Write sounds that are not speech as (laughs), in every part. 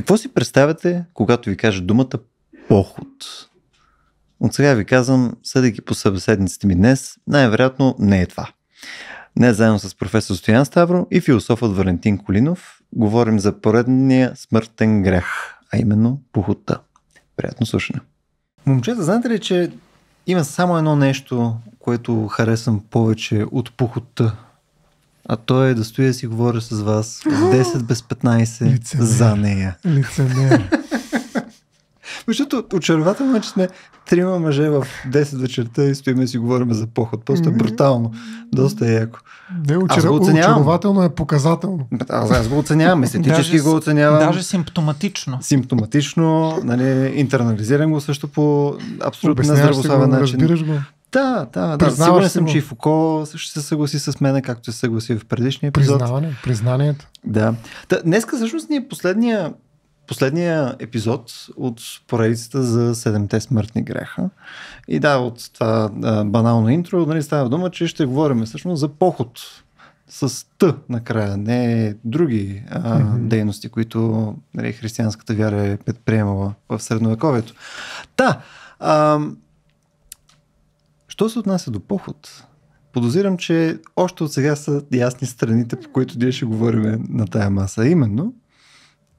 Какво си представяте, когато ви кажа думата поход? От сега ви казвам, съдейки по събеседниците ми днес, най-вероятно не е това. Днес заедно с професор Стоян Ставро и философът Валентин Колинов говорим за поредния смъртен грех, а именно похота. Приятно слушане. Момчета, знаете ли, че има само едно нещо, което харесвам повече от похота а то е да стоя и си говоря с вас 10 без 15 Лицемер. за нея. Лицемер. Защото (laughs) очарователно е, че сме трима мъже в 10 вечерта и стоиме и си говорим за поход. Просто е брутално. Доста е яко. Не, очар... очарователно е показателно. Аз, аз го оценявам. Естетически го оценявам. Даже симптоматично. Симптоматично. Нали, интернализирам го също по абсолютно нездравославен начин. Разбираш го. Да, да, да. Сигурен съм, че и Фуко ще се съгласи с мен, както се съгласи в предишния епизод. Признаване, признанието. Да. Та, днеска всъщност ни е последния, последния епизод от поредицата за седемте смъртни греха. И да, от това а, банално интро нали, става дума, че ще говорим всъщност за поход с Т накрая, не други а, mm-hmm. дейности, които нали, християнската вяра е предприемала в средновековието. Та, а, Що се отнася до поход? Подозирам, че още от сега са ясни страните, по които ние ще говорим на тая маса. Именно,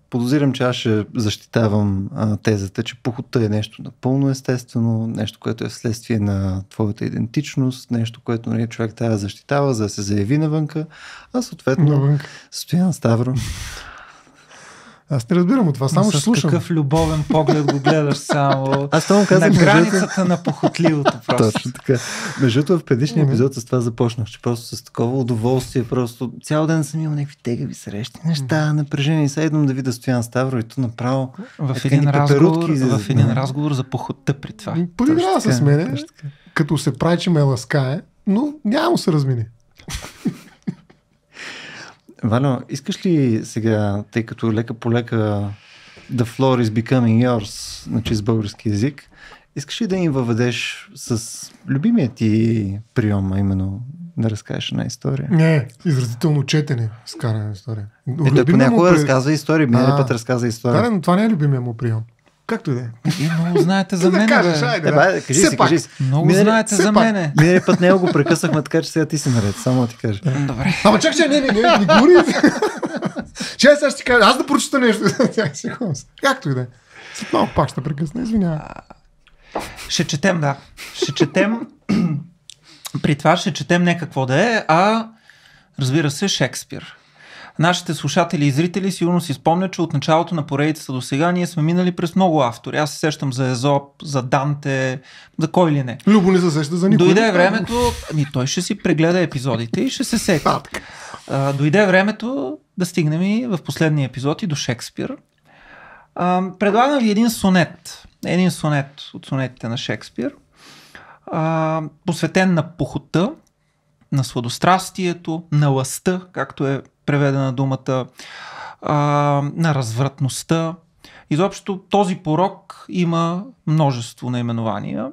подозирам, че аз ще защитавам а, тезата, че похота е нещо напълно естествено, нещо, което е вследствие на твоята идентичност, нещо, което нали, човек трябва да защитава, за да се заяви навънка, а съответно навънка. Стоян Ставро аз не разбирам от това, само ще слушам. Какъв любовен поглед го гледаш само. (laughs) Аз само на границата на похотливото (laughs) просто. Точно така. Между другото, в предишния епизод с това започнах, че просто с такова удоволствие, просто цял ден съм имал някакви тегави срещи, неща, напрежение. И сега идвам да видя Стоян Ставро и то направо. В е, един, разговор, в един разговор за похота при това. Поиграва с мене, като се прави, че ме ласкае, но няма се размини. Валя, искаш ли сега, тъй като лека по лека The floor is becoming yours, значи с български язик, искаш ли да им въведеш с любимия ти прием, а именно да разкажеш една история? Не, изразително четене скарана история. Ето, понякога му... разказва история, миналия път разказа история. Да, но това не е любимия му прием. Както и да е. е много знаете за (laughs) мен. Е, кажи си, кажи си. Много знаете за мен. Миналия път него го прекъсахме, така че сега ти си наред. Само ти кажа. Добре. Ама чакай, че не, не, не, не гори. Чай сега ще кажа, аз да прочета нещо. (laughs) Както и да е. След малко пак ще прекъсна, извинявай. Ще четем, да. Ще четем. (clears throat) При това ще четем не какво да е, а разбира се Шекспир. Нашите слушатели и зрители сигурно си спомнят, че от началото на поредицата до сега ние сме минали през много автори. Аз се сещам за Езоп, за Данте, за кой ли не. Любо не се сеща за никой. Дойде времето, ами той ще си прегледа епизодите и ще се сети. дойде времето да стигнем и в последния епизод и до Шекспир. А, предлагам ви един сонет. Един сонет от сонетите на Шекспир. А, посветен на похота на сладострастието, на лъста, както е преведена думата, а, на развратността. Изобщо този порок има множество наименования.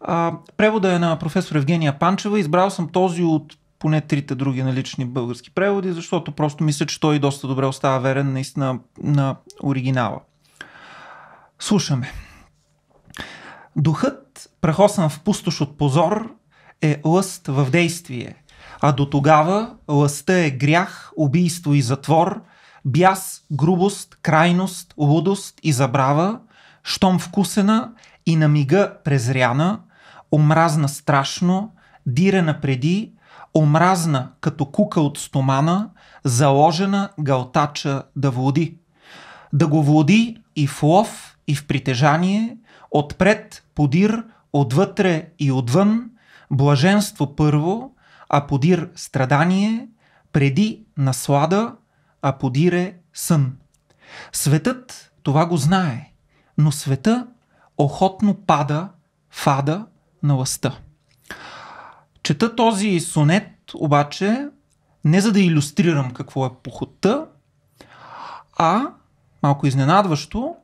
А, превода е на професор Евгения Панчева. Избрал съм този от поне трите други налични български преводи, защото просто мисля, че той доста добре остава верен наистина на оригинала. Слушаме. Духът, прахосан в пустош от позор, е лъст в действие. А до тогава лъстта е грях, убийство и затвор, бяс, грубост, крайност, лудост и забрава, щом вкусена и на мига презряна, омразна страшно, дирена преди, омразна като кука от стомана, заложена галтача да води. Да го води и в лов, и в притежание, отпред подир, отвътре и отвън, Блаженство първо, а подир страдание, преди наслада, а подире сън. Светът това го знае, но света охотно пада фада на лъста. Чета този сонет обаче не за да иллюстрирам какво е похота, а малко изненадващо,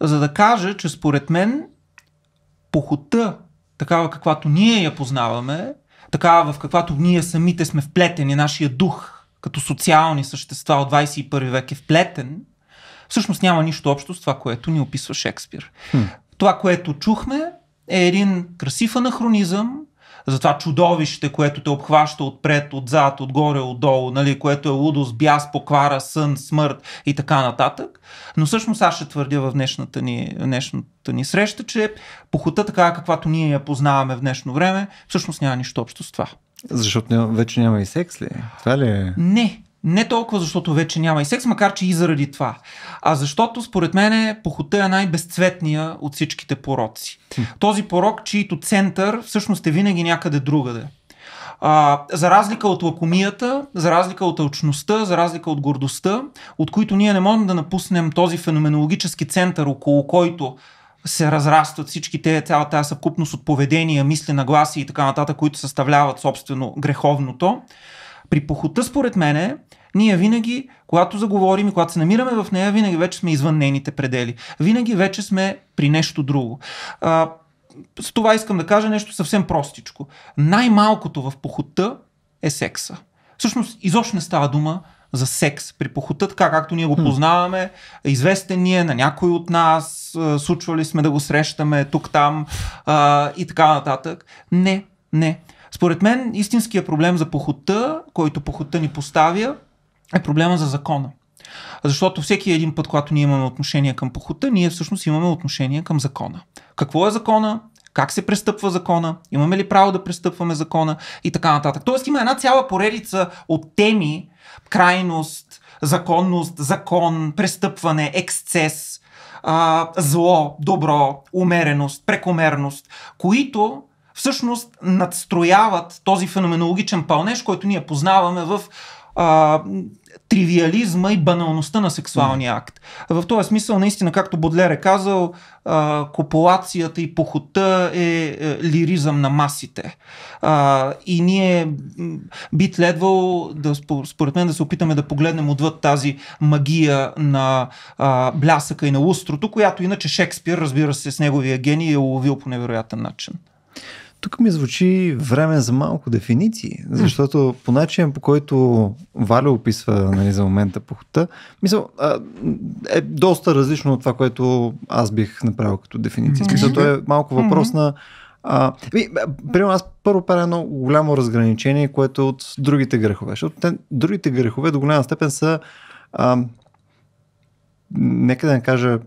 за да кажа, че според мен похота такава каквато ние я познаваме, такава в каквато ние самите сме вплетени, нашия дух като социални същества от 21 век е вплетен, всъщност няма нищо общо с това, което ни описва Шекспир. Хм. Това, което чухме е един красив анахронизъм за това чудовище, което те обхваща отпред, отзад, отгоре, отдолу, нали, което е лудост, бяс, поквара, сън, смърт и така нататък. Но всъщност аз ще твърдя в днешната ни, днешната ни среща, че похота така, каквато ние я познаваме в днешно време, всъщност няма нищо общо с това. Защото вече няма и секс ли? Това ли е? Не, не толкова, защото вече няма и секс, макар че и заради това. А защото, според мен, е похота е най-безцветния от всичките пороци. Този порок, чийто център всъщност е винаги някъде другаде. А, за разлика от лакомията, за разлика от алчността, за разлика от гордостта, от които ние не можем да напуснем този феноменологически център, около който се разрастват всички те, цялата тази съвкупност от поведения, мисли, нагласи и така нататък, които съставляват собствено греховното. При похота, според мене, ние винаги, когато заговорим и когато се намираме в нея, винаги вече сме извън нейните предели. Винаги вече сме при нещо друго. А, с това искам да кажа нещо съвсем простичко. Най-малкото в похота е секса. Всъщност, изобщо не става дума за секс при похота, така както ние го познаваме, известен ние на някой от нас, случвали сме да го срещаме тук-там а, и така нататък. Не, не. Според мен, истинския проблем за похота, който похота ни поставя, е проблема за закона. Защото всеки един път, когато ние имаме отношение към похота, ние всъщност имаме отношение към закона. Какво е закона? Как се престъпва закона? Имаме ли право да престъпваме закона? И така нататък. Тоест има една цяла поредица от теми, крайност, законност, закон, престъпване, ексцес, зло, добро, умереност, прекомерност, които всъщност надстрояват този феноменологичен пълнеж, който ние познаваме в а, тривиализма и баналността на сексуалния акт. В този смисъл, наистина, както Бодлер е казал, а, копулацията и похота е, е лиризъм на масите. А, и ние би следвало, да, според мен, да се опитаме да погледнем отвъд тази магия на а, блясъка и на устрото, която иначе Шекспир, разбира се, с неговия гений е уловил по невероятен начин. Тук ми звучи време за малко дефиниции, защото по начин, по който Валя описва нали, за момента похота, мисъл, а, е доста различно от това, което аз бих направил като дефиниция. mm-hmm. то е малко въпрос mm-hmm. на а, и, примерно аз първо правя едно голямо разграничение, което е от другите грехове, защото те, другите грехове до голяма степен са а, нека да не кажа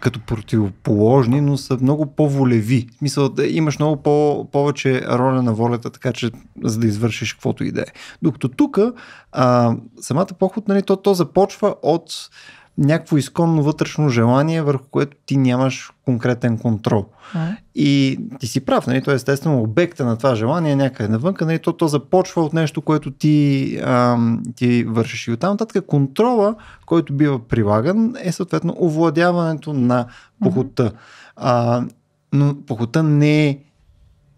като противоположни, но са много по-волеви. В смисъл, да имаш много по- повече роля на волята, така че за да извършиш каквото и да е. Докато тук самата поход, нали, то, то започва от някакво изконно вътрешно желание, върху което ти нямаш конкретен контрол. А? И ти си прав, нали? то е естествено обекта на това желание някъде навън, нали? то, то започва от нещо, което ти, ам, ти вършиш. И оттам нататък контрола, който бива прилаган, е съответно овладяването на похота. А, но похота не е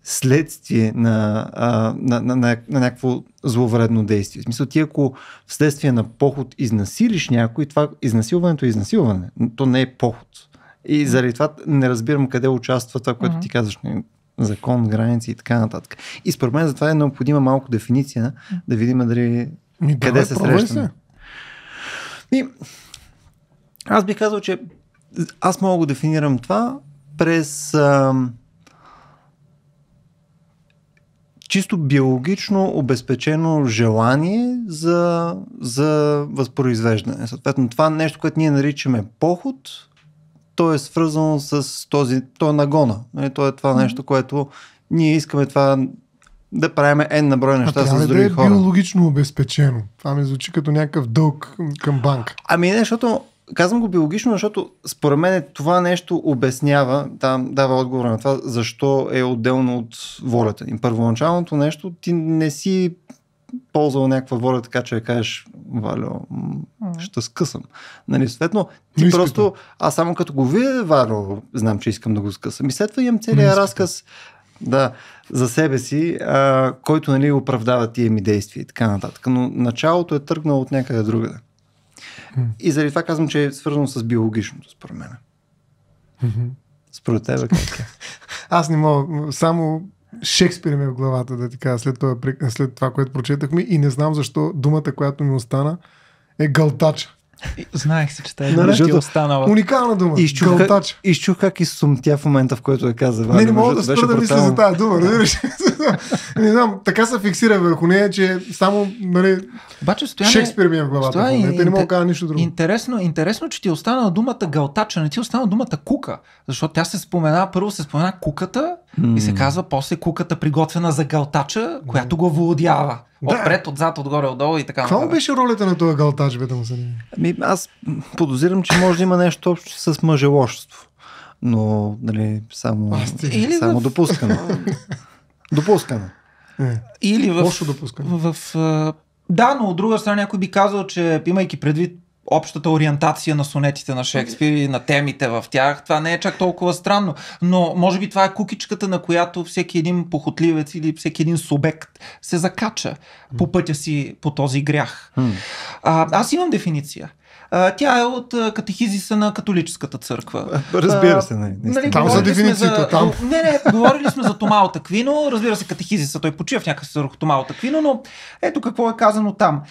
следствие на, а, на, на, на, на някакво зловредно действие. В смисъл, ти ако вследствие на поход изнасилиш някой, това изнасилването е изнасилване. То не е поход. И заради това не разбирам къде участва това, което mm-hmm. ти казваш. Нали, закон, граници и така нататък. И според мен за това е необходима малко дефиниция, да видим дали Ми, къде давай, се срещаме. Се. И, аз бих казал, че аз мога да дефинирам това през... А, чисто биологично обезпечено желание за, за възпроизвеждане. Съответно, това нещо, което ние наричаме поход, то е свързано с този, то е нагона. Нали, то е това нещо, което ние искаме това да правим ен на брой неща а с други да е хора. биологично обезпечено. Това ми звучи като някакъв дълг към банк. Ами не, защото Казвам го биологично, защото според мен това нещо обяснява, там дава отговор на това, защо е отделно от волята им. Първоначалното нещо, ти не си ползвал някаква воля, така че я кажеш, Валю, ще скъсам. Нали, съответно, ти не просто, а аз само като го видя, Валю, знам, че искам да го скъсам. И след това имам целият разказ да, за себе си, а, който нали, оправдава тия ми действия и така нататък. Но началото е тръгнало от някъде другаде. И заради това казвам, че е свързано с биологичното, според мен. Според теб, как е? (laughs) Аз не мога. Само Шекспир ми е в главата, да ти кажа, след това, след това, което прочетахме и не знам защо думата, която ми остана е гълтача. Знаех си, че тази дума ще нали? останала. Уникална дума. Изчух, Гълтач. изчух как изсумтя в момента, в който я е каза. Не, не мога да спра да мисля за тази дума. Нали? не знам, така се фиксира върху нея, че само нали, Обаче, стояне, Шекспир ми е в главата. Стоя, в не мога да кажа нищо друго. Интересно, интересно, че ти е останала думата галтача, не ти е останала думата кука. Защото тя се спомена, първо се спомена куката, и се казва после куката приготвена за галтача, която го владява. Да. Отпред, отзад, отгоре, отдолу и така. Каква беше ролята на този галтач, бе да му се Ами, аз подозирам, че може да има нещо общо с мъжелошство. Но, нали, само, Или само в... допускано. допускано. Е. Или в... Лошо допускано. В, в, да, но от друга страна някой би казал, че имайки предвид общата ориентация на сонетите на Шекспир и на темите в тях, това не е чак толкова странно. Но може би това е кукичката, на която всеки един похотливец или всеки един субект се закача по пътя си по този грях. А, аз имам дефиниция. тя е от катехизиса на католическата църква. Разбира се, не. не нали, там за дефиницията. За... Не, не, говорили сме за Томао Таквино. Разбира се, катехизиса той почива в някакъв върху Томао Таквино, но ето какво е казано там.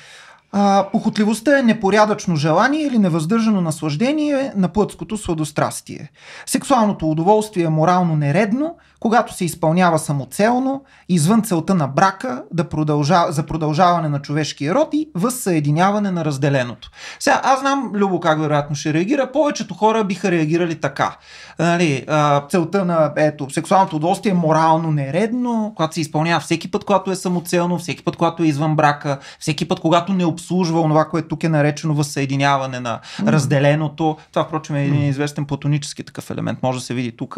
А, похотливостта е непорядъчно желание или невъздържано наслаждение на плътското сладострастие. Сексуалното удоволствие е морално нередно – когато се изпълнява самоцелно, извън целта на брака да продължа, за продължаване на човешкия род и възсъединяване на разделеното. Сега, аз знам Любо как вероятно ще реагира. Повечето хора биха реагирали така. Нали, целта на ето, сексуалното удоволствие е морално нередно, когато се изпълнява всеки път, когато е самоцелно, всеки път, когато е извън брака, всеки път, когато не обслужва онова, което тук е наречено възсъединяване на разделеното. Това, впрочем, е един известен платонически такъв елемент, може да се види тук.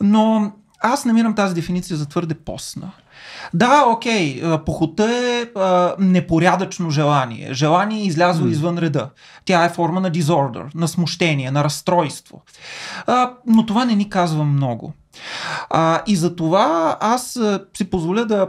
Но аз намирам тази дефиниция за твърде постна. Да, окей, похота е а, непорядъчно желание. Желание излязло mm. извън реда. Тя е форма на дизордър, на смущение, на разстройство. А, но това не ни казва много. А, и за това аз си позволя да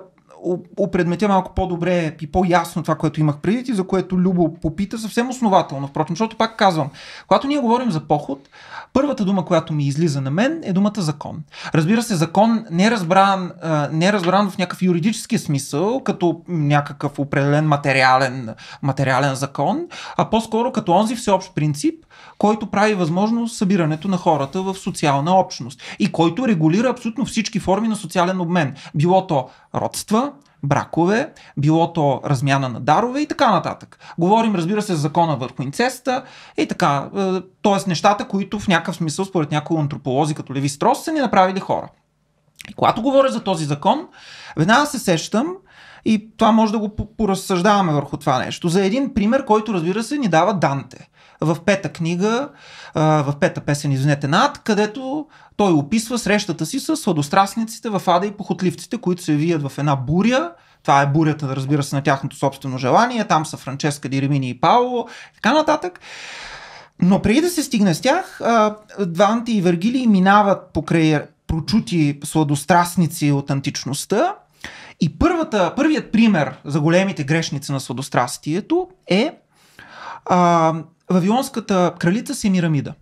опредметя малко по-добре и по-ясно това, което имах преди и за което Любо попита съвсем основателно, впрочем, защото пак казвам, когато ние говорим за поход, първата дума, която ми излиза на мен е думата закон. Разбира се, закон не е разбран, не е разбран в някакъв юридически смисъл, като някакъв определен материален, материален закон, а по-скоро като онзи всеобщ принцип, който прави възможно събирането на хората в социална общност и който регулира абсолютно всички форми на социален обмен. Било то родства, бракове, било то размяна на дарове и така нататък. Говорим, разбира се, за закона върху инцеста и така, е, Тоест нещата, които в някакъв смисъл, според някои антрополози като Леви Строс, са ни направили хора. И когато говоря за този закон, веднага се сещам, и това може да го поразсъждаваме върху това нещо, за един пример, който разбира се ни дава Данте в пета книга, в пета песен, извинете, над, където той описва срещата си с сладострастниците в Ада и похотливците, които се вият в една буря. Това е бурята, разбира се, на тяхното собствено желание. Там са Франческа, Диремини и Пауло, така нататък. Но преди да се стигне с тях, Дванти и Вергилий минават покрай прочути сладострастници от античността. И първата, първият пример за големите грешници на сладострастието е а, Вавилонската кралица Семирамида.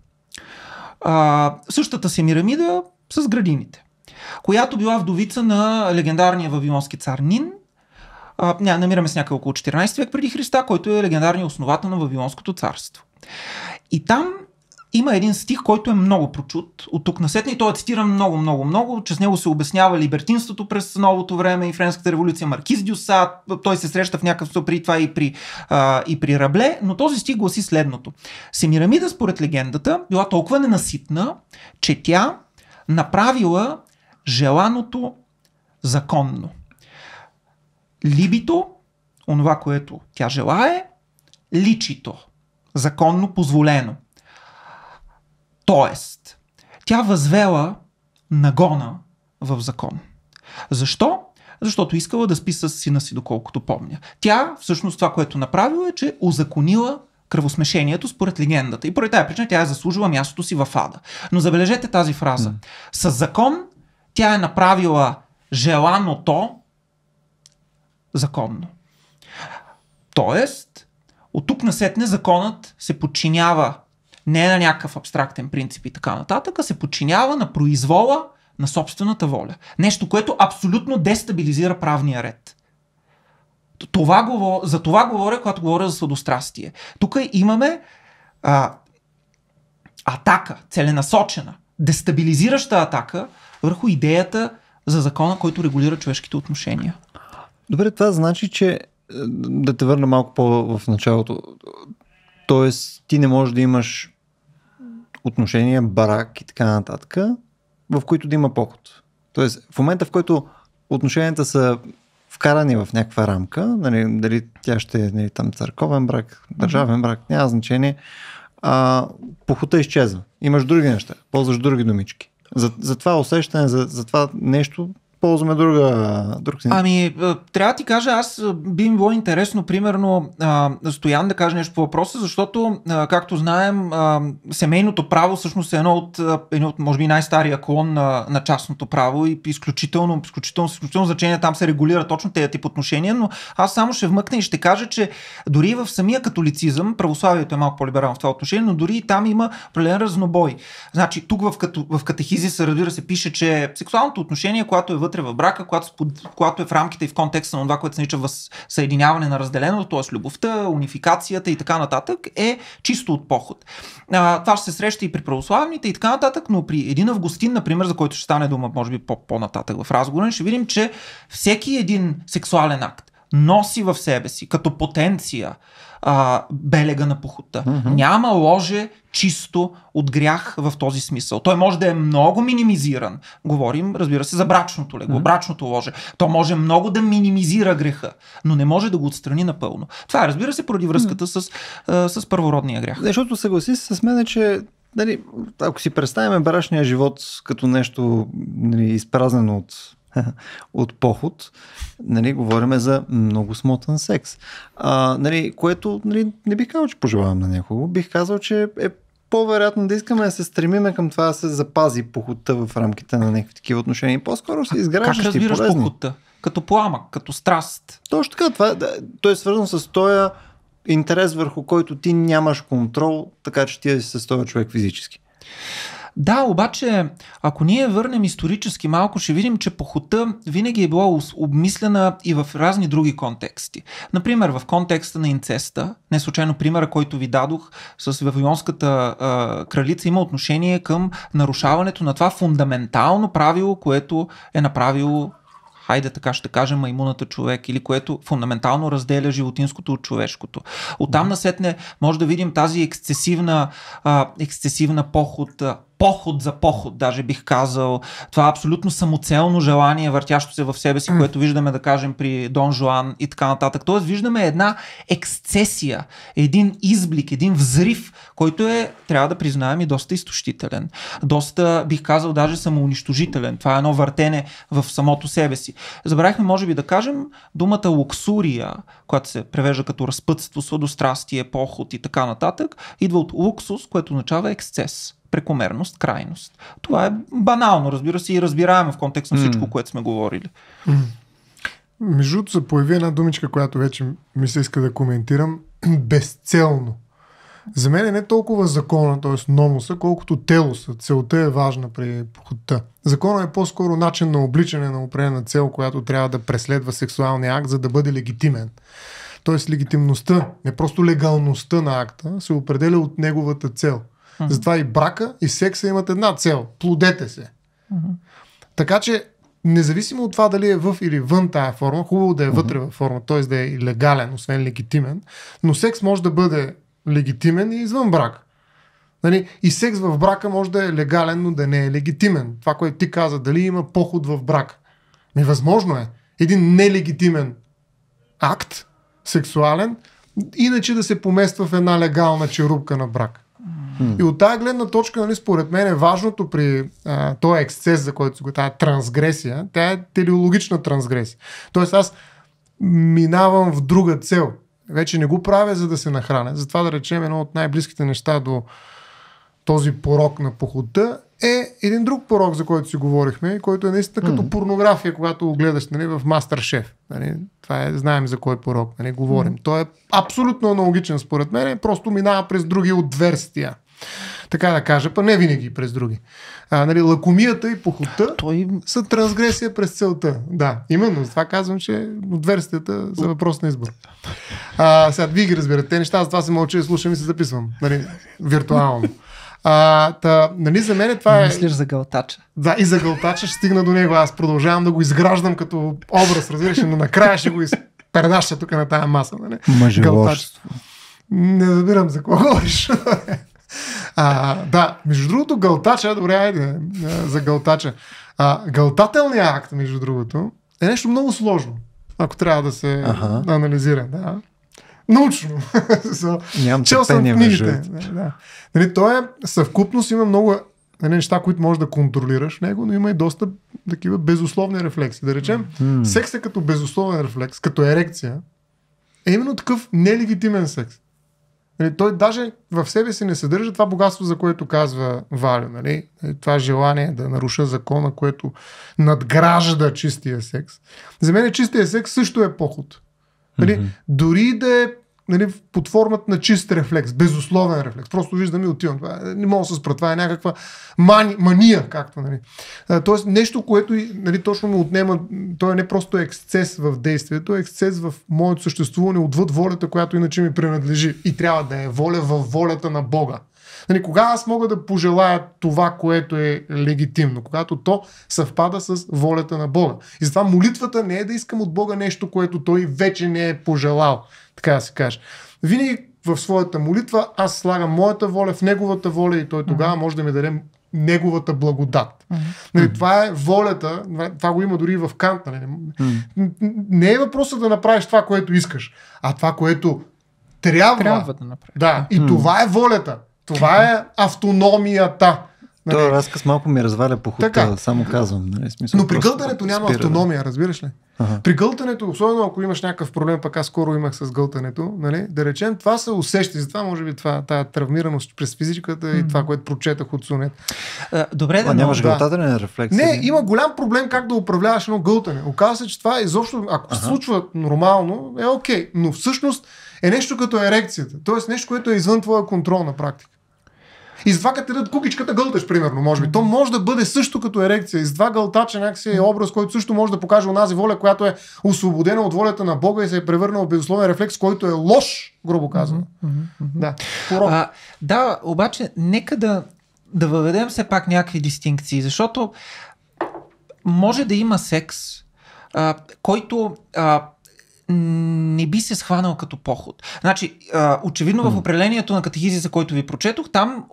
А, същата Семирамида с градините, която била вдовица на легендарния вавилонски цар Нин. А, ня, намираме с някъде около 14 век преди Христа, който е легендарният основател на Вавилонското царство. И там има един стих, който е много прочут от тук насетне и той е цитиран много, много, много, че с него се обяснява либертинството през новото време и френската революция. Маркиз Дюса, той се среща в някакъв случай при това и при, а, и при Рабле, но този стих гласи следното. Семирамида, според легендата, била толкова ненаситна, че тя направила желаното законно. Либито, онова, което тя желае, личито, законно позволено – Тоест, тя възвела нагона в закон. Защо? Защото искала да спи с сина си, доколкото помня. Тя, всъщност, това, което направила е, че озаконила кръвосмешението според легендата. И поради тази причина тя е заслужила мястото си в Ада. Но забележете тази фраза. С закон тя е направила желаното законно. Тоест, от тук насетне законът се подчинява не е на някакъв абстрактен принцип и така нататък, а се подчинява на произвола на собствената воля. Нещо, което абсолютно дестабилизира правния ред. Това, говор... за това говоря, когато говоря за съдострастие. Тук имаме а, атака, целенасочена, дестабилизираща атака върху идеята за закона, който регулира човешките отношения. Добре, това значи, че е, да те върна малко по-в началото. Тоест, ти не можеш да имаш отношения, барак и така нататък, в които да има поход. Тоест, в момента, в който отношенията са вкарани в някаква рамка, нали, дали тя ще е нали, там църковен брак, държавен брак, няма значение, а, похота изчезва. Имаш други неща, ползваш други думички. За, за това усещане, за, за това нещо ползваме друга, друг снимка. Ами, е, трябва да ти кажа, аз е, би ми било интересно, примерно, Стоян да каже нещо по въпроса, защото, както знаем, семейното право всъщност е едно от, е, едно от може би, най-стария клон на, на частното право и изключително, изключително, изключително значение там се регулира точно тези тип отношения, но аз само ще вмъкна и ще кажа, че дори в самия католицизъм, православието е малко по-либерално в това отношение, но дори и там има определен разнобой. Значи, тук в, като, в катехизиса, разбира се, пише, че сексуалното отношение, което е вътре вътре в брака, когато, когато е в рамките и в контекста на това, което се нарича съединяване на разделеното, т.е. любовта, унификацията и така нататък, е чисто от поход. А, това ще се среща и при православните и така нататък, но при един Августин, например, за който ще стане дума, може би по-нататък в разговора, ще видим, че всеки един сексуален акт, носи в себе си като потенция а, белега на похота. Mm-hmm. Няма ложе чисто от грях в този смисъл. Той може да е много минимизиран. Говорим, разбира се, за брачното лего, mm-hmm. брачното ложе. То може много да минимизира греха, но не може да го отстрани напълно. Това е, разбира се, поради връзката mm-hmm. с, а, с първородния грях. Защото съгласи се с мен, че дали, ако си представяме брашния живот като нещо нали, изпразнено от (laughs) от поход, нали, говориме за много смотан секс. А, нали, което нали, не бих казал, че пожелавам на някого, бих казал, че е по-вероятно да искаме да се стремиме към това да се запази похота в рамките на някакви такива отношения. По-скоро се изграждаш. Как разбираш полезни. похота? Като пламък, като страст. Точно така. Това, е, да, той е свързан с този интерес, върху който ти нямаш контрол, така че ти си с този човек физически. Да, обаче, ако ние върнем исторически малко, ще видим, че похота винаги е била обмислена и в разни други контексти. Например, в контекста на инцеста, не случайно примера, който ви дадох с Вавилонската кралица, има отношение към нарушаването на това фундаментално правило, което е направило хайде така ще кажем, маймуната човек, или което фундаментално разделя животинското от човешкото. Оттам насетне може да видим тази ексцесивна, а, ексцесивна поход, поход за поход, даже бих казал. Това е абсолютно самоцелно желание, въртящо се в себе си, което виждаме, да кажем, при Дон Жуан и така нататък. Тоест, виждаме една ексцесия, един изблик, един взрив, който е, трябва да признаем, и доста изтощителен. Доста, бих казал, даже самоунищожителен. Това е едно въртене в самото себе си. Забравихме, може би, да кажем думата луксурия, която се превежда като разпътство, сладострастие, поход и така нататък, идва от луксус, което означава ексцес прекомерност, крайност. Това е банално, разбира се, и разбираемо в контекст на всичко, mm. което сме говорили. Mm. Между другото се появи една думичка, която вече ми се иска да коментирам. (clears throat) Безцелно. За мен е не толкова закона, т.е. номоса, колкото телоса. Целта е важна при походта. Закона е по-скоро начин на обличане на определена цел, която трябва да преследва сексуалния акт, за да бъде легитимен. Т.е. легитимността, не просто легалността на акта, се определя от неговата цел – Mm-hmm. Затова и брака, и секса имат една цел плодете се. Mm-hmm. Така че, независимо от това дали е в или вън тая форма, хубаво да е mm-hmm. вътре във форма, т.е. да е легален, освен легитимен, но секс може да бъде легитимен и извън брак. Нали? И секс в брака може да е легален, но да не е легитимен. Това, което ти каза, дали има поход в брак. Невъзможно е. Един нелегитимен акт, сексуален, иначе да се помества в една легална черупка на брак. И от тази гледна точка, нали, според мен е важното при този ексцес, за който се го тази трансгресия, тя е телеологична трансгресия. Тоест аз минавам в друга цел. Вече не го правя за да се нахраня. Затова да речем едно от най-близките неща до този порок на похота е един друг порок, за който си говорихме, който е наистина като mm. порнография, когато го гледаш нали, в Мастер-шеф. Нали, това е, знаем за кой порок нали, говорим. Mm. Той е абсолютно аналогичен според мен, е, просто минава през други отверстия така да кажа, па не винаги през други. А, нали, лакомията и похота Той... са трансгресия през целта. Да, именно. Това казвам, че от версията за въпрос на избор. А, сега, вие ги разбирате неща, аз това се мълча и слушам и се записвам. Нали, виртуално. А, та, нали, за мен това е... Мислиш за гълтача. Да, и за гълтача ще стигна до него. Аз продължавам да го изграждам като образ, разбираш, но накрая ще го изпердаща тук на тая маса. Нали? Мъжеволчество. Не разбирам за какво говориш. (laughs) А, да, между другото, гълтача, добре, айде, за гълтача. А, гълтателният акт, между другото, е нещо много сложно, ако трябва да се ага. анализира. Да. Научно. (laughs) Нямам Чел съм книгите. Да, да. Нали, то е съвкупност, има много нали, неща, които можеш да контролираш в него, но има и доста такива безусловни рефлекси. Да речем, mm. секса като безусловен рефлекс, като ерекция, е именно такъв нелегитимен секс. Нали, той даже в себе си не съдържа това богатство, за което казва Валю. Нали? нали? Това желание да наруша закона, което надгражда чистия секс. За мен чистия секс също е поход. Нали? Mm-hmm. Дори да е нали, под формата на чист рефлекс, безусловен рефлекс. Просто виждам и отивам. Това, е, не мога да се спра. Това е някаква мани, мания, както. Нали. А, тоест нещо, което нали, точно му отнема, то е не просто ексцес в действието, е ексцес в моето съществуване отвъд волята, която иначе ми принадлежи. И трябва да е воля в волята на Бога. Нали, кога аз мога да пожелая това, което е легитимно? Когато то съвпада с волята на Бога. И затова молитвата не е да искам от Бога нещо, което той вече не е пожелал. Така да се каже. Винаги в своята молитва аз слагам моята воля в неговата воля и той тогава може да ми даде неговата благодат. Mm-hmm. Нали, това е волята, това го има дори и в Кант. Нали. Mm-hmm. Не е въпросът да направиш това, което искаш, а това, което трябва, трябва да направиш. Да, и mm-hmm. това е волята. Това е автономията. Нали? Това разказ малко ми разваля похота, така. само казвам. Нали? Смисъл, Но при гълтането няма спира, автономия, разбираш ли? Ага. При гълтането, особено ако имаш някакъв проблем, пък аз скоро имах с гълтането, нали? да речем, това се усеща. Затова може би това, тая травмираност през физиката и това, което прочетах от Сунет. А, добре, да, нямаш да. гълтателен рефлекс. Не, има голям проблем как да управляваш едно гълтане. Оказва се, че това изобщо, ако ага. се случва нормално, е окей. Okay. Но всъщност е нещо като ерекцията. Тоест нещо, което е извън твоя контрол на практика. И с два като дадат кукичката гълташ, примерно, може би. То може да бъде също като ерекция. И с два гълтача някакси е образ, който също може да покаже онази воля, която е освободена от волята на Бога и се е превърнал в безусловен рефлекс, който е лош, грубо казано. Да. А, да, обаче, нека да, да въведем все пак някакви дистинкции, защото може да има секс, а, който а, не би се схванал като поход. Значи, очевидно mm. в определението на катехизиса, който ви прочетох, там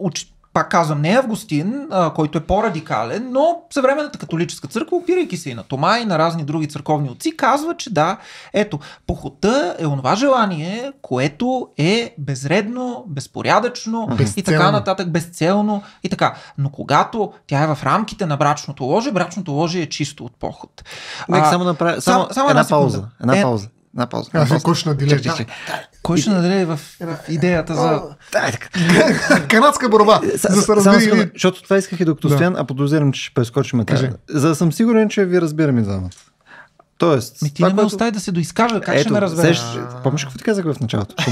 пак казвам, не е Августин, а, който е по-радикален, но съвременната католическа църква, опирайки се и на Тома и на разни други църковни отци, казва, че да, ето, похота е онова желание, което е безредно, безпорядъчно безцелно. и така нататък, безцелно и така. Но когато тя е в рамките на брачното ложе, брачното ложе е чисто от поход. Нека само направя само, само, само една, една пауза. Една е, пауза на пауза. Аз съм кош на Кой ще наделе в идеята за... (laughs) Канадска борба. Е, за да се разбери. Защото това исках и докато стоян, а подозирам, че ще прескочим тази. За да съм сигурен, че ви разбираме и двамата. Тоест, Ми, ти не ме остави да се доизкажа, как ще ме разбереш? помниш какво ти казах в началото? (laughs)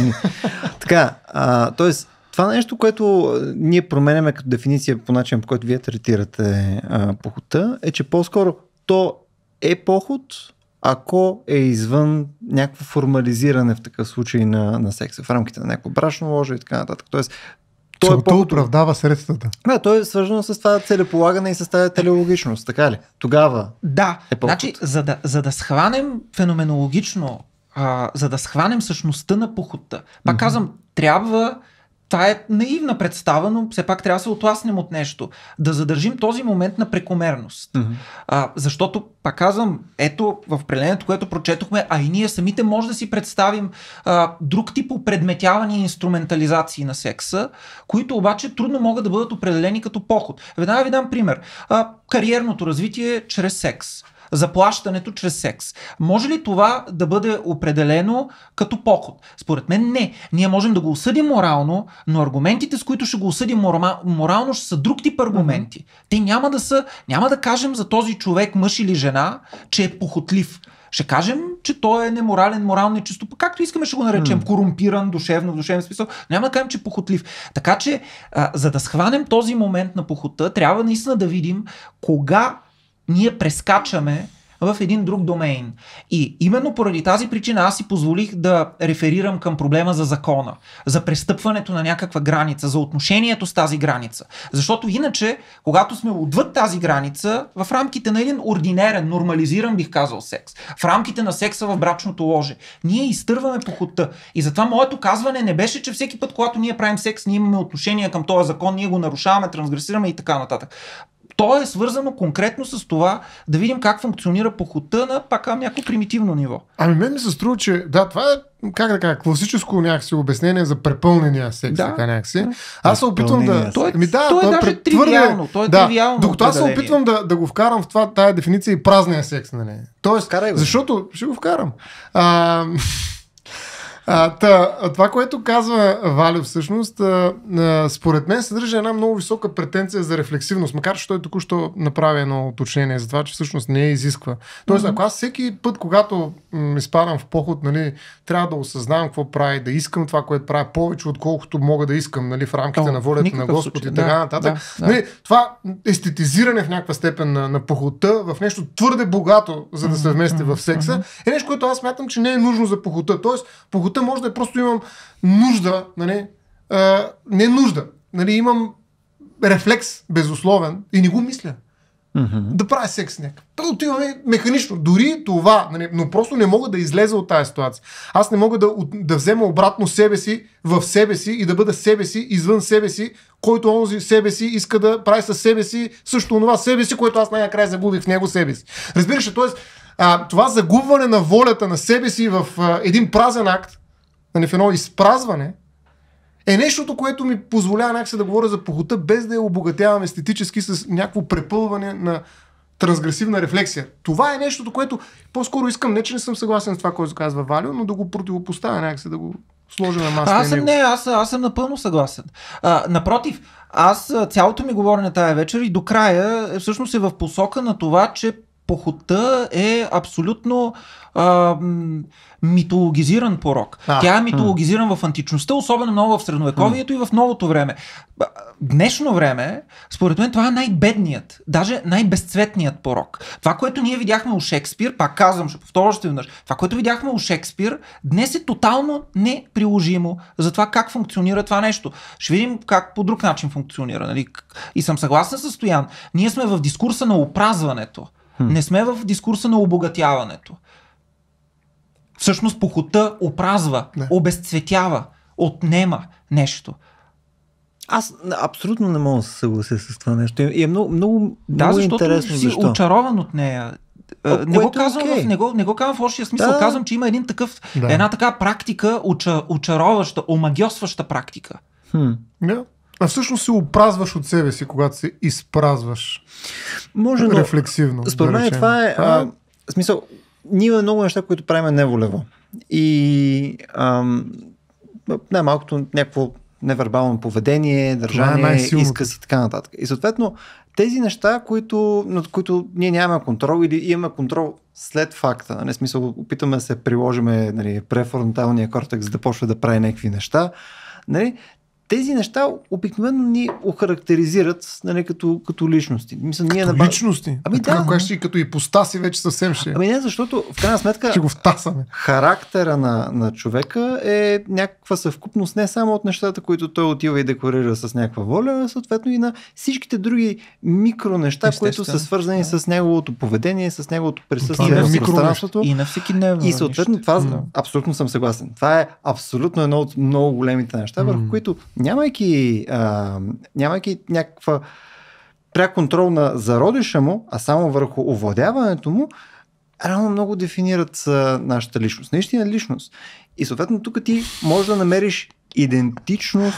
така, тоест, това нещо, което ние променяме като дефиниция по начин, по който вие третирате а, похота, е, че по-скоро то е поход, ако е извън някакво формализиране в такъв случай на, на секса, в рамките на някакво брашно ложе и така нататък. Тоест, той е оправдава средствата. Да, то е свързано с това целеполагане и с тази телеологичност, така ли? Тогава. Да, е значи, за да, за да схванем феноменологично, а, за да схванем същността на похота, пак mm-hmm. казвам, трябва Та е наивна представа, но все пак трябва да се отласнем от нещо. Да задържим този момент на прекомерност. Mm-hmm. А, защото, пак казвам, ето в прелението, което прочетохме, а и ние самите може да си представим а, друг тип опредметяване и инструментализации на секса, които обаче трудно могат да бъдат определени като поход. Веднага ви дам пример. А, кариерното развитие чрез секс заплащането чрез секс. Може ли това да бъде определено като поход? Според мен не. Ние можем да го осъдим морално, но аргументите, с които ще го осъдим морално, ще са друг тип аргументи. Mm-hmm. Те няма да са, няма да кажем за този човек, мъж или жена, че е похотлив. Ще кажем, че той е неморален, морално и чисто, както искаме ще го наречем, mm. корумпиран, душевно, в душевен смисъл. Няма да кажем, че е похотлив. Така че, а, за да схванем този момент на похота, трябва наистина да видим кога ние прескачаме в един друг домейн. И именно поради тази причина аз си позволих да реферирам към проблема за закона, за престъпването на някаква граница, за отношението с тази граница. Защото иначе, когато сме отвъд тази граница, в рамките на един ординерен, нормализиран, бих казал, секс, в рамките на секса в брачното ложе, ние изтърваме похота. И затова моето казване не беше, че всеки път, когато ние правим секс, ние имаме отношение към този закон, ние го нарушаваме, трансгресираме и така нататък. То е свързано конкретно с това да видим как функционира похота на пак някакво примитивно ниво. Ами мен ми се струва, че да, това е как да кажа, класическо някакси обяснение за препълнения секс, да. така някакси. Аз се опитвам да... Той, е- ми, да, той, е той е даже пред... тривиално. Той е да. тривиално Докато аз се опитвам да, да го вкарам в това, тая дефиниция и празния секс, нали? Тоест, Карай, защото... Ще го вкарам. А, (laughs) А, та, това, което казва Валю всъщност, а, а, според мен съдържа една много висока претенция за рефлексивност, макар че той току-що направи едно уточнение за това, че всъщност не е изисква. Тоест, ако аз всеки път, когато м- изпадам в поход, нали, трябва да осъзнавам какво прави, да искам това, което правя повече, отколкото мога да искам нали, в рамките oh, на волята на Господ и така да, нататък. Да, да. Нали, това естетизиране в някаква степен на, на похота в нещо твърде богато, за да се вмести mm-hmm, в секса, е нещо, което аз смятам, че не е нужно за похота. Тоест, похота Бута може да е просто имам нужда, нали? А, не нужда. Нали, имам рефлекс безусловен и не го мисля. Mm-hmm. Да правя секс някак. Та отиваме механично. Дори това, нали, но просто не мога да излеза от тази ситуация. Аз не мога да, да взема обратно себе си в себе си и да бъда себе си извън себе си, който онзи себе си иска да прави със себе си също онова себе си, което аз най-накрая загубих в него себе си. Разбираш ли, т.е. това загубване на волята на себе си в а, един празен акт, нали, в едно изпразване, е нещото, което ми позволява някакси да говоря за похота, без да я обогатявам естетически с някакво препълване на трансгресивна рефлексия. Това е нещото, което по-скоро искам, не че не съм съгласен с това, което казва Валио, но да го противопоставя някакси, да го сложа на масата. Аз съм, не, аз, аз съм напълно съгласен. А, напротив, аз цялото ми говорене тая вечер и до края е, всъщност е в посока на това, че похота е абсолютно а, митологизиран порок. А, Тя е митологизиран в античността, особено много в средновековието и в новото време. Днешно време, според мен, това е най-бедният, даже най-безцветният порок. Това, което ние видяхме у Шекспир, пак казвам, ще повторя още веднъж, това, което видяхме у Шекспир, днес е тотално неприложимо за това как функционира това нещо. Ще видим как по друг начин функционира. Нали? И съм съгласен с Стоян. Ние сме в дискурса на опразването. Не сме в дискурса на обогатяването. Всъщност похота опразва, не. обезцветява, отнема нещо. Аз абсолютно не мога да се съглася с това нещо. И е много, много, да, много защото интересно. Си защо? очарован от нея. Е, не, го е казвам okay. не, го, не го казвам в лошия смисъл. Да. Казвам, че има един такъв, да. една така практика, уча, очароваща, омагиосваща практика. Хм. Yeah. А всъщност се опразваш от себе си, когато се изпразваш. Може, но... Рефлексивно. Според мен да това е... А, а, смисъл, ние имаме много неща, които правим неволево. И най-малкото някакво невербално поведение, държание, е изказ и така нататък. И съответно, тези неща, които, над които ние нямаме контрол или имаме контрол след факта, Не, нали, смисъл, опитаме да се приложиме нали, префронталния кортекс да почва да прави някакви неща, нали, тези неща обикновено ни охарактеризират нали, като, като личности. Мисля, ние като на... личности? Ами да. Така, ще и като си, вече съвсем ще Ами не, защото в крайна сметка (laughs) го характера на, на човека е някаква съвкупност не само от нещата, които той отива и декорира с някаква воля, а съответно и на всичките други микро неща, които са свързани да. с неговото поведение, с неговото е присъствие в пространството. И на всеки дневно. И съответно нещо. това, да. абсолютно съм съгласен. Това е абсолютно едно от много големите неща, върху които нямайки, а, нямайки някаква пряк контрол на зародиша му, а само върху овладяването му, рано много дефинират а, нашата личност. Наистина личност. И съответно тук ти можеш да намериш идентичност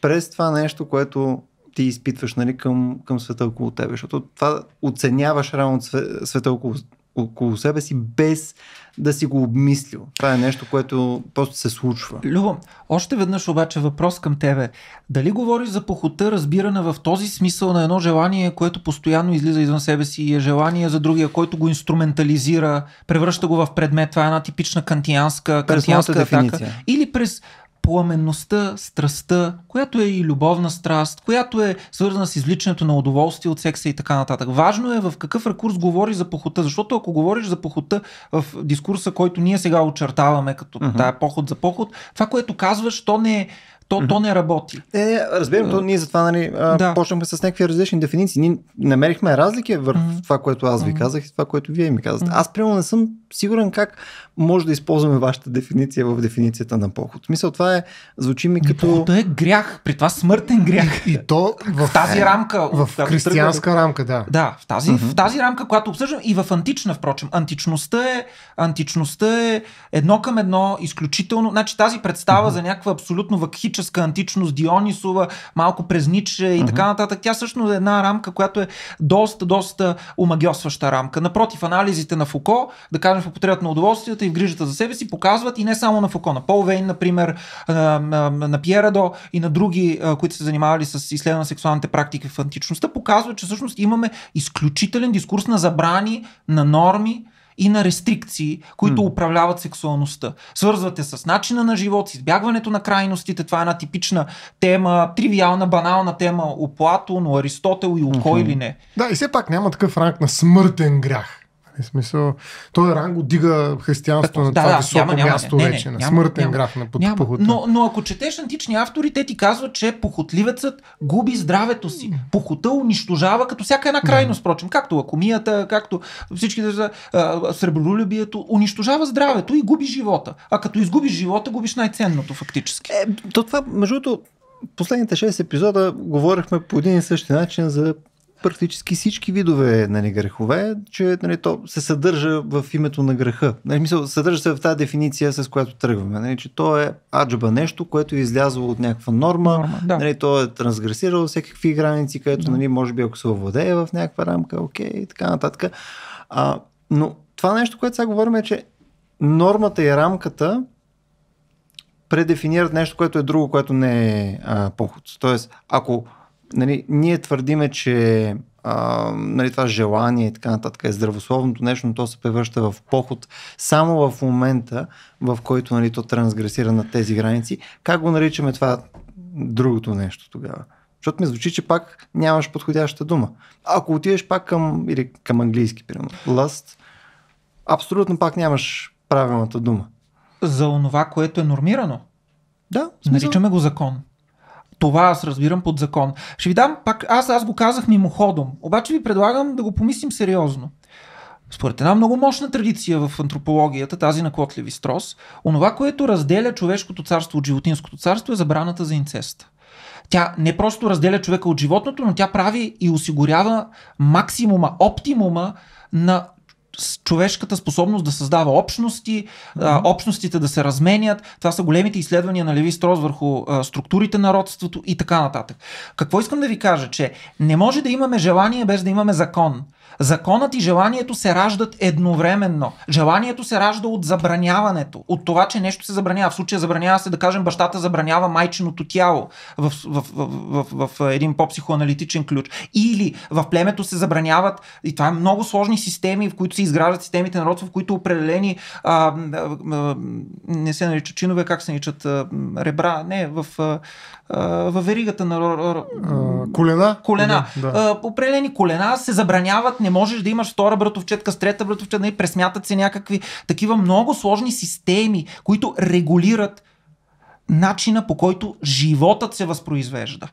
през това нещо, което ти изпитваш нали, към, към света около тебе. Защото това оценяваш рано света около, около себе си без да си го обмислил. Това е нещо, което просто се случва. Любо, още веднъж обаче въпрос към тебе. Дали говориш за похота, разбирана в този смисъл на едно желание, което постоянно излиза извън себе си и е желание за другия, който го инструментализира, превръща го в предмет. Това е една типична кантианска, кантианска атака. Дефиниция. Или през пламенността, страстта, която е и любовна страст, която е свързана с изличането на удоволствие от секса и така нататък. Важно е в какъв рекурс говори за похота, защото ако говориш за похота в дискурса, който ние сега очертаваме като mm-hmm. тая поход за поход, това, което казваш, то не е то, mm-hmm. то не работи. Е, е разбирам, то е. ние затова нали, да. почнахме с някакви различни дефиниции. Ние намерихме разлики върху mm-hmm. това, което аз ви казах и това, което вие ми казахте. Аз, примерно, не съм сигурен как може да използваме вашата дефиниция в дефиницията на поход. Мисъл, това е, звучи ми ами като... Поход е грях, при това смъртен грях. И, и то в, в тази рамка. В, в християнска тръгва... рамка, да. Да, в тази, uh-huh. в тази рамка, която обсъждам и в антична, впрочем. Античността е, античността е едно към едно, изключително. Значи тази представа uh-huh. за някаква абсолютно вакхическа античност, Дионисова, малко през Ниче и така нататък, тя всъщност е една рамка, която е доста, доста омагиосваща рамка. Напротив, анализите на Фуко, да кажем, изразен в употребата на удоволствията и в грижата за себе си, показват и не само на Фуко, на Пол Вейн, например, на Пьерадо и на други, които се занимавали с изследване на сексуалните практики в античността, показват, че всъщност имаме изключителен дискурс на забрани, на норми, и на рестрикции, които mm. управляват сексуалността. Свързвате с начина на живот, с избягването на крайностите. Това е една типична тема, тривиална, банална тема у Платон, о Аристотел и у mm-hmm. кой ли не. Да, и все пак няма такъв ранг на смъртен грях. И смисъл, той ранго дига християнството на да, това да, високо няма, няма, място не, не, вече, не, не, на смъртен няма, граф на похота. Но, но ако четеш антични автори, те ти казват, че похотливецът губи здравето си. Похота унищожава като всяка една крайност, впрочем. Както лакомията, както всички сребролюбието, унищожава здравето и губи живота. А като изгубиш живота, губиш най-ценното фактически. Е, то това, между последните 6 епизода говорихме по един и същи начин за практически всички видове нали, грехове, че нали, то се съдържа в името на греха. Нали, мисъл, съдържа се в тази дефиниция, с която тръгваме. Нали, че то е аджба нещо, което е излязло от някаква норма, норма да. нали, то е трансгресирало всякакви граници, където да. нали, може би ако се овладее в някаква рамка, окей, и така нататък. А, но това нещо, което сега говорим е, че нормата и рамката предефинират нещо, което е друго, което не е а, поход. Тоест, ако нали, ние твърдиме, че а, нали, това желание и така нататък е здравословното нещо, но то се превръща в поход само в момента, в който нали, то трансгресира на тези граници. Как го наричаме това другото нещо тогава? Защото ми звучи, че пак нямаш подходяща дума. Ако отидеш пак към, или към английски, примерно, lust, абсолютно пак нямаш правилната дума. За онова, което е нормирано. Да. Наричаме го закон. Това аз разбирам под закон. Ще ви дам пак, аз, аз го казах мимоходом, обаче ви предлагам да го помислим сериозно. Според една много мощна традиция в антропологията, тази на котлеви-строс, онова, което разделя човешкото царство от животинското царство е забраната за инцеста. Тя не просто разделя човека от животното, но тя прави и осигурява максимума, оптимума на човешката способност да създава общности, mm-hmm. общностите да се разменят. Това са големите изследвания на Леви Строс върху структурите на родството и така нататък. Какво искам да ви кажа, че не може да имаме желание без да имаме закон. Законът и желанието се раждат едновременно. Желанието се ражда от забраняването, от това, че нещо се забранява. В случая забранява се, да кажем, бащата забранява майченото тяло в, в, в, в, в един по-психоаналитичен ключ. Или в племето се забраняват, и това е много сложни системи, в които се изграждат системите на родство, в които определени, а, а, а, не се наричат чинове, как се наричат, а, ребра, не, в... А, във веригата на а, колена. Колена. Да, да. Определени колена се забраняват, не можеш да имаш втора братовчетка с трета братовчетка и нали, пресмятат се някакви такива много сложни системи, които регулират начина по който животът се възпроизвежда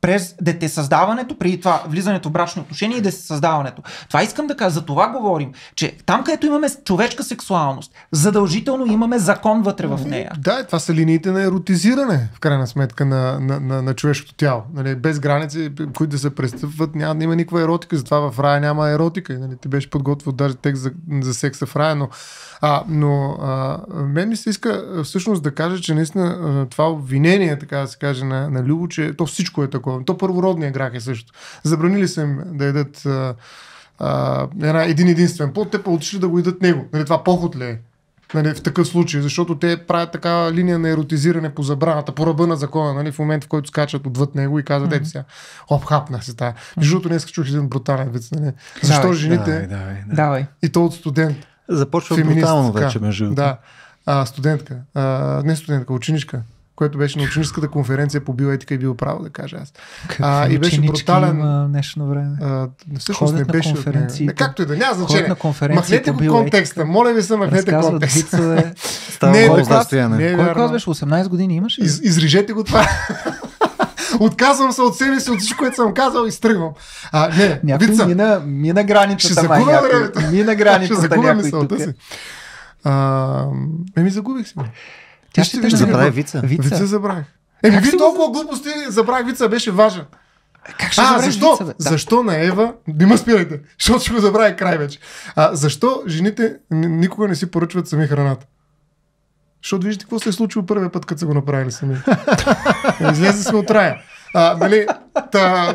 през дете създаването, преди това влизането в брачно отношение и дете създаването. Това искам да кажа, за това говорим, че там където имаме човешка сексуалност, задължително имаме закон вътре в нея. Да, това са линиите на еротизиране, в крайна сметка, на, на, на, на човешкото тяло. Нали, без граници, които да се престъпват, няма да има никаква еротика, затова в рая няма еротика. Нали, ти беше подготвил даже текст за, за секса в рая, но а, но а, мен ми се иска всъщност да кажа, че наистина това обвинение, така да се каже, на, на Любо, че то всичко е такова. То първородния грах е също. Забранили са им да едат а, една, един единствен плод, те отишли да го едат него. Нали, това поход ли е? нали, в такъв случай, защото те правят такава линия на еротизиране по забраната, по ръба на закона, нали, в момента в който скачат отвъд него и казват, mm-hmm. ето сега, оп, хапна се тая. Между другото, днес чух един брутален вид, нали? Защо давай, жените... Давай, давай, давай. И то от студент. Започва брутално вече, между Да, а, студентка, а, не студентка, ученичка, което беше на ученическата конференция по биоетика и биоправо, да кажа аз. а, и беше брутален. Има днешно време. А, всъщност Ходят не беше. От нея. Не, както и да, няма значение. На махнете го контекста. Моля ви се, махнете контекста. (laughs) не, е така, не е Кой казваш, 18 години имаш? Из, изрежете го това. (laughs) Отказвам се от себе си, от всичко, което съм казал и стръгвам. А, не, някой вица. Мина, мина границата. Ще загубя май, времето. Мина (laughs) границата. Ще загубя мисълта си. А, еми, загубих си. Тя ще, ще забрави вица. вица. Вица забравих. Еми, вие толкова глупости забравих, вица беше важен. Е, как ще а, защо? Вица, да. Защо на Ева... Не ме спирайте, (laughs) защото ще го забравя край вече. А, защо жените никога не си поръчват сами храната? Защото виждате какво се е случило първия път, като са го направили сами. (laughs) Излезе сме от рая. А, нали, та,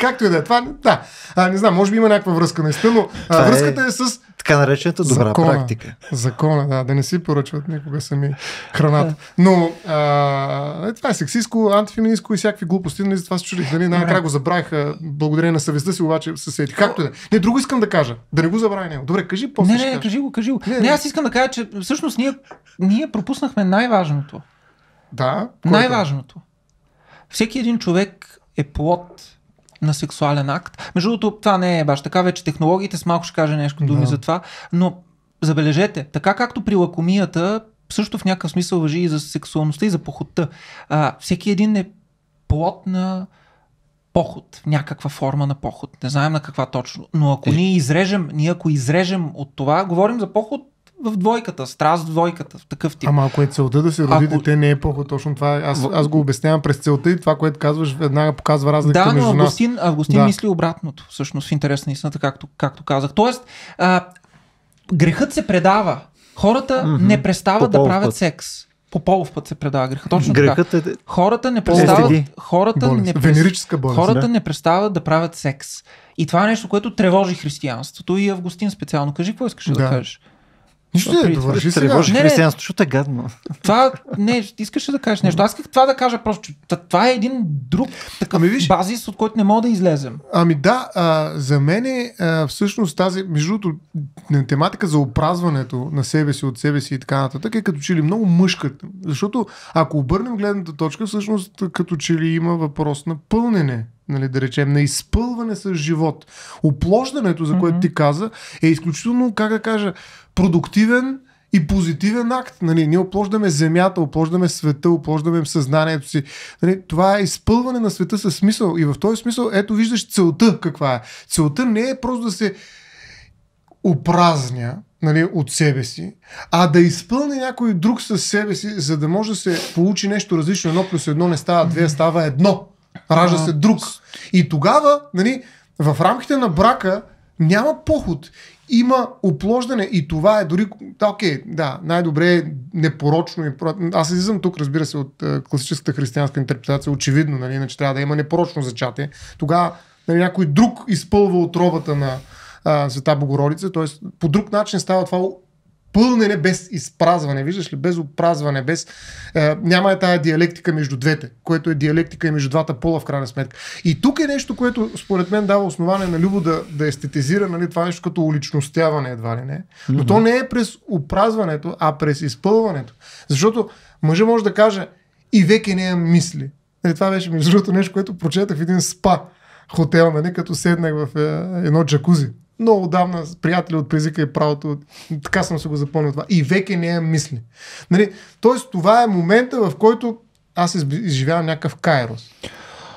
както и да е. Това, да. А, не знам, може би има някаква връзка наистина, но а, е- връзката е с така наречената добра закона, практика. Закона, да, да не си поръчват никога сами храната. Но а, е, това е сексистко, антифеминистко и всякакви глупости, но и нали, това се чудих. Дали най-накрая го забравих, благодарение на съвестта си, обаче се сети. Както и да. Е. Не, друго искам да кажа. Да не го забравя него. Добре, кажи после. Не, не, не кажи го, кажи го. Не, не, не, аз искам да кажа, че всъщност ние, ние пропуснахме най-важното. Да. Е най-важното. Всеки един човек е плод на сексуален акт. Между другото, това не е баш така. Вече технологиите с малко ще кажа нещо думи да. за това, но забележете, така както при лакомията, също в някакъв смисъл въжи и за сексуалността и за походта. А, всеки един е плод на поход, някаква форма на поход. Не знаем на каква точно. Но ако е... ние изрежем, ние ако изрежем от това, говорим за поход в двойката, страст в двойката, в такъв тип. Ама ако е целта да се роди ако... дете, не е плохо точно това. Е. Аз, аз го обяснявам през целта и това, което казваш, веднага показва разлика да, между но Августин, Августин да. мисли обратното, всъщност, в интерес на истината, както, както казах. Тоест, а, грехът се предава. Хората mm-hmm. не престават да правят път. секс. По полов път се предава греха. Точно Грехът така. Е... Хората не престават. Е, хората не, през... болест, хората да. не престават да правят секс. И това е нещо, което тревожи християнството и Августин специално. Кажи, какво искаш да, да кажеш? Нищо да ами, довърши е, сега. Тревожих християнството, защото е гадно. Това, не, искаш да кажеш нещо. Аз исках това да кажа просто, че това е един друг такъв ами, виж, базис, от който не мога да излезем. Ами да, а, за мен е а, всъщност тази, между другото, тематика за опразването на себе си, от себе си и така нататък е като че ли много мъжка. Защото ако обърнем гледната точка, всъщност като че ли има въпрос на пълнене нали, да речем, на изпълване с живот. Оплождането, за което mm-hmm. ти каза, е изключително, как да кажа, продуктивен и позитивен акт. Нали, ние оплождаме земята, оплождаме света, оплождаме съзнанието си. Нали, това е изпълване на света със смисъл. И в този смисъл, ето виждаш целта каква е. Целта не е просто да се опразня нали, от себе си, а да изпълни някой друг със себе си, за да може да се получи нещо различно. Едно плюс едно не става две, става едно. Ражда се друг. И тогава, нали, в рамките на брака няма поход има оплождане и това е дори, да, окей, да, най-добре е непорочно. Аз излизам тук, разбира се, от е, класическата християнска интерпретация, очевидно, нали, иначе трябва да има непорочно зачатие. Тогава нали, някой друг изпълва отровата на а, Света Богородица, т.е. по друг начин става това пълнене без изпразване, виждаш ли, без опразване, без... Е, няма е тая диалектика между двете, което е диалектика и между двата пола в крайна сметка. И тук е нещо, което според мен дава основание на нали, Любо да, да естетизира нали, това нещо като уличностяване едва ли не. Но то не е през опразването, а през изпълването. Защото мъжа може да каже и веки не я мисли. Нали, това беше между другото нещо, което прочетах в един спа хотел, нали, като седнах в е, едно джакузи много отдавна приятели от призика и правото, така съм се го запомнил това. И веке не е мисли. Нали? Тоест това е момента, в който аз изживявам някакъв кайрос.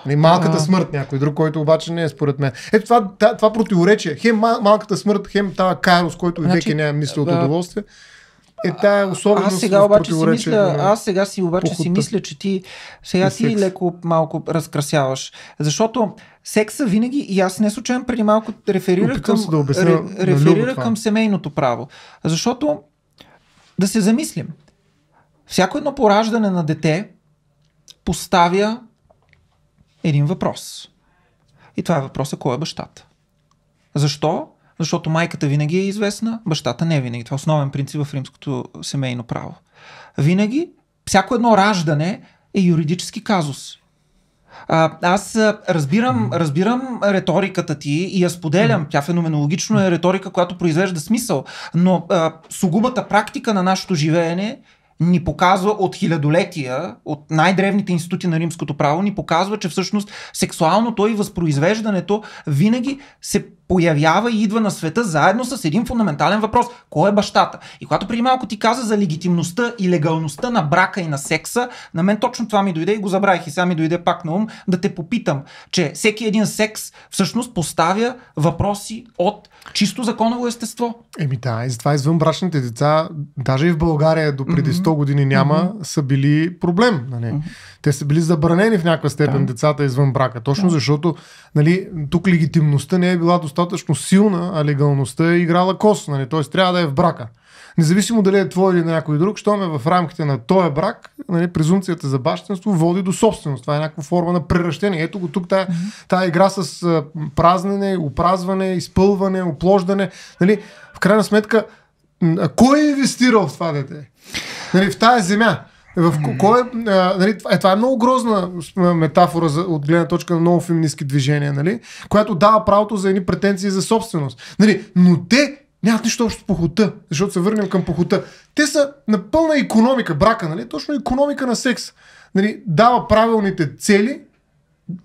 Нали? Малката а... смърт някой друг, който обаче не е според мен. Ето това, това, това противоречие. Хем малката смърт, хем това кайрос, който значи, веке не е мислил от удоволствие. Е, тая е особеност аз сега обаче си мисля, аз сега си обаче похута. си мисля, че ти сега ти леко малко разкрасяваш. Защото секса винаги, и аз не случайно преди малко реферирах към, да обясня, ре, реферира към семейното право. Защото да се замислим, всяко едно пораждане на дете поставя един въпрос. И това е въпроса кой е бащата. Защо? Защото майката винаги е известна, бащата не е винаги. Това е основен принцип в римското семейно право. Винаги, всяко едно раждане е юридически казус. А, аз разбирам, разбирам риториката ти и я споделям. Тя феноменологично е риторика, която произвежда смисъл. Но а, сугубата практика на нашето живеене ни показва от хилядолетия, от най-древните институти на римското право, ни показва, че всъщност сексуалното и възпроизвеждането винаги се появява и идва на света заедно с един фундаментален въпрос. Кой е бащата? И когато преди малко ти каза за легитимността и легалността на брака и на секса, на мен точно това ми дойде и го забравих и сега ми дойде пак на ум да те попитам, че всеки един секс всъщност поставя въпроси от чисто законово естество. Еми да, и затова извън брачните деца, даже и в България до преди 100 години няма, са били проблем. Нали? Те са били забранени в някаква степен да. децата извън брака. Точно да. защото нали, тук легитимността не е била достатъчно достатъчно силна, а легалността е играла кос, нали? т.е. трябва да е в брака. Независимо дали е твой или на някой друг, щом е в рамките на този брак, нали, презумцията за бащенство води до собственост. Това е някаква форма на преръщение. Ето го тук тая, тая игра с празнене, опразване, изпълване, оплождане. Нали, в крайна сметка, кой е инвестирал в това дете? Нали, в тази земя? В mm-hmm. кой, е, а, нали, е, това е много грозна метафора за, от гледна точка на много феминистки движения, нали, която дава правото за едни претенции за собственост. Нали, но те нямат нищо общо с похота, защото се върнем към похота. Те са на пълна економика, брака, нали, точно економика на секс. Нали, дава правилните цели,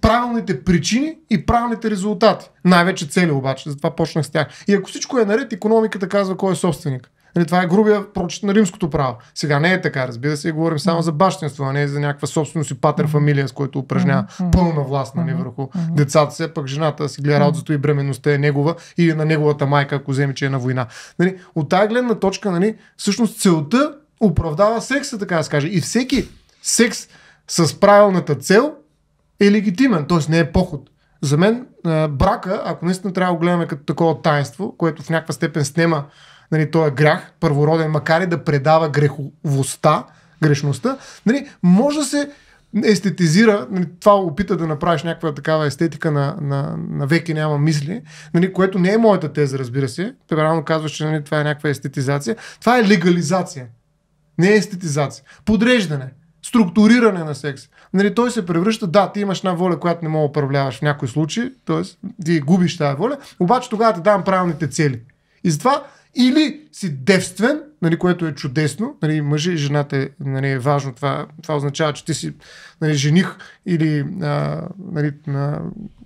правилните причини и правилните резултати. Най-вече цели обаче, затова почнах с тях. И ако всичко е наред, економиката казва кой е собственик. Нали, това е грубия прочит на римското право. Сега не е така, разбира се, и говорим само за бащинство, а не за някаква собственост и патер фамилия, с който упражнява пълна власт нали, върху децата си, пък жената си гледа работата и бременността е негова или на неговата майка, ако вземе, че е на война. Нали, от тази гледна точка, нали, всъщност целта оправдава секса, така да се каже. И всеки секс с правилната цел е легитимен, т.е. не е поход. За мен брака, ако наистина трябва да го гледаме като такова таинство, което в някаква степен снема нали, този грях, първороден, макар и да предава греховостта, грешността, нали, може да се естетизира, нали, това опита да направиш някаква такава естетика на, на, на веки няма мисли, нали, което не е моята теза, разбира се. Теберално казваш, че нали, това е някаква естетизация. Това е легализация. Не е естетизация. Подреждане. Структуриране на секс. Нали, той се превръща, да, ти имаш една воля, която не мога да управляваш в някои случаи, т.е. ти губиш тази воля, обаче тогава ти давам правилните цели. И затова или си девствен, нали, което е чудесно, нали, мъжи и жената е, нали, е важно, това, това означава, че ти си нали, жених или а, нали, на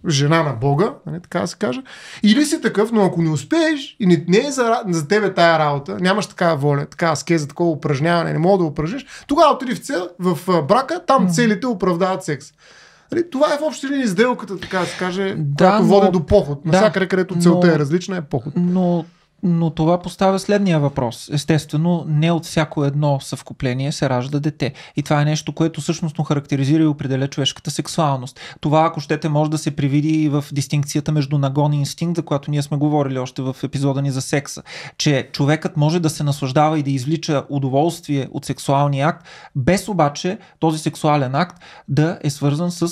жена на Бога, нали, така да се каже. Или си такъв, но ако не успееш и не, не е за, за тебе тая работа, нямаш такава воля, така аскеза, такова упражняване, не мога да упражниш, тогава отиди в, цел, в брака, там целите оправдават секс. Нали, това е в общи линии сделката, така да се каже, да, която но, води до поход. На да, където целта е но, е различна, е поход. Но но това поставя следния въпрос. Естествено, не от всяко едно съвкупление се ражда дете. И това е нещо, което всъщност характеризира и определя човешката сексуалност. Това, ако щете, може да се привиди и в дистинкцията между нагон и инстинкт, за която ние сме говорили още в епизода ни за секса. Че човекът може да се наслаждава и да извлича удоволствие от сексуалния акт, без обаче този сексуален акт да е свързан с,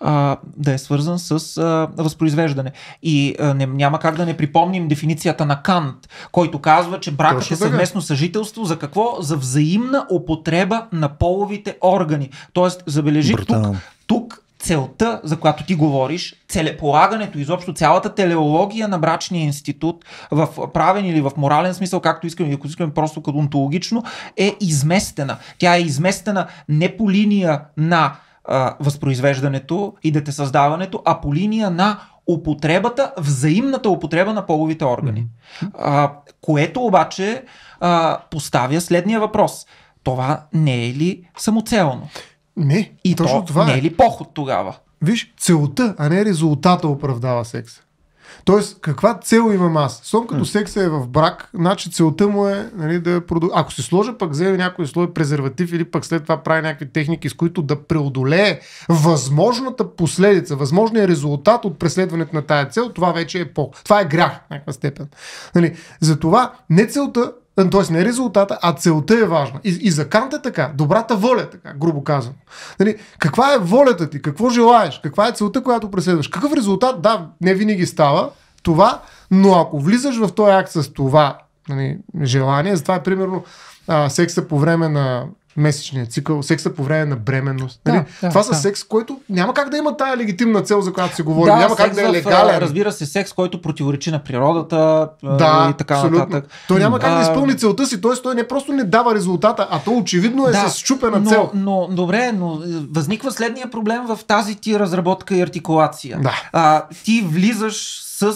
а, да е свързан с а, възпроизвеждане. И а, не, няма как да не припомним дефиницията на Кант, законът, който казва, че бракът Точно е съвместно да съжителство. За какво? За взаимна употреба на половите органи. Тоест, забележи Брутал. тук, тук целта, за която ти говориш, целеполагането, изобщо цялата телеология на брачния институт в правен или в морален смисъл, както искаме, ако искаме просто като онтологично, е изместена. Тя е изместена не по линия на а, възпроизвеждането и детесъздаването, а по линия на употребата, взаимната употреба на половите органи. А, което обаче а, поставя следния въпрос. Това не е ли самоцелно? Не. И точно то това е. не е ли поход тогава? Виж, целта, а не резултата оправдава секса. Тоест, каква цел имам аз? Щом като секса е в брак, значи целта му е нали, да продъл... Ако се сложа, пък вземе някой слой презерватив или пък след това прави някакви техники, с които да преодолее възможната последица, възможния резултат от преследването на тая цел, това вече е по. Това е грях, в някаква степен. Нали, затова не целта Тоест не е резултата, а целта е важна. И, и за Кант е така. Добрата воля е така, грубо казано. Нали, каква е волята ти? Какво желаеш? Каква е целта, която преследваш? Какъв резултат? Да, не винаги става това, но ако влизаш в този акт с това нали, желание, затова е примерно а, секса по време на месечния цикъл, секса по време на бременност. Да, нали? да, Това да. са секс, който няма как да има тая легитимна цел, за която се говори. Да, няма как да е легален. В, разбира се, секс, който противоречи на природата да, и така абсолютно. нататък. Той няма как а... да изпълни целта си, т.е. той не просто не дава резултата, а то очевидно е да, с чупена цел. Но, добре, но е, възниква следния проблем в тази ти разработка и артикулация. Да. А, ти влизаш с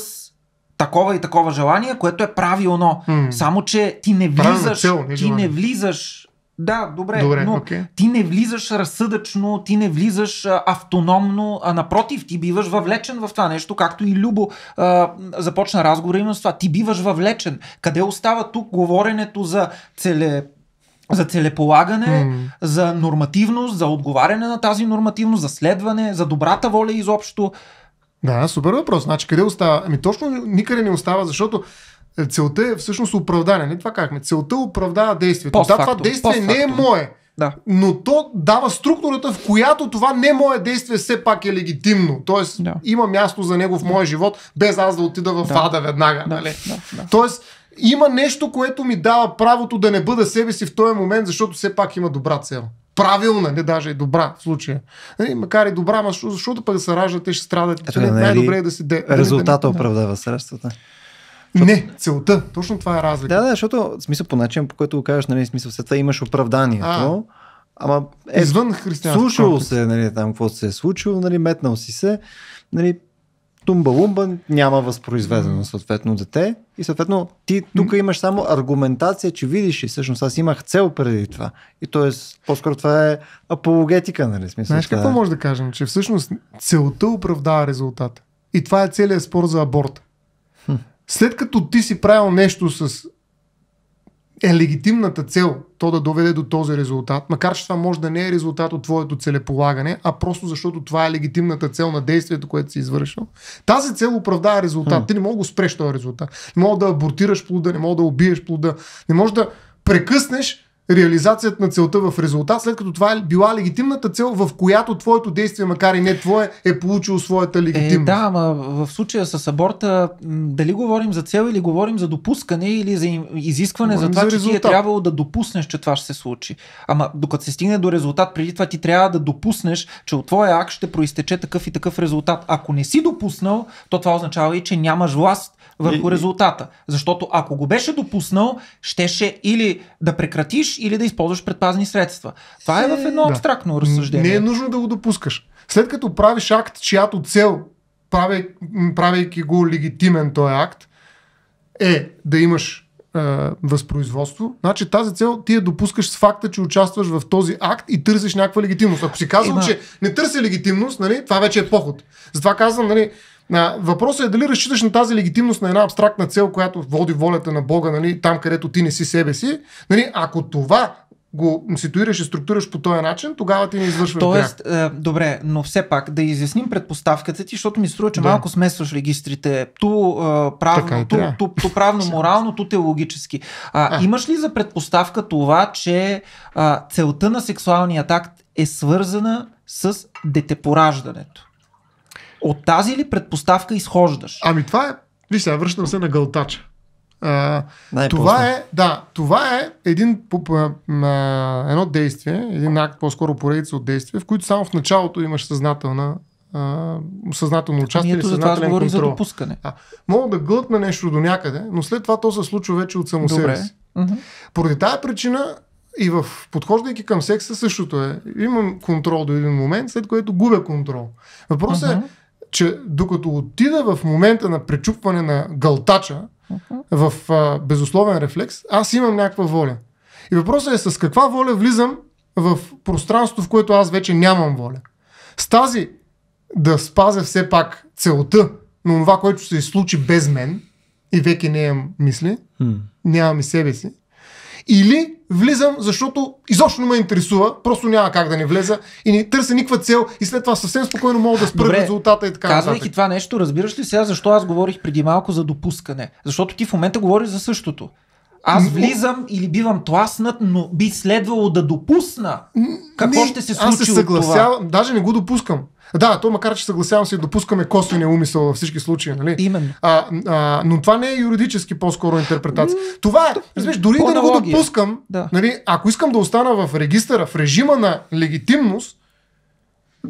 такова и такова желание, което е правилно. Mm. Само, че ти не влизаш, цел, не ти не влизаш да, добре, добре но okay. ти не влизаш разсъдъчно, ти не влизаш а, автономно, а напротив, ти биваш въвлечен в това нещо, както и Любо а, започна разговора именно с това. Ти биваш въвлечен. Къде остава тук говоренето за целе за целеполагане, mm. за нормативност, за отговаряне на тази нормативност, за следване, за добрата воля изобщо. Да, супер въпрос. Значи къде остава? Ами точно никъде не остава, защото е, целта е всъщност оправдание. Не нали това казахме. Целта оправдава действието. да, това действие не е мое. Да. Но то дава структурата, в която това не мое действие все пак е легитимно. Тоест да. има място за него в моя живот, без аз да отида в да. ада веднага. Да. Нали? Да. Да. Тоест има нещо, което ми дава правото да не бъда себе си в този момент, защото все пак има добра цел. Правилна, не даже и добра в случая. Нали? макар и добра, защото пък да се раждат, те ще страдат. Нали, най-добре е да си де. Резултата да, оправдава средствата. Защото... Не, целта. Точно това е разлика. Да, да, защото смисъл по начин, по който го кажеш, нали, смисъл това имаш оправданието. А, ама е, извън Слушало се, нали, там какво се е случило, нали, метнал си се, нали, тумба-лумба няма възпроизведено съответно дете и съответно ти тук имаш само аргументация, че видиш и всъщност аз имах цел преди това. И т.е. по-скоро това е апологетика, нали? Смисъл, Знаеш какво е? може да кажем? Че всъщност целта оправдава резултата. И това е целият спор за аборт. Хм. След като ти си правил нещо с е легитимната цел то да доведе до този резултат, макар че това може да не е резултат от твоето целеполагане, а просто защото това е легитимната цел на действието, което си извършил. Тази цел оправдава резултат. Ти не мога да спреш този резултат. Не мога да абортираш плода, не мога да убиеш плода, не може да прекъснеш реализацията на целта в резултат, след като това е била легитимната цел, в която твоето действие, макар и не твое, е получило своята е, легитимност. Е, да, ама в случая с аборта, дали говорим за цел или говорим за допускане или за изискване говорим за това, за че ти е трябвало да допуснеш, че това ще се случи. Ама докато се стигне до резултат, преди това ти трябва да допуснеш, че от твоя акт ще проистече такъв и такъв резултат. Ако не си допуснал, то това означава и, че нямаш власт върху и, резултата. Защото ако го беше допуснал, щеше или да прекратиш, или да използваш предпазни средства. Това е в е, едно да. абстрактно разсъждение. Не е нужно да го допускаш. След като правиш акт, чиято цел, правей, правейки го легитимен този акт, е да имаш е, възпроизводство, значи тази цел ти я допускаш с факта, че участваш в този акт и търсиш някаква легитимност. Ако си казвам, Ема... че не търси легитимност, нали, това вече е поход. Затова казвам, нали, въпросът е дали разчиташ на тази легитимност на една абстрактна цел, която води волята на Бога, нали, там където ти не си себе си. Нали, ако това го ситуираш и структураш по този начин, тогава ти не извършваш Тоест, е, добре, но все пак да изясним предпоставката ти, защото ми струва, че да. малко смесваш регистрите. Ту е, правно, ту, ту, ту, ту правно (laughs) морално, ту теологически. А, а. Имаш ли за предпоставка това, че а, целта на сексуалния акт е свързана с детепораждането? От тази ли предпоставка изхождаш? Ами това е, виж сега, връщам се на гълтача. А, това е, да, това е един, а, едно действие, един акт, по-скоро поредица от действия, в които само в началото имаш съзнателна съзнателно участие или съзнателен контрол. за допускане. А, мога да глътна нещо до някъде, но след това то се случва вече от само себе си. Uh-huh. Поради тая причина и в подхождайки към секса същото е. Имам контрол до един момент, след което губя контрол. Въпросът uh-huh. е че докато отида в момента на пречупване на гълтача в а, безусловен рефлекс, аз имам някаква воля. И въпросът е с каква воля влизам в пространство, в което аз вече нямам воля. С тази да спазя все пак целта на това, което се случи без мен и веки не имам мисли, нямам и себе си. Или влизам, защото изобщо не ме интересува, просто няма как да не влеза и не търся никаква цел и след това съвсем спокойно мога да спра резултата и така. Казвайки това нещо, разбираш ли сега защо аз говорих преди малко за допускане? Защото ти в момента говориш за същото. Аз влизам или бивам тласнат, но би следвало да допусна какво не, ще се случи аз се съгласявам, това. даже не го допускам. Да, то макар, че съгласявам се, допускаме косвения умисъл във всички случаи, нали? Именно. А, а, но това не е юридически по-скоро интерпретация. Mm, това е, разбираш, дори да не го допускам, да. нали, ако искам да остана в регистъра, в режима на легитимност,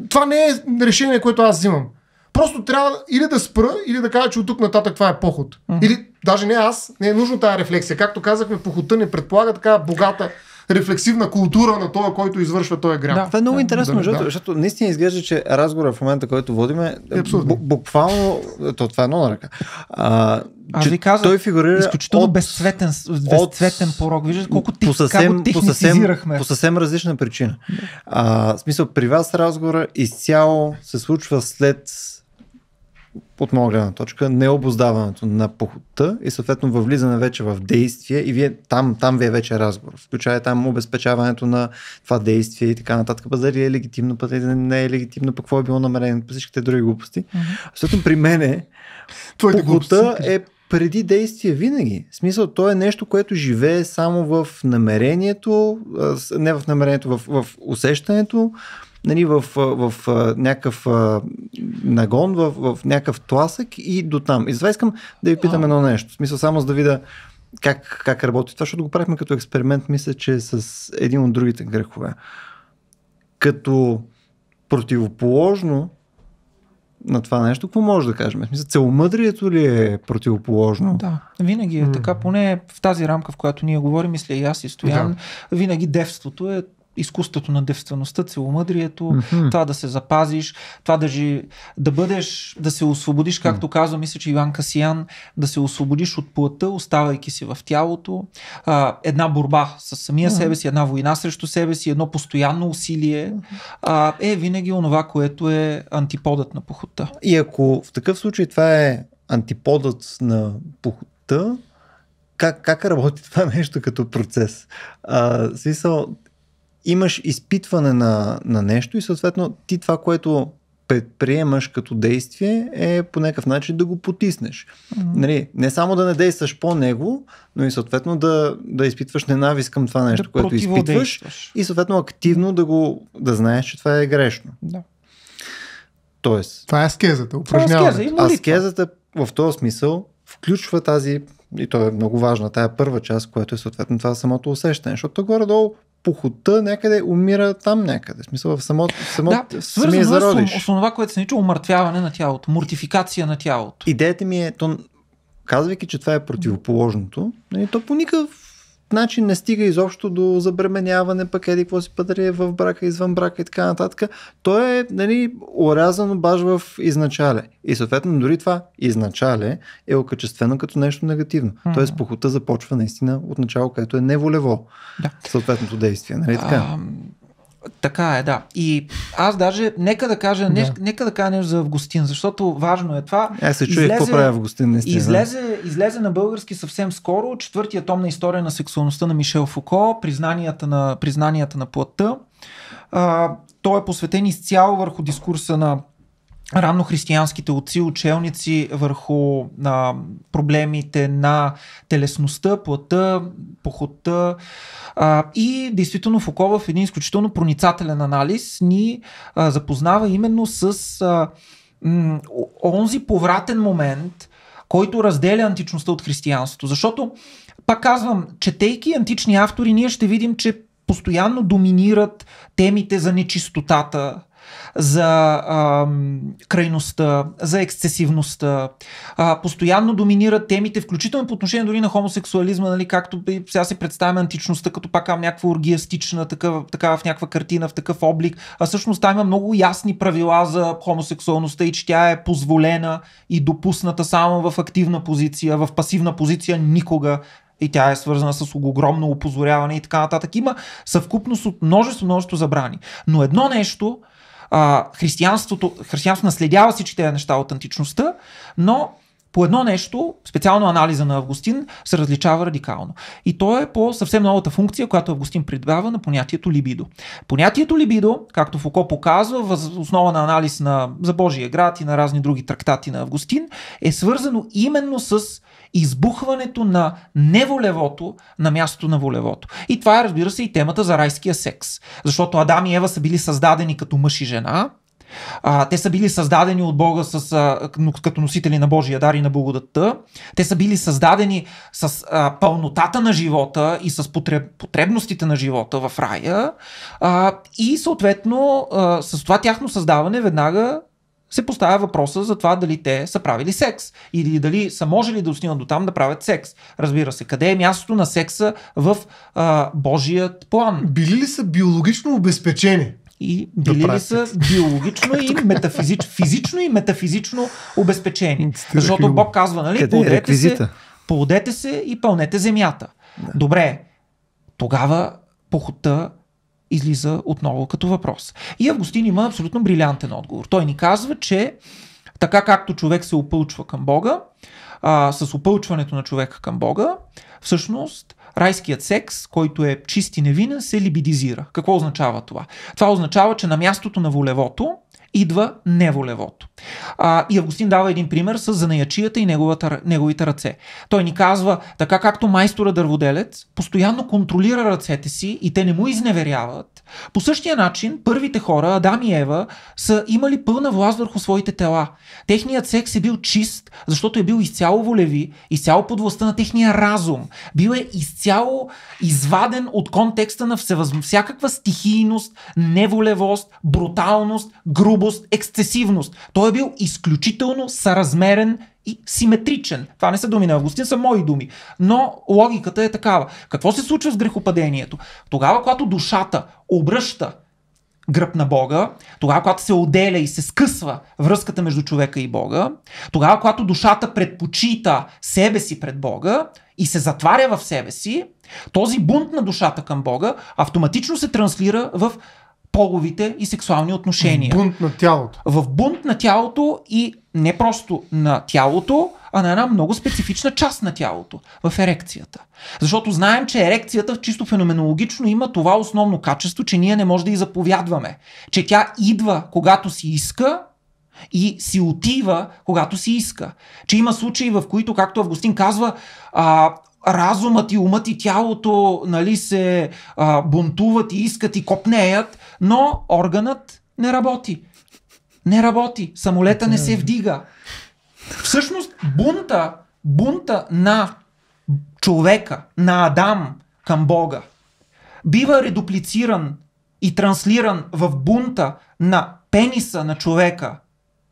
това не е решение, което аз взимам. Просто трябва или да спра, или да кажа, че от тук нататък това е поход. Mm-hmm. Или Даже не аз, не е нужно тази рефлексия. Както казахме, похота не предполага така богата рефлексивна култура на това, който извършва този грях. Да, това е много да, интересно, да, защото, да. защото наистина изглежда, че разговора в момента, който водиме, е, е б- буквално, то това е едно на ръка. А, аз ви казвам, той фигурира изключително от, безцветен, безцветен от, порог. Виждате колко ти, по съвсем, по съвсем, по съвсем различна причина. А, в смисъл, при вас разговора изцяло се случва след от моя гледна точка, необоздаването на похота и съответно влизане вече в действие и вие, там, там ви е вече разговор. Включая там обезпечаването на това действие и така нататък. Па дали е легитимно, па дали не е легитимно, пък какво е било намерението, па всичките други глупости. Mm-hmm. Съответно при мене Твоите похота е преди действие винаги. В смисъл, то е нещо, което живее само в намерението, не в намерението, в, в усещането, нали, в, в, в някакъв нагон, в, в някакъв тласък и до там. И затова искам да ви питам едно нещо. В смисъл само за да видя как, как работи това, защото го правихме като експеримент, мисля, че с един от другите грехове. Като противоположно на това нещо, какво може да кажем? Мисля, целомъдрието ли е противоположно? Да, винаги е mm. така, поне в тази рамка, в която ние говорим, мисля и аз и Стоян, да. винаги девството е изкуството на девствеността, целомъдрието, mm-hmm. това да се запазиш, това да, жи, да бъдеш, да се освободиш, както mm-hmm. казва, мисля, че Иван Касиян, да се освободиш от плътта, оставайки си в тялото. А, една борба с самия mm-hmm. себе си, една война срещу себе си, едно постоянно усилие а, е винаги онова, което е антиподът на похота. И ако в такъв случай това е антиподът на похота, как, как работи това (laughs) нещо като процес? А, смисъл, имаш изпитване на, на нещо и съответно ти това, което предприемаш като действие е по някакъв начин да го потиснеш. Mm-hmm. Нали, не само да не действаш по него, но и съответно да, да изпитваш ненавист към това нещо, да което изпитваш и съответно активно да го да знаеш, че това е грешно. Да. Тоест. Това е аскезата, упражняване. Е аскезата в този смисъл включва тази и то е много важна, тая първа част, което е съответно това самото усещане, защото горе-долу пухота някъде умира там някъде. В смисъл в самото само, да, самия е зародиш. Да, с това, което се нарича умъртвяване на тялото, мортификация на тялото. Идеята ми е, то, казвайки, че това е противоположното, нали, то по никакъв начин не стига изобщо до забременяване, пък еди какво си пътре в брака, извън брака и така нататък. То е нали, орязано баш в изначале. И съответно дори това изначале е окачествено като нещо негативно. Mm-hmm. Тоест похота започва наистина от начало, което е неволево да. съответното действие. Нали, така? А, така е, да. И аз даже, нека да кажа, да. Нека, нека да кажа нещо за Августин, защото важно е това. Аз е, се чуя какво прави Августин, наистина. Излезе, излезе на български съвсем скоро четвъртия том на история на сексуалността на Мишел Фуко, признанията на, признанията на плътта. А, той е посветен изцяло върху дискурса на християнските отци, учелници върху а, проблемите на телесността, плътта, похота. А, и действително Фуко в един изключително проницателен анализ ни а, запознава именно с а, м- онзи повратен момент, който разделя античността от християнството. Защото, пак казвам, четейки антични автори, ние ще видим, че постоянно доминират темите за нечистотата, за а, крайността, за ексцесивността. А, постоянно доминират темите, включително по отношение дори на хомосексуализма, нали, както сега се представяме античността, като пак някаква оргиастична, такава, такава в някаква картина, в такъв облик. А всъщност там има много ясни правила за хомосексуалността и че тя е позволена и допусната само в активна позиция, в пасивна позиция никога и тя е свързана с огромно опозоряване и така нататък. Има съвкупност от множество, множество забрани. Но едно нещо а, християнството, християнството наследява тези неща от античността, но по едно нещо, специално анализа на Августин, се различава радикално. И то е по съвсем новата функция, която Августин придава на понятието либидо. Понятието либидо, както Фуко показва, в основа на анализ на, за Божия град и на разни други трактати на Августин, е свързано именно с избухването на неволевото на мястото на волевото. И това е, разбира се, и темата за райския секс. Защото Адам и Ева са били създадени като мъж и жена, а, те са били създадени от Бога с, а, като носители на Божия дар и на благодатта. Те са били създадени с а, пълнотата на живота и с потреб, потребностите на живота в рая. А, и съответно а, с това тяхно създаване веднага се поставя въпроса за това дали те са правили секс или дали са можели да достигнат до там да правят секс. Разбира се, къде е мястото на секса в а, Божият план? Били ли са биологично обезпечени? и били да ли са биологично и метафизич, физично и метафизично обезпечени. Защото Бог казва, нали, е подете поудете, се, поудете се и пълнете земята. Да. Добре, тогава похота излиза отново като въпрос. И Августин има абсолютно брилянтен отговор. Той ни казва, че така както човек се опълчва към Бога, а, с опълчването на човека към Бога, всъщност райският секс, който е чист и невинен, се либидизира. Какво означава това? Това означава, че на мястото на волевото, идва неволевото. А, и Августин дава един пример с занаячията и неговата, неговите ръце. Той ни казва, така както майстора дърводелец постоянно контролира ръцете си и те не му изневеряват, по същия начин, първите хора, Адам и Ева, са имали пълна власт върху своите тела. Техният секс е бил чист, защото е бил изцяло волеви, изцяло под властта на техния разум. Бил е изцяло изваден от контекста на всевъзм... всякаква стихийност, неволевост, бруталност, грубост, ексцесивност. Той е бил изключително съразмерен и симетричен. Това не са думи на Августин, са мои думи. Но логиката е такава. Какво се случва с грехопадението? Тогава, когато душата обръща гръб на Бога, тогава, когато се отделя и се скъсва връзката между човека и Бога, тогава, когато душата предпочита себе си пред Бога и се затваря в себе си, този бунт на душата към Бога автоматично се транслира в половите и сексуални отношения. В бунт на тялото. В бунт на тялото и не просто на тялото, а на една много специфична част на тялото в ерекцията. Защото знаем, че ерекцията чисто феноменологично има това основно качество, че ние не може да и заповядваме. Че тя идва, когато си иска и си отива, когато си иска. Че има случаи, в които, както Августин казва, а, разумът и умът и тялото нали, се а, бунтуват и искат и копнеят, но органът не работи. Не работи. Самолета не се вдига. Всъщност бунта, бунта на човека, на Адам към Бога, бива редуплициран и транслиран в бунта на пениса на човека,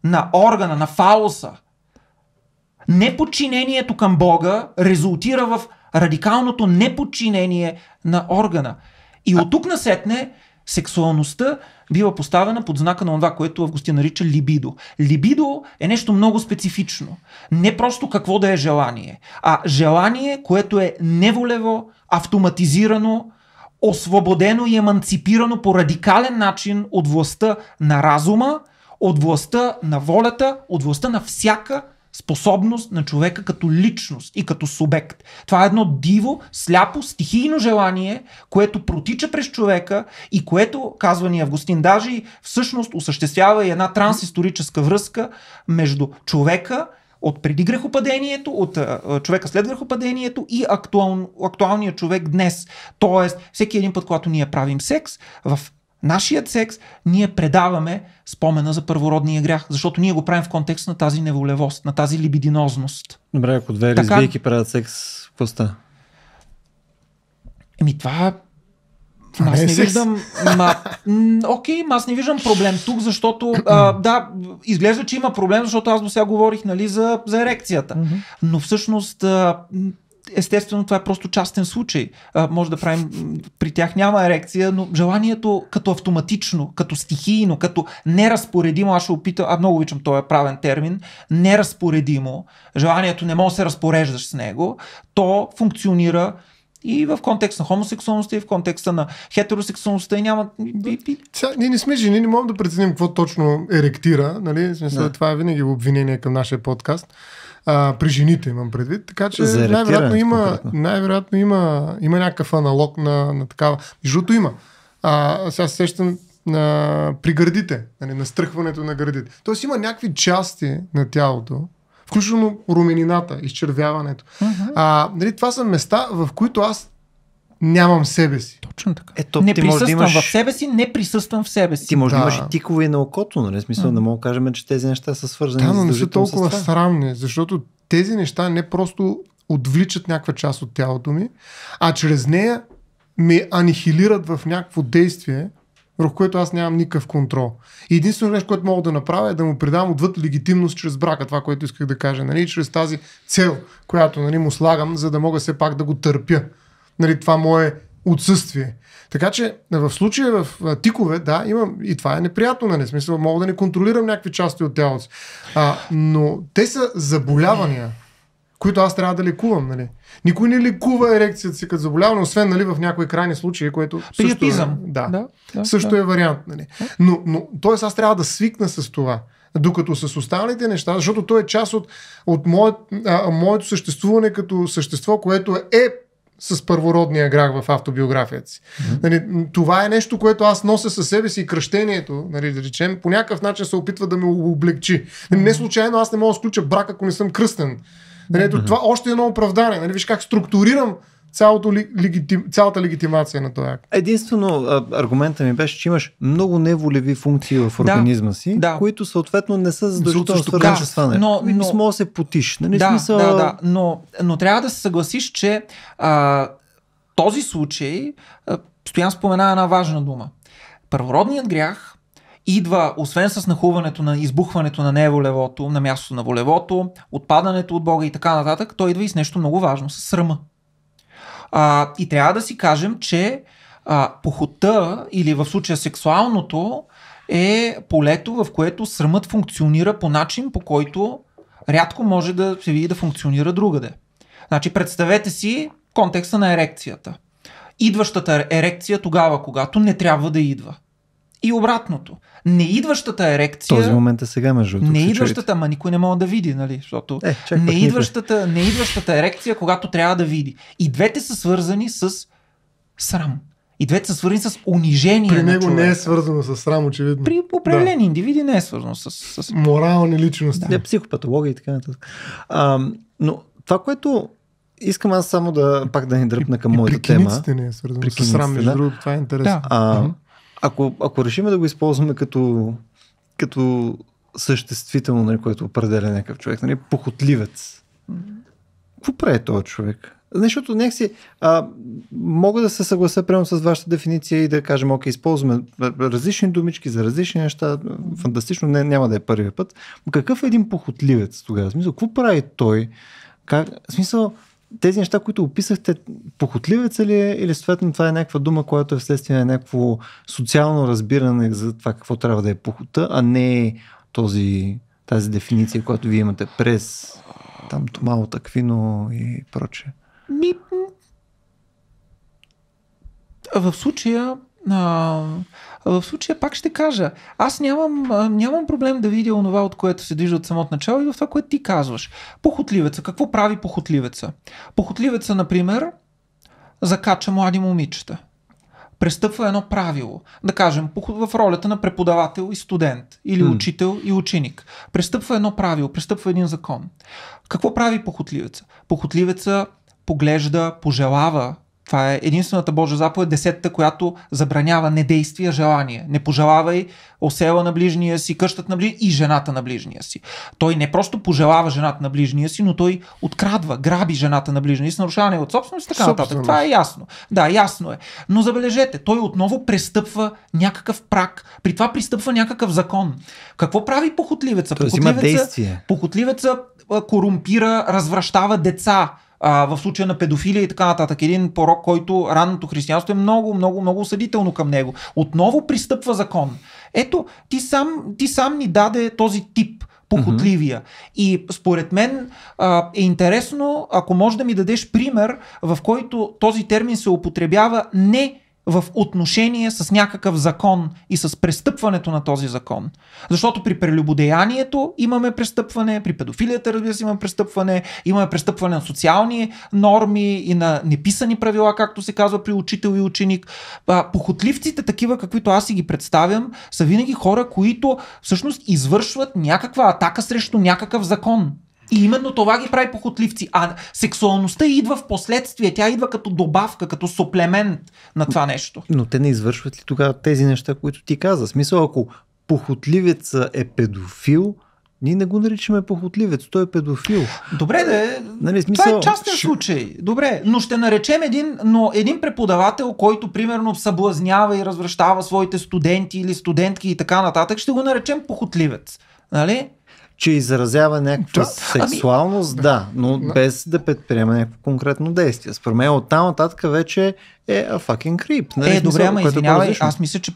на органа, на фауса – неподчинението към Бога резултира в радикалното неподчинение на органа. И от тук насетне сексуалността бива поставена под знака на това, което Августин нарича либидо. Либидо е нещо много специфично. Не просто какво да е желание, а желание, което е неволево, автоматизирано, освободено и еманципирано по радикален начин от властта на разума, от властта на волята, от властта на всяка способност на човека като личност и като субект. Това е едно диво, сляпо, стихийно желание, което протича през човека и което, казва ни Августин даже всъщност осъществява и една трансисторическа връзка между човека от преди грехопадението, от човека след грехопадението и актуал, актуалния човек днес. Тоест, всеки един път, когато ние правим секс, в нашият секс, ние предаваме спомена за първородния грях, защото ние го правим в контекст на тази неволевост, на тази либидинозност. Добре, ако две така... лесбийки правят секс, в става? Еми това аз не, е не виждам. Ма, окей, аз не виждам проблем тук, защото а, да, изглежда, че има проблем, защото аз до сега говорих нали, за, за ерекцията. Но всъщност а, естествено това е просто частен случай. А, може да правим, при тях няма ерекция, но желанието като автоматично, като стихийно, като неразпоредимо, аз ще опитам, а много обичам този правен термин, неразпоредимо, желанието не може да се разпореждаш с него, то функционира и в контекст на хомосексуалността, и в контекста на хетеросексуалността и няма... Сега, ние не сме жени, не можем да преценим какво точно еректира. Нали? Смисъл, да. Това е винаги обвинение към нашия подкаст. А, при жените имам предвид. Така че най-вероятно, има, най-вероятно има, има някакъв аналог на, на такава. Жуто има. А, сега се сещам на, при гърдите, нали, на стръхването на гърдите. Тоест има някакви части на тялото, включително руменината, изчервяването. Uh-huh. А, нали, това са места, в които аз нямам себе си. Точно така. Ето, не ти присъствам да имаш... в себе си, не присъствам в себе си. Ти може да, да имаш и тикове на окото, нали? Смисъл, uh-huh. не мога да кажем, че тези неща са свързани да, но не са толкова срамни, защото тези неща не просто отвличат някаква част от тялото ми, а чрез нея ме анихилират в някакво действие, върху което аз нямам никакъв контрол. И единственото нещо, което мога да направя е да му придам отвъд легитимност чрез брака, това, което исках да кажа, нали, чрез тази цел, която нали, му слагам, за да мога все пак да го търпя. Нали, това мое отсъствие. Така че в случая в тикове, да, имам и това е неприятно, нали? Смисъл, мога да не контролирам някакви части от тялото. А, но те са заболявания които аз трябва да лекувам. Нали. Никой не лекува ерекцията си като заболяване, освен нали, в някои крайни случаи, което също, е, да, да, да, също да. е вариант. Нали. Но, но т.е. аз трябва да свикна с това. Докато с останалите неща, защото то е част от, от моят, а, моето съществуване като същество, което е, е с първородния грах в автобиографията си. Mm-hmm. Нали, това е нещо, което аз нося със себе си и кръщението, нали, да речем, по някакъв начин се опитва да ме облегчи. Mm-hmm. не случайно аз не мога да сключа брак, ако не съм кръстен. Нали, ето, това още е едно оправдание. Нали, виж как структурирам цялото легитим, цялата легитимация на този акт. Единствено аргумента ми беше, че имаш много неволеви функции в организма да, си, да. които съответно не са задължително свързани да, с това Но, ами, но, да се потиш. Нали? Да, смисъл... да, да, но, но трябва да се съгласиш, че а, този случай, а, Стоян спомена една важна дума. Първородният грях идва, освен с нахуването на избухването на неволевото, на мястото на волевото, отпадането от Бога и така нататък, той идва и с нещо много важно, с срама. А, и трябва да си кажем, че а, похота или в случая сексуалното е полето, в което срамът функционира по начин, по който рядко може да се види да функционира другаде. Значи представете си контекста на ерекцията. Идващата ерекция тогава, когато не трябва да идва – и обратното. Неидващата ерекция. Този момент е сега, между другото. Неидващата, ма никой не може да види, нали? Защото е, чак, неидващата, неидващата ерекция, когато трябва да види. И двете са свързани с срам. И двете са свързани с унижение. При него не е свързано с срам, очевидно. При определени да. индивиди не е свързано с. с... Морални личности. Да. Не, психопатология и така нататък. А, но това, което искам аз само да пак да ни дръпна към и, моята и тема. Не е свързано с срам, между да? другото, това е интересно. Да. А, ако, ако решиме да го използваме като, като съществително, нали, което определя някакъв човек, нали, похотливец, какво прави този човек? Защото някакси а, мога да се съглася прямо с вашата дефиниция и да кажем, окей, използваме различни думички за различни неща, фантастично, не, няма да е първият път. Какъв е един похотливец тогава? В смисъл, какво прави той? Как, в смисъл, тези неща, които описахте, похотливец ли е или съответно това е някаква дума, която е вследствие на някакво социално разбиране за това какво трябва да е похота, а не този, тази дефиниция, която вие имате през там Томало Таквино и прочее? Ми... в случая а, в случая пак ще кажа, аз нямам, нямам проблем да видя онова, от което се движи от самото начало и в това, което ти казваш. Похотливеца. Какво прави похотливеца? Похотливеца, например, закача млади момичета. Престъпва едно правило. Да кажем, в ролята на преподавател и студент, или mm. учител и ученик. Престъпва едно правило, престъпва един закон. Какво прави похотливеца? Похотливеца поглежда, пожелава това е единствената Божия заповед, десетата, която забранява недействие, желание. Не пожелавай осела на ближния си, къщата на ближния и жената на ближния си. Той не просто пожелава жената на ближния си, но той открадва, граби жената на ближния си нарушава нарушаване от собственост и така собственост. нататък. Това е ясно. Да, ясно е. Но забележете, той отново престъпва някакъв прак. При това пристъпва някакъв закон. Какво прави похотливеца? похотливеца, има действие. похотливеца корумпира, развращава деца а, в случая на педофилия и така нататък. Един порок, който ранното християнство е много, много, много осъдително към него. Отново пристъпва закон. Ето, ти сам, ти сам ни даде този тип похотливия. Mm-hmm. И според мен а, е интересно, ако може да ми дадеш пример, в който този термин се употребява не в отношение с някакъв закон и с престъпването на този закон. Защото при прелюбодеянието имаме престъпване, при педофилията, разбира се, имаме престъпване, имаме престъпване на социални норми и на неписани правила, както се казва при учител и ученик. Похотливците, такива каквито аз си ги представям, са винаги хора, които всъщност извършват някаква атака срещу някакъв закон. И именно това ги прави похотливци. А сексуалността идва в последствие. Тя идва като добавка, като суплемент на това нещо. Но те не извършват ли тогава тези неща, които ти каза? Смисъл, ако похотливец е педофил, ние не го наричаме похотливец, той е педофил. Добре, да нали, смисъл... Това е частен случай. Добре, но ще наречем един, но един преподавател, който примерно съблазнява и развръщава своите студенти или студентки и така нататък, ще го наречем похотливец. Нали? че изразява някаква да, сексуалност, ами... да, но да. без да предприема някакво конкретно действие. Според мен там нататък вече е a fucking creep. Нали? Е, Е, добре, ама извинявай, аз мисля, че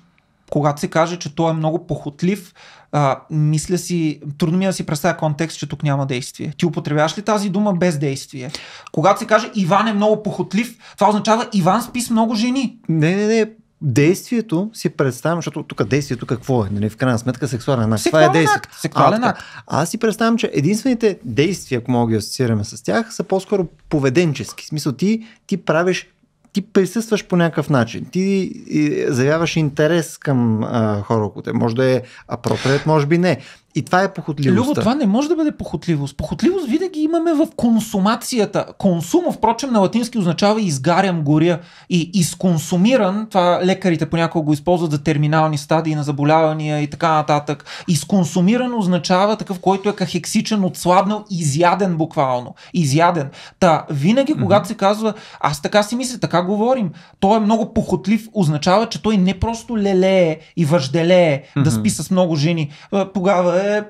когато се каже, че той е много похотлив, а, мисля си, трудно ми е да си представя контекст, че тук няма действие. Ти употребяваш ли тази дума без действие? Когато се каже Иван е много похотлив, това означава Иван спи с много жени. Не, не, не, действието си представям, защото тук действието какво е? Нали, в крайна сметка сексуален акт. Това е действието. Сексуален акт. Аз си представям, че единствените действия, ако мога да ги асоциираме с тях, са по-скоро поведенчески. В смисъл ти, ти правиш ти присъстваш по някакъв начин. Ти заявяваш интерес към а, хора които Може да е апроприят, може би не. И това е похотливост. Любо, това не може да бъде похотливост. Похотливост винаги имаме в консумацията. Консума, впрочем, на латински означава изгарям, горя. И изконсумиран, това лекарите понякога го използват за терминални стадии на заболявания и така нататък. Изконсумиран означава такъв, който е кахексичен, отслабнал, изяден буквално. Изяден. Та, винаги, когато mm-hmm. се казва, аз така си мисля, така говорим, той е много похотлив, означава, че той не просто лелее и въжделее mm-hmm. да спи с много жени. Е, тогава е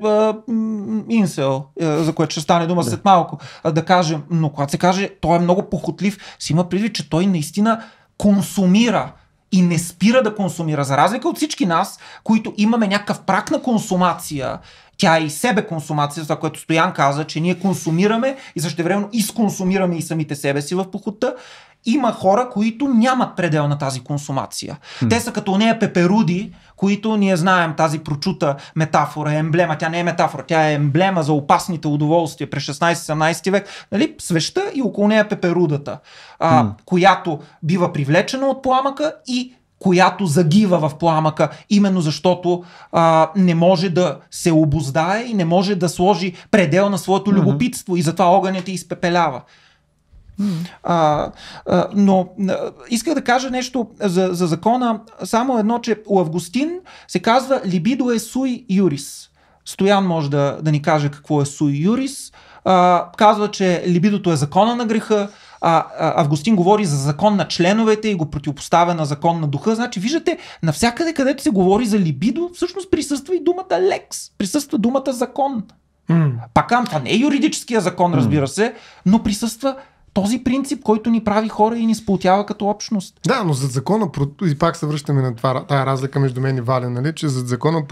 инсел, е, за което ще стане дума да. след малко, да кажем. Но когато се каже, той е много похотлив, си има предвид, че той наистина консумира и не спира да консумира. За разлика от всички нас, които имаме някакъв прак на консумация, тя е и себе консумация, за което Стоян каза, че ние консумираме и същевременно изконсумираме и самите себе си в похота има хора, които нямат предел на тази консумация. Хм. Те са като нея пеперуди, които ние знаем тази прочута метафора, емблема. Тя не е метафора, тя е емблема за опасните удоволствия през 16-17 век. Нали? Свеща и около нея е пеперудата, а, която бива привлечена от пламъка и която загива в пламъка, именно защото а, не може да се обоздае и не може да сложи предел на своето любопитство и затова огънят е изпепелява. А, а, но а, исках да кажа нещо за, за закона, само едно, че у Августин се казва либидо е Суй юрис. Стоян може да, да ни каже какво е суй юрис. А, казва, че либидото е закона на греха, а, а, Августин говори за закон на членовете и го противопоставя на закон на духа. Значи, виждате, навсякъде където се говори за либидо, всъщност присъства и думата лекс, присъства думата закон. Mm. Пакам, това не е юридическия закон, разбира се, но присъства този принцип, който ни прави хора и ни сплотява като общност. Да, но зад закона, и пак се връщаме на това, тая разлика между мен и Валя, нали, че зад закона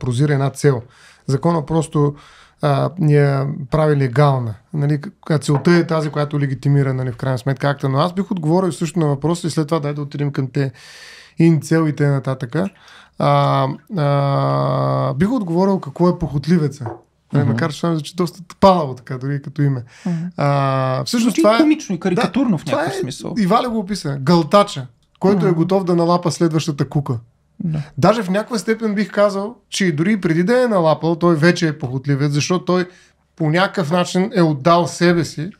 прозира една цел. Закона просто а, ни я е прави легална. Нали, целта е тази, която легитимира нали, в крайна сметка акта. Но аз бих отговорил също на въпроса и след това дай да отидем към те инцел и те нататък. А, а, бих отговорил какво е похотливеца. Uh-huh. Макар че това звучи доста тъпаво, така, дори като име. Uh-huh. А, всъщност това е... комично и карикатурно да, в някакъв е, смисъл. И Валя го описа. Гълтача, който uh-huh. е готов да налапа следващата кука. Да. Даже в някаква степен бих казал, че дори преди да е налапал, той вече е похотливец, защото той по някакъв начин е отдал себе си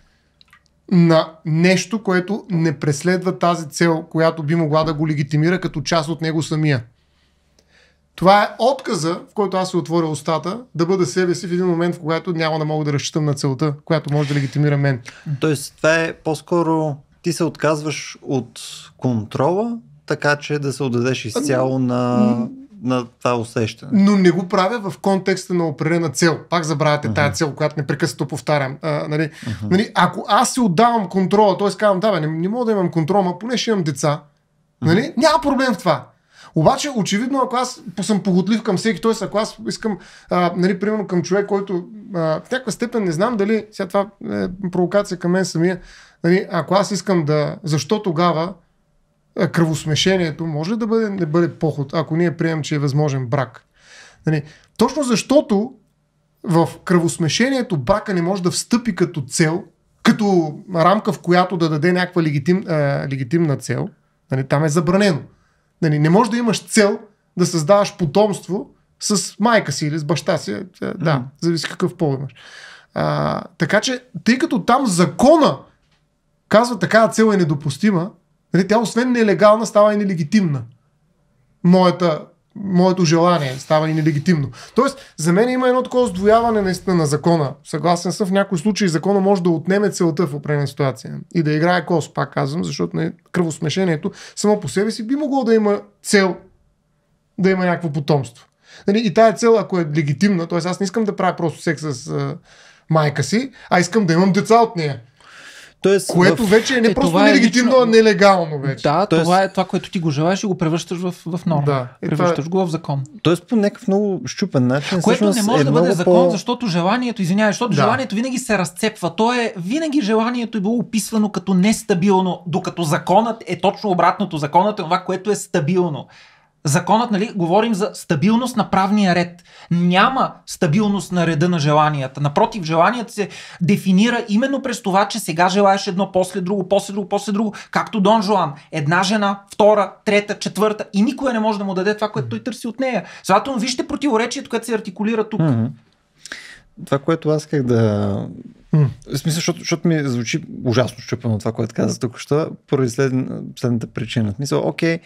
на нещо, което не преследва тази цел, която би могла да го легитимира като част от него самия. Това е отказа, в който аз се отворя устата, да бъда себе си в един момент, в който няма да мога да разчитам на целта, която може да легитимира мен. Тоест, това е по-скоро ти се отказваш от контрола, така че да се отдадеш изцяло на, на това усещане. Но не го правя в контекста на определена цел. Пак забравяте uh-huh. тази цел, която непрекъснато повтарям. А, нали, uh-huh. нали, ако аз се отдавам контрола, т.е. казвам, да, бе, не, не мога да имам контрол, а поне ще имам деца, нали, uh-huh. няма проблем в това. Обаче, очевидно, ако аз съм погодлив към всеки, т.е. ако аз искам, а, нали, примерно към човек, който а, в някаква степен не знам дали, сега това е провокация към мен самия, нали, ако аз искам да, защо тогава а, кръвосмешението може да бъде, не бъде поход, ако ние приемем, че е възможен брак? Нали, точно защото в кръвосмешението брака не може да встъпи като цел, като рамка, в която да даде някаква легитим, а, легитимна цел. Нали, там е забранено. Нали, не можеш да имаш цел да създаваш потомство с майка си или с баща си. Е, е, да, mm. зависи какъв пол имаш. А, така че, тъй като там закона казва такава цел е недопустима, нали, тя освен нелегална става и нелегитимна. Моята моето желание става и нелегитимно. Тоест, за мен има едно такова сдвояване наистина на закона. Съгласен съм, в някои случаи закона може да отнеме целта в определена ситуация и да играе кос, пак казвам, защото не, нали, кръвосмешението само по себе си би могло да има цел да има някакво потомство. Нали, и тая цел, ако е легитимна, т.е. аз не искам да правя просто секс с а, майка си, а искам да имам деца от нея. Тоест, което в... вече е не е, просто е нелегитимно, лично... а нелегално вече. Да, Тоест... това е това, което ти го желаеш и го превръщаш в, в норма. Да, е, превръщаш това... го в закон. Тоест по някакъв много щупен начин. Което не е може е да бъде закон, по... защото желанието, извинявай, защото да. желанието винаги се разцепва. То е, винаги желанието е било описвано като нестабилно, докато законът е точно обратното. Законът е това, което е стабилно. Законът, нали, говорим за стабилност на правния ред. Няма стабилност на реда на желанията. Напротив, желанията се дефинира именно през това, че сега желаеш едно, после друго, после друго, после друго, както Дон Жуан. Една жена, втора, трета, четвърта и никой не може да му даде това, което той търси от нея. Следователно, вижте противоречието, което се артикулира тук. Това, което аз как да В смисъл, защото, защото ми звучи ужасно щупено това, което каза тук, що поради след, следната причина. В смисъл, окей, okay,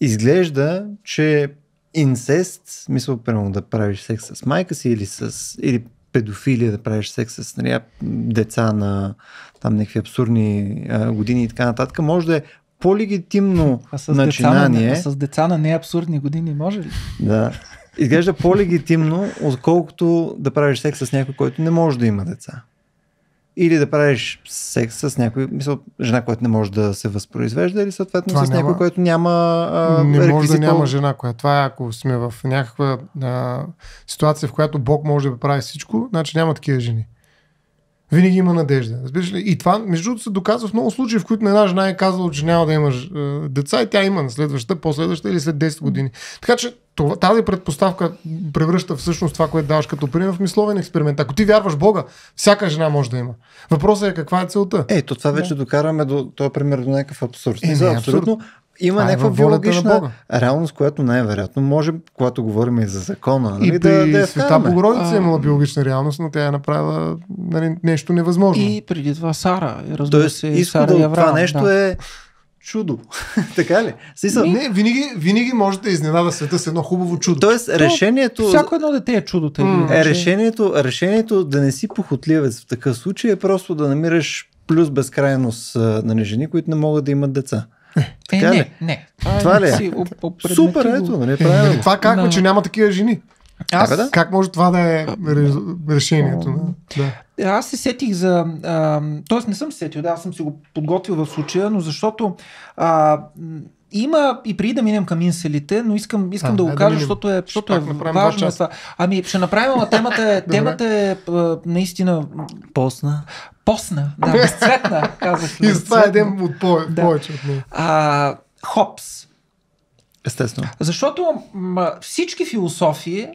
изглежда, че инцест, мисъл, примерно да правиш секс с майка си или, с, или педофилия, да правиш секс с нали, деца на там някакви абсурдни а, години и така нататък, може да е по-легитимно а с начинание. Деца на, а с деца на неабсурдни години може ли? Да. Изглежда по-легитимно, отколкото да правиш секс с някой, който не може да има деца или да правиш секс с някой, мисъл, жена, която не може да се възпроизвежда, или съответно това с няма, някой, който няма. А, не може да няма жена, която. Това е ако сме в някаква а, ситуация, в която Бог може да прави всичко, значи няма такива жени. Винаги има надежда. Разбираш ли? И това, между другото, се доказва в много случаи, в които една жена е казала, че няма да имаш деца и тя има на следващата, последваща или след 10 години. Така че това, тази предпоставка превръща всъщност това, което даваш като пример в мисловен експеримент. Ако ти вярваш Бога, всяка жена може да има. Въпросът е каква е целта. Е, то това вече докараме до този пример до някакъв абсурд. Е, не, абсурд. абсолютно. Има а е някаква е биологична реалност, която най-вероятно може, когато говорим и за закона. Нали, и нали, при да, да Света Богородица е имала биологична реалност, но тя е направила нали, нещо невъзможно. И преди това Сара. Разбира се, Тоест, Сара да, Това нещо да. е чудо. (laughs) така ли? Смисъл? Не, винаги, винаги може да изненада света с едно хубаво чудо. Тоест, То, решението. Всяко едно дете е чудо. Тъй, mm. е, решението, решението да не си похотливец в такъв случай е просто да намираш плюс безкрайност на жени, които не могат да имат деца. Е, така е, не, ли? не. Това, ли е? Супер, ето, нали? Правилно. Е, това е как, че няма такива жени? Аз... Да, Как може това да е решението? Да. да. Аз се сетих за... тоест не съм сетил, да, аз съм си го подготвил в случая, но защото а, има и преди да минем към инселите, но искам, искам а, да, го е кажа, да защото е, защото е важно това. Ами ще направим, а темата е, (laughs) темата е наистина... Посна. Посна, да, безцветна, (laughs) казах. И това е един от по- Да. повече от А, Хопс. Естествено. Защото м- всички философии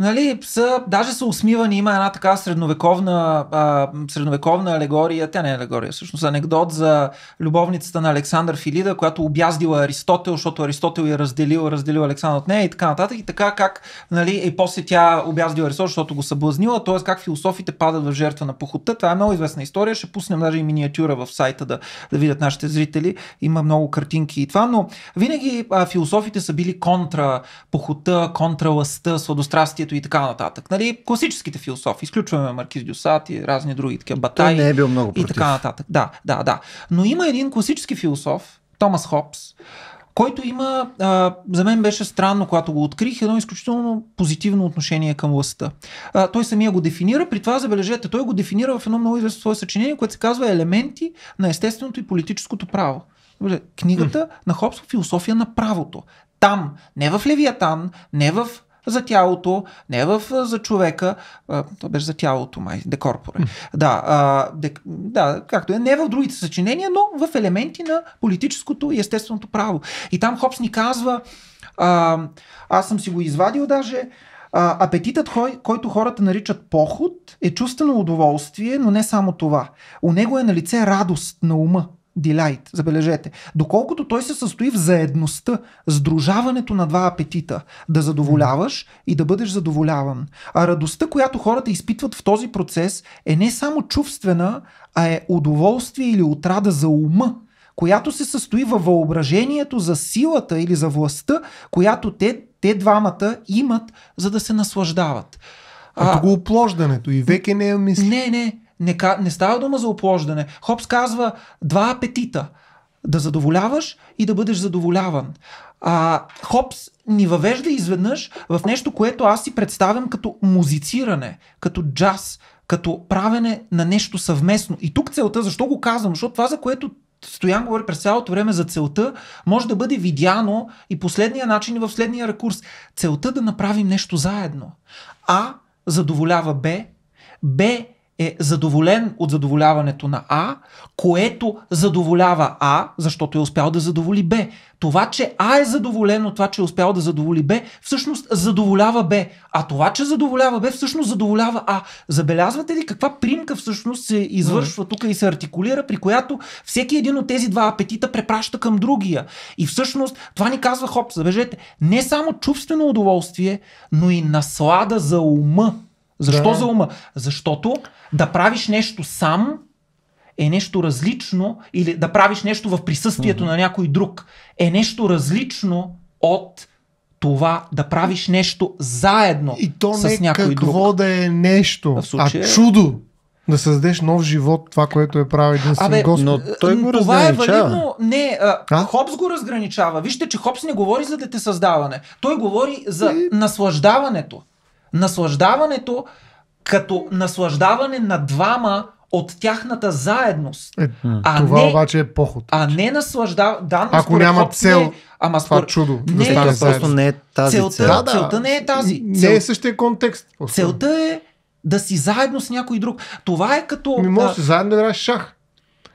нали, са, даже са усмивани. Има една така средновековна, а, средновековна алегория, тя не е алегория, всъщност анекдот за любовницата на Александър Филида, която обяздила Аристотел, защото Аристотел я разделил, разделил Александър от нея и така нататък. И така как, нали, и после тя обяздила Аристотел, защото го съблазнила, т.е. как философите падат в жертва на похота. Това е много известна история. Ще пуснем даже и миниатюра в сайта да, да видят нашите зрители. Има много картинки и това, но винаги а, философите са били контра похота, контра лъста, сладострастие участието и така нататък. Нали, класическите философи, изключваме Маркиз Дюсат и разни други такива батаи. Той не е бил много против. И така нататък. Да, да, да. Но има един класически философ, Томас Хопс, който има, а, за мен беше странно, когато го открих, едно изключително позитивно отношение към властта. А, той самия го дефинира, при това забележете, той го дефинира в едно много известно свое съчинение, което се казва Елементи на естественото и политическото право. Книгата mm. на Хопс философия на правото. Там, не в Левиатан, не в за тялото, не в за човека, а, то беше за тялото май, декорпоре. Mm. Да, а, де, да, както е, не в другите съчинения, но в елементи на политическото и естественото право. И там Хопс ни казва, а, аз съм си го извадил даже, а, апетитът, който хората наричат поход, е чувствено удоволствие, но не само това. У него е на лице радост на ума, Дилайт, забележете. Доколкото той се състои в заедността, сдружаването на два апетита, да задоволяваш и да бъдеш задоволяван. А радостта, която хората изпитват в този процес е не само чувствена, а е удоволствие или отрада за ума, която се състои във въображението за силата или за властта, която те, те двамата имат, за да се наслаждават. А, а го оплождането и веке не е мисли. Не, не не, не става дума за оплождане. Хопс казва два апетита. Да задоволяваш и да бъдеш задоволяван. А, Хопс ни въвежда изведнъж в нещо, което аз си представям като музициране, като джаз, като правене на нещо съвместно. И тук целта, защо го казвам? Защото това, за което Стоян говори през цялото време за целта, може да бъде видяно и последния начин и в следния ракурс. Целта да направим нещо заедно. А задоволява Б, Б е задоволен от задоволяването на А, което задоволява А, защото е успял да задоволи Б. Това, че А е задоволен от това, че е успял да задоволи Б, всъщност задоволява Б. А това, че задоволява Б, всъщност задоволява А. Забелязвате ли каква примка всъщност се извършва тук и се артикулира, при която всеки един от тези два апетита препраща към другия. И всъщност това ни казва Хоп, забежете, не само чувствено удоволствие, но и наслада за ума. Защо да. за ума? Защото да правиш нещо сам е нещо различно или да правиш нещо в присъствието mm-hmm. на някой друг е нещо различно от това да правиш нещо заедно и то с не с някой какво друг. какво да е нещо, да, случай... а чудо. Да създадеш нов живот, това, което е правил един Абе, Господ. Но той го това е валидно. Не, а, а? Хопс го разграничава. Вижте, че Хопс не говори за детесъздаване. Той говори за и... наслаждаването наслаждаването като наслаждаване на двама от тяхната заедност. Е, а това не, обаче е поход. А не наслаждава. Да, но Ако няма цел, не, е- ама това спор... чудо. Не, да не, просто не е тази целта, цел. Да, да, целта не е тази. Цел... Не е същия контекст. Просто. Целта е да си заедно с някой друг. Това е като. Не ами можеш да... заедно да играеш шах.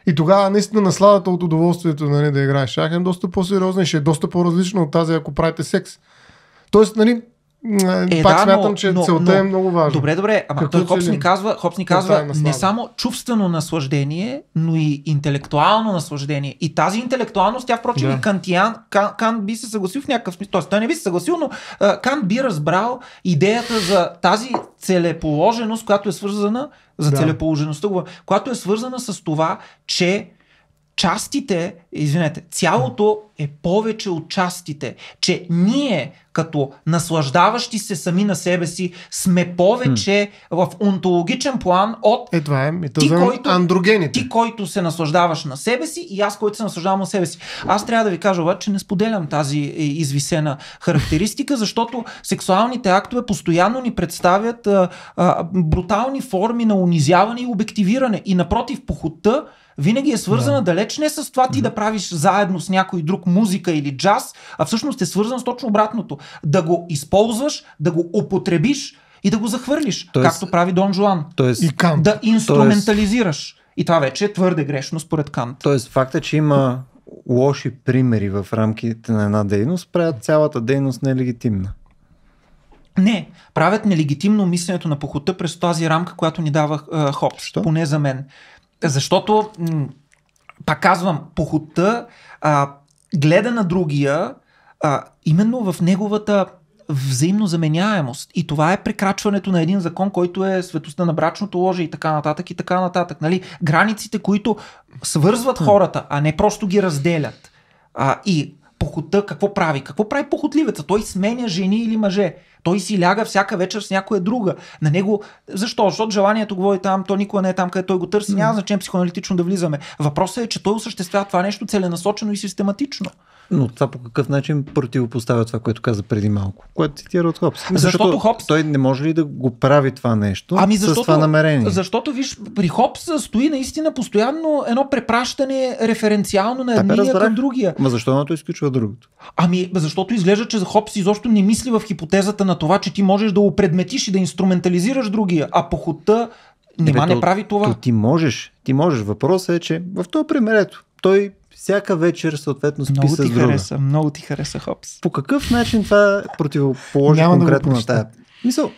И тогава наистина насладата от удоволствието нали, да играеш шах е доста по-сериозна и ще е доста по-различна от тази, ако правите секс. Тоест, нали, е, е, пак да, смятам, но, че но, целта е но, е много важна. Добре, добре, ама той Хопс ни казва, Хопс ни казва не само чувствено наслаждение, но и интелектуално наслаждение. И тази интелектуалност, тя впрочем да. и Кантиан, Кан, Кан би се съгласил в някакъв смисъл. Тоест, той не би се съгласил, но uh, Кан би разбрал идеята за тази целеположеност, която е свързана, за да. целеположеността, която е свързана с това, че частите, извинете, цялото е повече от частите, че ние като наслаждаващи се сами на себе си сме повече в онтологичен план от Едва е, е ти, който, андрогените. ти, който се наслаждаваш на себе си и аз, който се наслаждавам на себе си. Аз трябва да ви кажа обаче, че не споделям тази е, извисена характеристика, (laughs) защото сексуалните актове постоянно ни представят а, а, брутални форми на унизяване и обективиране. И напротив, похота винаги е свързана да. далеч не с това ти да правиш заедно с някой друг музика или джаз, а всъщност е свързан с точно обратното. Да го използваш, да го употребиш и да го захвърлиш, тоест, както прави Дон Жуан. Тоест, и Кант. Да инструментализираш. Тоест, и това вече е твърде грешно според Кант. Тоест факта, че има лоши примери в рамките на една дейност, правят цялата дейност нелегитимна. Не, правят нелегитимно мисленето на похота през тази рамка, която ни дава е, Хопс, поне за мен. Защото, пак казвам, похота а, гледа на другия а, именно в неговата взаимно заменяемост. И това е прекрачването на един закон, който е светостта на брачното ложе и така нататък и така нататък. Нали? Границите, които свързват хората, а не просто ги разделят. А, и похота какво прави? Какво прави похотливеца? Той сменя жени или мъже. Той си ляга всяка вечер с някоя друга. На него. Защо? Защото желанието го води там, то никога не е там, където той го търси. Mm. Няма значение психоаналитично да влизаме. Въпросът е, че той осъществява това нещо целенасочено и систематично. Но това по какъв начин противопоставя това, което каза преди малко, което цитира от Хопс. Защото, защото Хопс... той не може ли да го прави това нещо ами защото, с това намерение? Защото, виж, при Хопс стои наистина постоянно едно препращане референциално на едния към другия. Ама защо едното изключва другото? Ами, защото изглежда, че Хопс изобщо не мисли в хипотезата на това, че ти можеш да опредметиш и да инструментализираш другия, а похота е, Нима не, не то, прави това. То ти можеш, ти можеш. Въпросът е, че в този пример ето, той всяка вечер съответно спи много с друга. Много ти хареса, много ти хареса Хопс. По какъв начин това противоположи конкретно да на тая? Мисъл,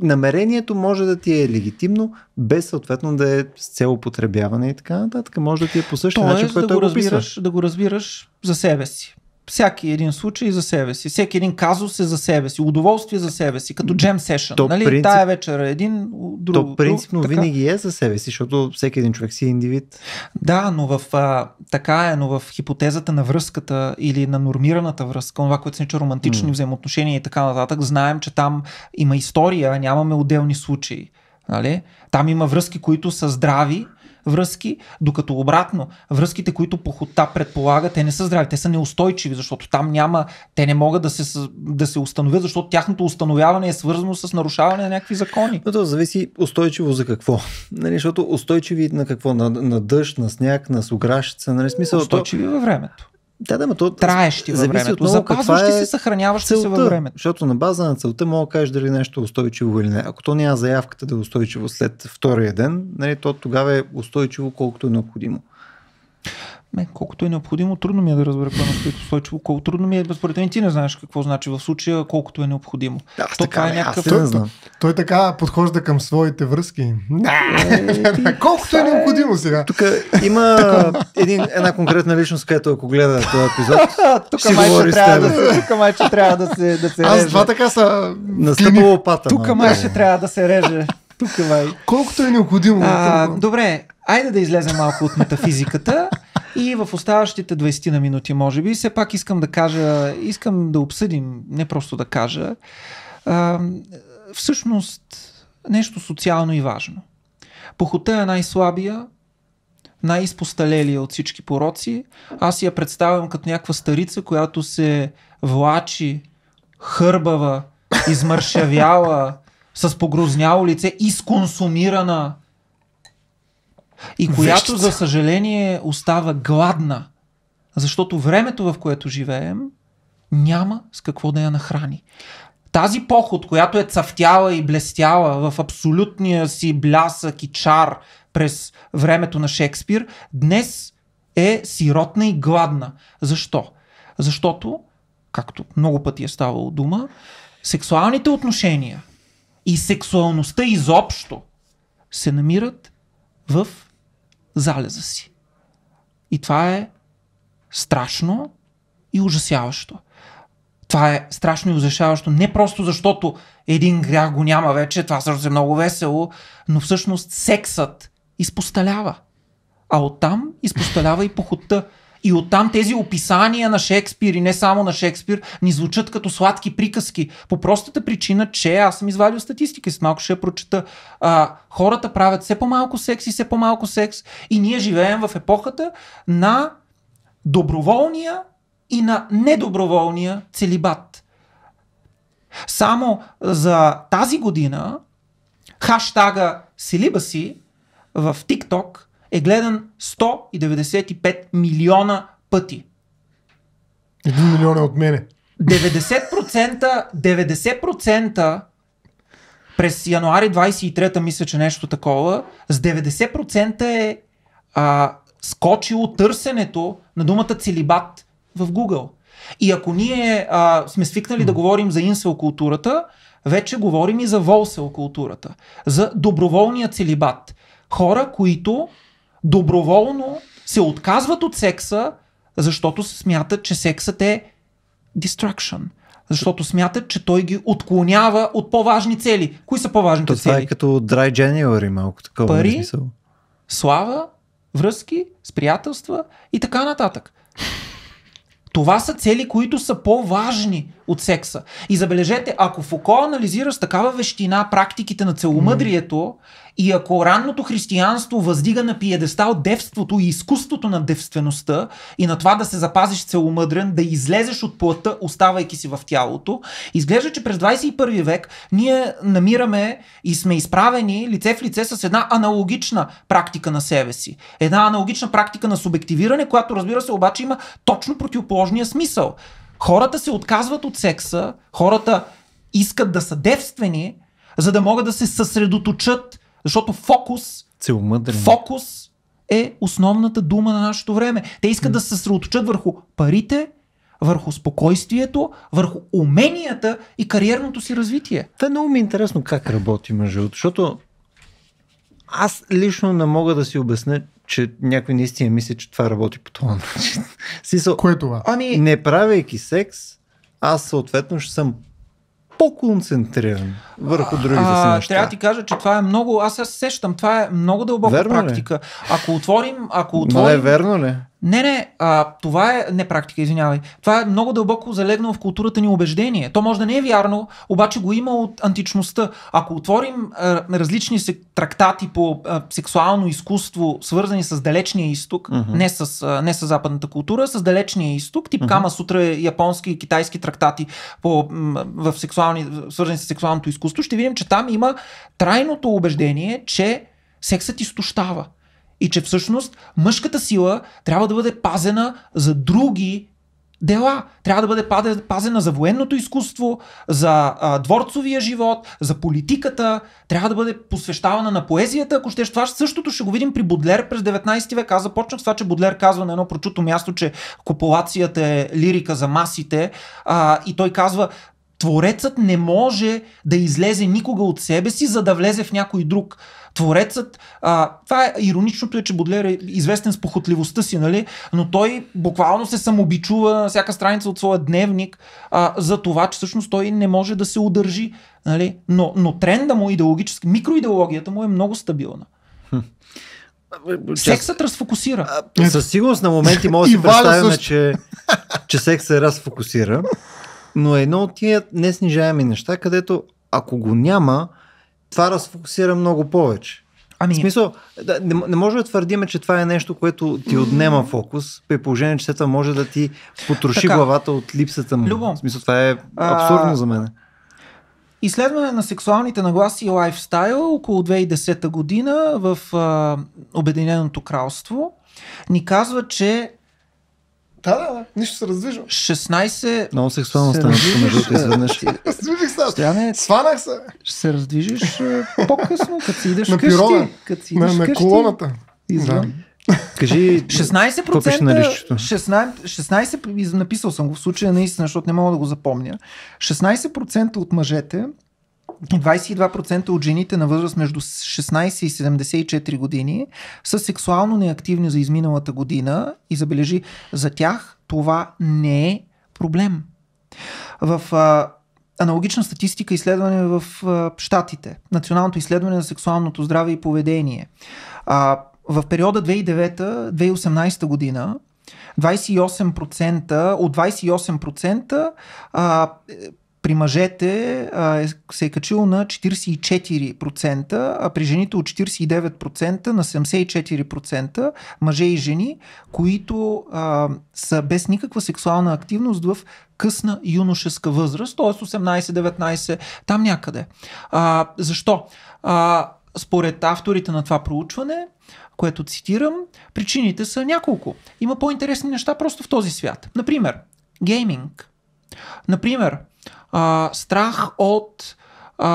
намерението може да ти е легитимно, без съответно да е с цел употребяване и така нататък. Може да ти е по същия начин, който да го разбираш, Да го разбираш за себе си всяки един случай за себе си. Всеки един казус е за себе си. Удоволствие за себе си, като джем сешън. То нали? принцип... Тая вечер е един, друг. То принципно друг, така. винаги е за себе си, защото всеки един човек си е индивид. Да, но в, а, така е, но в хипотезата на връзката или на нормираната връзка, това, което се нарича романтични mm. взаимоотношения и така нататък, знаем, че там има история, нямаме отделни случаи. Нали? Там има връзки, които са здрави, връзки, докато обратно, връзките, които похота предполага, те не са здрави, те са неустойчиви, защото там няма, те не могат да се, да се установят, защото тяхното установяване е свързано с нарушаване на някакви закони. Но това зависи устойчиво за какво. Нали, защото устойчиви на какво? На, на дъжд, на сняг, на сограшица, нали, смисъл. Устойчиви то... във времето. Да, да, но то траещи във времето. Запазваш е... се, съхраняваш целта, се във времето. Защото на база на целта мога да кажеш дали нещо е устойчиво или не. Ако то няма заявката да е устойчиво след втория ден, нали, то тогава е устойчиво колкото е необходимо. Не, колкото е необходимо, трудно ми е да разбера какво е устойчиво, колко трудно ми е, според мен ти не знаеш какво значи в случая, колкото е необходимо. Да, То, така, е някакъв... Той, той, той, така подхожда към своите връзки. Не, е, (laughs) колкото е, е необходимо сега. Тук има (laughs) един, една конкретна личност, която ако гледа този епизод, (laughs) тук майче трябва, да, тук ще трябва да се, да се Аз това така са... Настъпва опата. Тук нали? май ще трябва да се реже. Тук, май. Колкото е необходимо. А, добре, айде да излезем малко от метафизиката. И в оставащите 20 на минути, може би, все пак искам да кажа, искам да обсъдим, не просто да кажа, а, всъщност нещо социално и важно. Похота е най-слабия, най-изпосталелия от всички пороци. Аз я представям като някаква старица, която се влачи, хърбава, измършавяла, с погрозняло лице, изконсумирана и която, Вещица. за съжаление, остава гладна, защото времето, в което живеем, няма с какво да я нахрани. Тази поход, която е цъфтяла и блестяла в абсолютния си блясък и чар през времето на Шекспир, днес е сиротна и гладна. Защо? Защото, както много пъти е ставало дума, сексуалните отношения и сексуалността изобщо се намират в залеза си. И това е страшно и ужасяващо. Това е страшно и ужасяващо не просто защото един грях го няма вече, това също е много весело, но всъщност сексът изпосталява. А оттам изпосталява и похота. И оттам тези описания на Шекспир и не само на Шекспир ни звучат като сладки приказки. По простата причина, че аз съм извадил статистика и с малко ще я прочета. А, хората правят все по-малко секс и все по-малко секс. И ние живеем в епохата на доброволния и на недоброволния целибат. Само за тази година хаштага Селиба си в Тикток е гледан 195 милиона пъти. Един милион е от мене. 90%, 90% през януари 23-та мисля, че нещо такова, с 90% е а, скочило търсенето на думата целибат в Google. И ако ние а, сме свикнали да говорим за инсел културата, вече говорим и за волсел културата, за доброволния целибат. Хора, които доброволно се отказват от секса, защото смятат, че сексът е дистракшн. Защото смятат, че той ги отклонява от по-важни цели. Кои са по-важните То това е цели? Това е като Dry January малко такова. Е Пари, е слава, връзки, с приятелства и така нататък. Това са цели, които са по-важни от секса. И забележете, ако Фуко анализира с такава вещина практиките на целомъдрието и ако ранното християнство въздига на пиедестал девството и изкуството на девствеността и на това да се запазиш целомъдрен, да излезеш от плътта, оставайки си в тялото, изглежда, че през 21 век ние намираме и сме изправени лице в лице с една аналогична практика на себе си. Една аналогична практика на субективиране, която разбира се обаче има точно противоположния смисъл. Хората се отказват от секса, хората искат да са девствени, за да могат да се съсредоточат защото фокус, фокус е основната дума на нашето време. Те искат mm. да се съсредоточат върху парите, върху спокойствието, върху уменията и кариерното си развитие. Та е много ми е интересно как работи мъжът, защото аз лично не мога да си обясня, че някой наистина мисли, че това работи по този начин. (laughs) Кое е това? Ами... Не правейки секс, аз съответно ще съм по-концентриран върху други а, неща. Трябва да ти кажа, че това е много, аз се сещам, това е много дълбока верно практика. Ли? Ако отворим, ако нали, отворим... Мале, верно ли? Не, не, а, това е не практика, извинявай. Това е много дълбоко залегнало в културата ни убеждение. То може да не е вярно, обаче го има от античността. Ако отворим а, различни се, трактати по а, сексуално изкуство, свързани с далечния изток, mm-hmm. не, с, а, не с западната култура, с далечния изток, тип mm-hmm. Кама Сутра, японски и китайски трактати по, в сексуални, свързани с сексуалното изкуство, ще видим, че там има трайното убеждение, че сексът изтощава и че всъщност мъжката сила трябва да бъде пазена за други дела. Трябва да бъде пазена за военното изкуство, за а, дворцовия живот, за политиката, трябва да бъде посвещавана на поезията, ако ще това същото ще го видим при Бодлер през 19 век. Аз започнах с това, че Бодлер казва на едно прочуто място, че копулацията е лирика за масите а, и той казва Творецът не може да излезе никога от себе си, за да влезе в някой друг. Творецът, а, това е ироничното е, че Бодлер е известен с похотливостта си, нали? но той буквално се самобичува на всяка страница от своя дневник а, за това, че всъщност той не може да се удържи. Нали? Но, но тренда му идеологически, микроидеологията му е много стабилна. Сексът разфокусира. А, със сигурност на моменти може (laughs) да си представим, също... че, че се разфокусира. Но едно от тия неснижаеми неща, където ако го няма, това разфокусира много повече. Ами... В смисъл, да, не, не може да твърдиме, че това е нещо, което ти отнема фокус, при положение, че това може да ти потроши така, главата от липсата му. Любом, в смисъл, това е абсурдно а... за мен. Изследване на сексуалните нагласи и лайфстайл около 2010 година в а, Обединеното кралство ни казва, че да, да, да. Нищо се раздвижва. 16... Много сексуално стана, между другото, изведнъж. Раздвижих се. Стояне, Сванах се. Ще се раздвижиш е, по-късно, като си идеш на къщи. Пирона. Като си идеш на, на колоната. Извън. Да. Кажи, 16%, 16, 16, написал съм го в случая наистина, защото не мога да го запомня. 16% от мъжете 22% от жените на възраст между 16 и 74 години са сексуално неактивни за изминалата година и забележи, за тях това не е проблем. В а, аналогична статистика изследване в а, Штатите, Националното изследване на сексуалното здраве и поведение. А, в периода 2009-2018 година 28% от 28% а, при мъжете а, е, се е качило на 44%, а при жените от 49% на 74% мъже и жени, които а, са без никаква сексуална активност в късна юношеска възраст, т.е. 18-19, там някъде. А, защо? А, според авторите на това проучване, което цитирам, причините са няколко. Има по-интересни неща просто в този свят. Например, гейминг. Например, а, страх от а,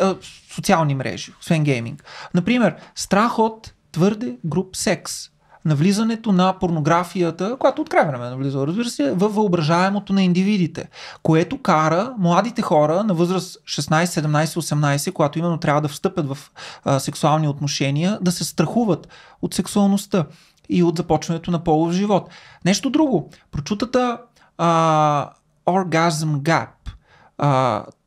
а, социални мрежи, освен гейминг. Например, страх от твърде груп секс. Навлизането на порнографията, която от край време е навлиза, разбира се, във въображаемото на индивидите, което кара младите хора на възраст 16, 17, 18, когато именно трябва да встъпят в а, сексуални отношения, да се страхуват от сексуалността и от започването на полов живот. Нещо друго. Прочутата а, оргазм гап.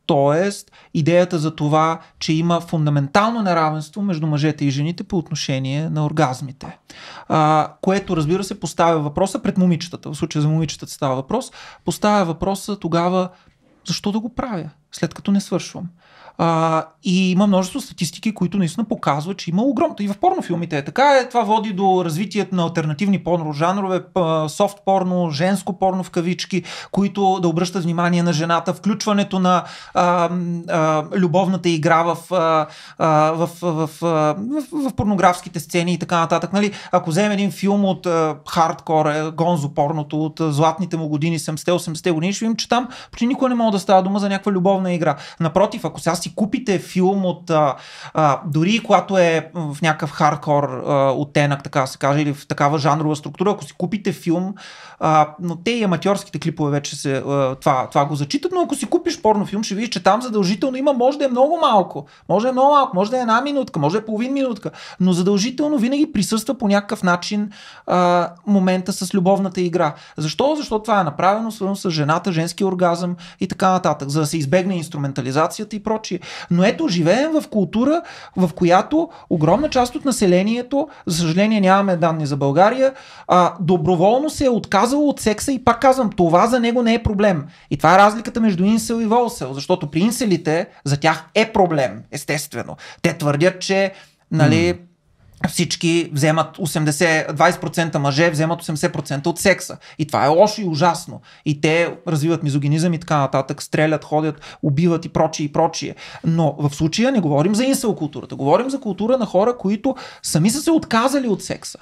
тоест, идеята за това, че има фундаментално неравенство между мъжете и жените по отношение на оргазмите. А, което, разбира се, поставя въпроса пред момичетата. В случая за момичетата става въпрос. Поставя въпроса тогава, защо да го правя, след като не свършвам? А, и има множество статистики, които наистина показват, че има огромно. И в порнофилмите е така. Е, това води до развитието на альтернативни порно жанрове, софт порно, женско порно в кавички, които да обръщат внимание на жената, включването на а, а, любовната игра в, а, в, в, в, в, в, в порнографските сцени и така нататък. Нали? Ако вземем един филм от а, хардкор, гонзо порното, от а, златните му години, 70-80 години, ще видим, че там почти никога не мога да става дума за някаква любовна игра. Напротив, ако сега си купите филм от, а, а, дори когато е в някакъв хардкор а, оттенък, така се каже, или в такава жанрова структура, ако си купите филм а, но те и аматьорските клипове вече се, а, това, това го зачитат, но ако си купиш порнофилм, ще видиш, че там задължително има, може да е много малко, може да е много малко, може да е една минутка, може да е половин минутка, но задължително винаги присъства по някакъв начин а, момента с любовната игра. Защо? Защото това е направено свързано с жената, женски оргазъм и така нататък, за да се избегне инструментализацията и прочие. Но ето, живеем в култура, в която огромна част от населението, за съжаление нямаме данни за България, а, доброволно се е отказ отказал от секса и пак казвам, това за него не е проблем. И това е разликата между инсел и волсел, защото при инселите за тях е проблем, естествено. Те твърдят, че нали, mm всички вземат 80, 20% мъже вземат 80% от секса. И това е лошо и ужасно. И те развиват мизогинизъм и така нататък, стрелят, ходят, убиват и прочие и прочие. Но в случая не говорим за инсел културата, говорим за култура на хора, които сами са се отказали от секса.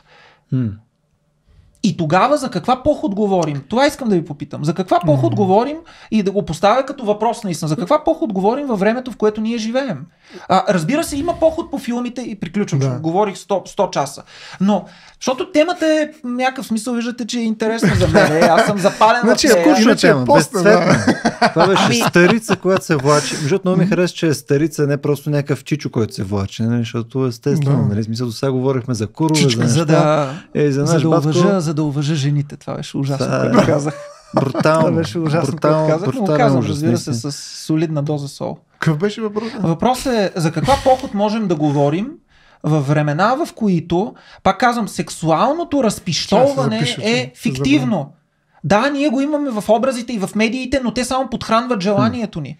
И тогава за каква поход говорим? Това искам да ви попитам. За каква поход mm-hmm. говорим и да го поставя като въпрос наистина? За каква поход говорим във времето, в което ние живеем? А, разбира се, има поход по филмите и приключвам, да. говорих 100, 100 часа. Но, защото темата е някакъв смисъл, виждате, че е интересна за мен. Е, аз съм запален значи, в нея. Значи, е тема, постна, да. Това беше ами... старица, която се влачи. защото много ми хареса, че е старица, не просто някакъв чичо, който се влачи. Не, нали? защото естествено, да. нали, смисъл, до сега говорихме за курове, за, неща. Е, за да, е, за, за, да уважа, за да уважа жените. Това беше ужасно, което казах. Брутално. Това беше ужасно, брутално, казах, брутално, но го казвам, разбира се, с солидна доза сол. Какъв беше въпросът? Въпросът е за каква поход можем да говорим, във времена, в които, пак казвам, сексуалното разпищоване е фиктивно. Да, ние го имаме в образите и в медиите, но те само подхранват желанието ни.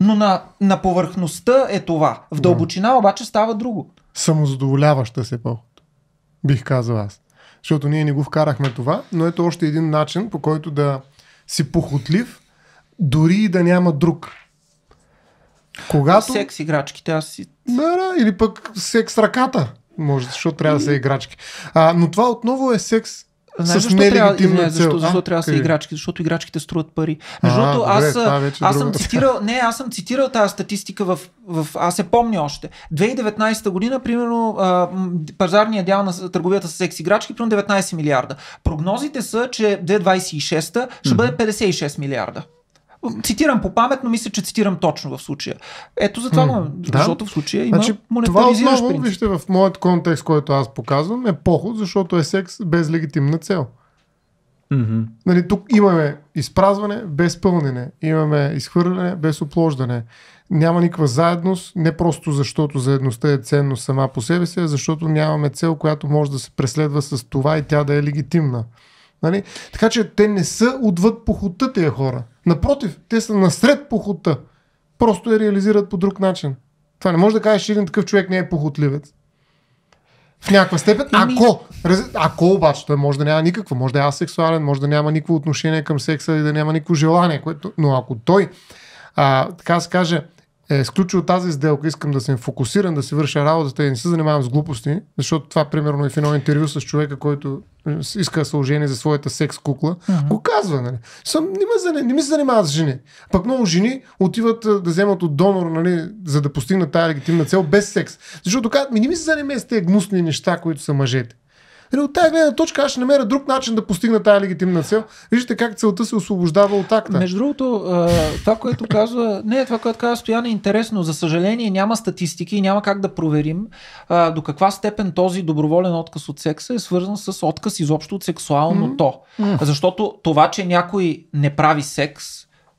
Но на, на повърхността е това. В дълбочина обаче става друго. Самозадоволяваща се поход, бих казал аз защото ние не го вкарахме това, но ето още един начин, по който да си похотлив, дори и да няма друг. Когато... Секс играчките, аз си... Да, да, или пък секс ръката, може, защото трябва да са играчки. А, но това отново е секс Знаеш, защо трябва, извиня, защо, защо, защо трябва да са играчки? Защото играчките струват пари. Между другото, аз, е аз съм цитирал, не, аз съм цитирал тази статистика в, в аз се помня още. 2019 година, примерно, а, пазарния дял на търговията с секс играчки, примерно 19 милиарда. Прогнозите са, че 2026 ще бъде 56 милиарда. Цитирам по памет, но мисля, че цитирам точно в случая. Ето за това, mm, защото да? в случая има значи, монетаризиращ това отново, вижте, в моят контекст, който аз показвам, е поход, защото е секс без легитимна цел. Mm-hmm. Нали, тук имаме изпразване без пълнене, имаме изхвърляне без оплождане. Няма никаква заедност, не просто защото заедността е ценност сама по себе си, а защото нямаме цел, която може да се преследва с това и тя да е легитимна. Нали? Така че те не са отвъд похота тия хора. Напротив, те са насред похота. Просто я реализират по друг начин. Това не може да кажеш, че един такъв човек не е похотливец. В някаква степен, ами... ако, ако обаче той може да няма никаква, може да е асексуален, може да няма никакво отношение към секса и да няма никакво желание, което, но ако той, а, така се каже, е сключил тази сделка, искам да съм фокусиран, да си върша работата и не се занимавам с глупости, защото това примерно е в едно интервю с човека, който е, иска съложение за своята секс кукла, mm-hmm. го казва, нали? Съм, не, ме, не ми се занимава с жени. Пък много жени отиват е, да вземат от донор, нали, за да постигнат тази легитимна цел без секс. Защото казват, ми не ми се занимава с тези гнусни неща, които са мъжете. Нали, от тази гледна точка аз ще намеря друг начин да постигна тази легитимна цел. Вижте как целта се освобождава от акта. Между другото, това, което казва, не, това, което казва Стоян е интересно. За съжаление няма статистики и няма как да проверим до каква степен този доброволен отказ от секса е свързан с отказ изобщо от сексуалното. Mm-hmm. Защото това, че някой не прави секс,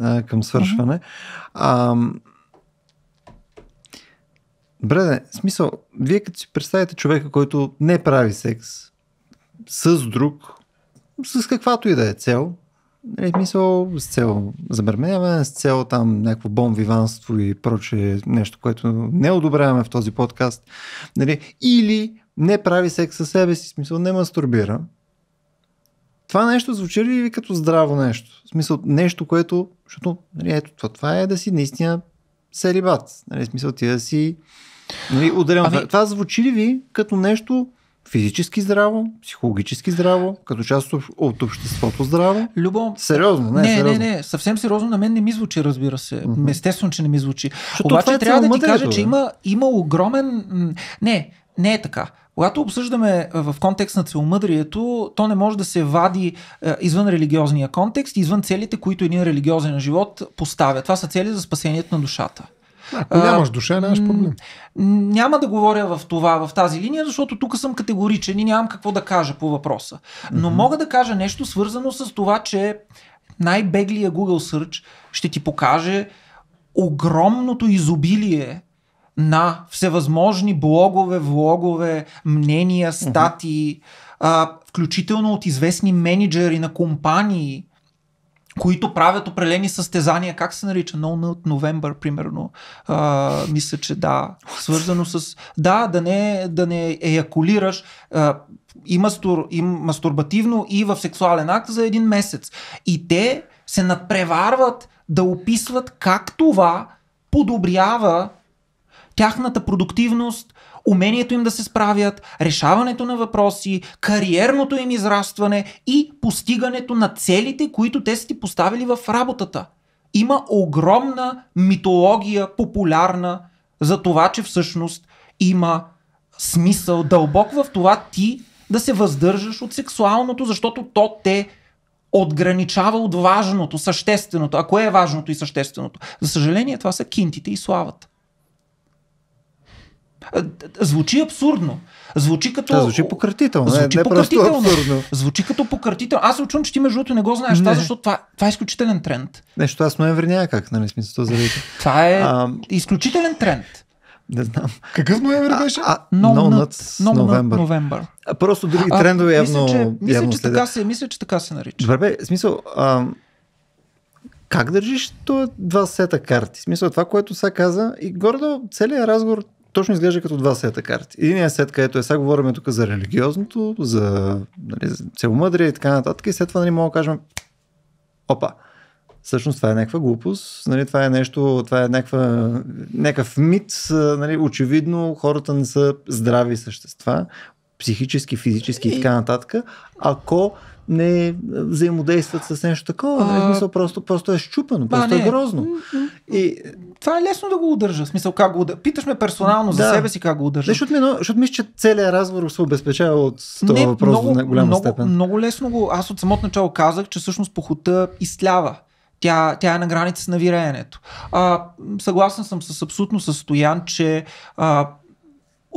а, към свършване. Mm-hmm. А, Добре, смисъл, вие като си представите човека, който не прави секс с друг, с каквато и да е цел, нали, смисъл, с цел забърменяване, с цел там някакво бомвиванство и проче нещо, което не одобряваме в този подкаст, нали, или не прави секс със себе си, смисъл не мастурбира, това нещо звучи ли ви като здраво нещо? В смисъл, нещо, което, защото, нали, ето, това, това е да си наистина серибат. Нали, в смисъл, ти да си нали, Ами... Това, това звучи ли ви като нещо, физически здраво, психологически здраво, като част от обществото здраво. Любо. Сериозно, не, не сериозно. Не, не, съвсем сериозно на мен не ми звучи, разбира се. Mm-hmm. Естествено, че не ми звучи. Защото е Обаче е трябва да ти мъдрето, кажа, че има, има огромен... Не, не е така. Когато обсъждаме в контекст на целомъдрието, то не може да се вади извън религиозния контекст, извън целите, които един религиозен живот поставя. Това са цели за спасението на душата. Ако нямаш душа, нямаш проблем. Няма да говоря в това, в тази линия, защото тук съм категоричен и нямам какво да кажа по въпроса. Но mm-hmm. мога да кажа нещо свързано с това, че най-беглия Google Search ще ти покаже огромното изобилие на всевъзможни блогове, влогове, мнения, статии, а, включително от известни менеджери на компании, които правят определени състезания, как се нарича, No Nut November, примерно, а, мисля, че да, свързано с, да, да не, да не еякулираш а, и, мастур, и мастурбативно, и в сексуален акт за един месец. И те се надпреварват да описват как това подобрява тяхната продуктивност, умението им да се справят, решаването на въпроси, кариерното им израстване и постигането на целите, които те са ти поставили в работата. Има огромна митология, популярна, за това, че всъщност има смисъл дълбок в това ти да се въздържаш от сексуалното, защото то те отграничава от важното, същественото. А кое е важното и същественото? За съжаление, това са кинтите и славата. Звучи абсурдно. Звучи като. Да, звучи пократително. Звучи не, пократително. Не Звучи като пократително. Аз се очувам, че ти между другото не го знаеш, не. Това, защото това, това е изключителен тренд. Нещо, аз ноември някак, нали смисъл за Това е а, изключителен тренд. Не знам. Какъв ноември беше? А, а, no, no no просто други а, трендове явно. Мисля, че, явно мисля, че така се, мисля, че така се нарича. Добре, бе, смисъл. А, как държиш това два сета карти? Смисъл това, което сега каза и гордо целият разговор точно изглежда като два сета карти. Единият сет, където е, сега говорим тук за религиозното, за, нали, за целомъдрие и така нататък. И след това нали, мога да кажем, опа, всъщност това е някаква глупост, нали, това е нещо, това е някаква, някакъв мит, нали, очевидно хората не са здрави същества, психически, физически и, така нататък, ако не взаимодействат с нещо такова. А... Нали, смисъл, просто, просто е щупено, просто а, е грозно. И това е лесно да го удържа. В смисъл, как го удържа. Питаш ме персонално за да. себе си как го удържа. Защото, ми, защото мисля, че целият разговор се обезпечава от това Не, въпрос много, до голяма много, степен. Много лесно го. Аз от самото начало казах, че всъщност похота изслява. Тя, тя е на граница с навираенето. А, съгласен съм с абсолютно състоян, че а,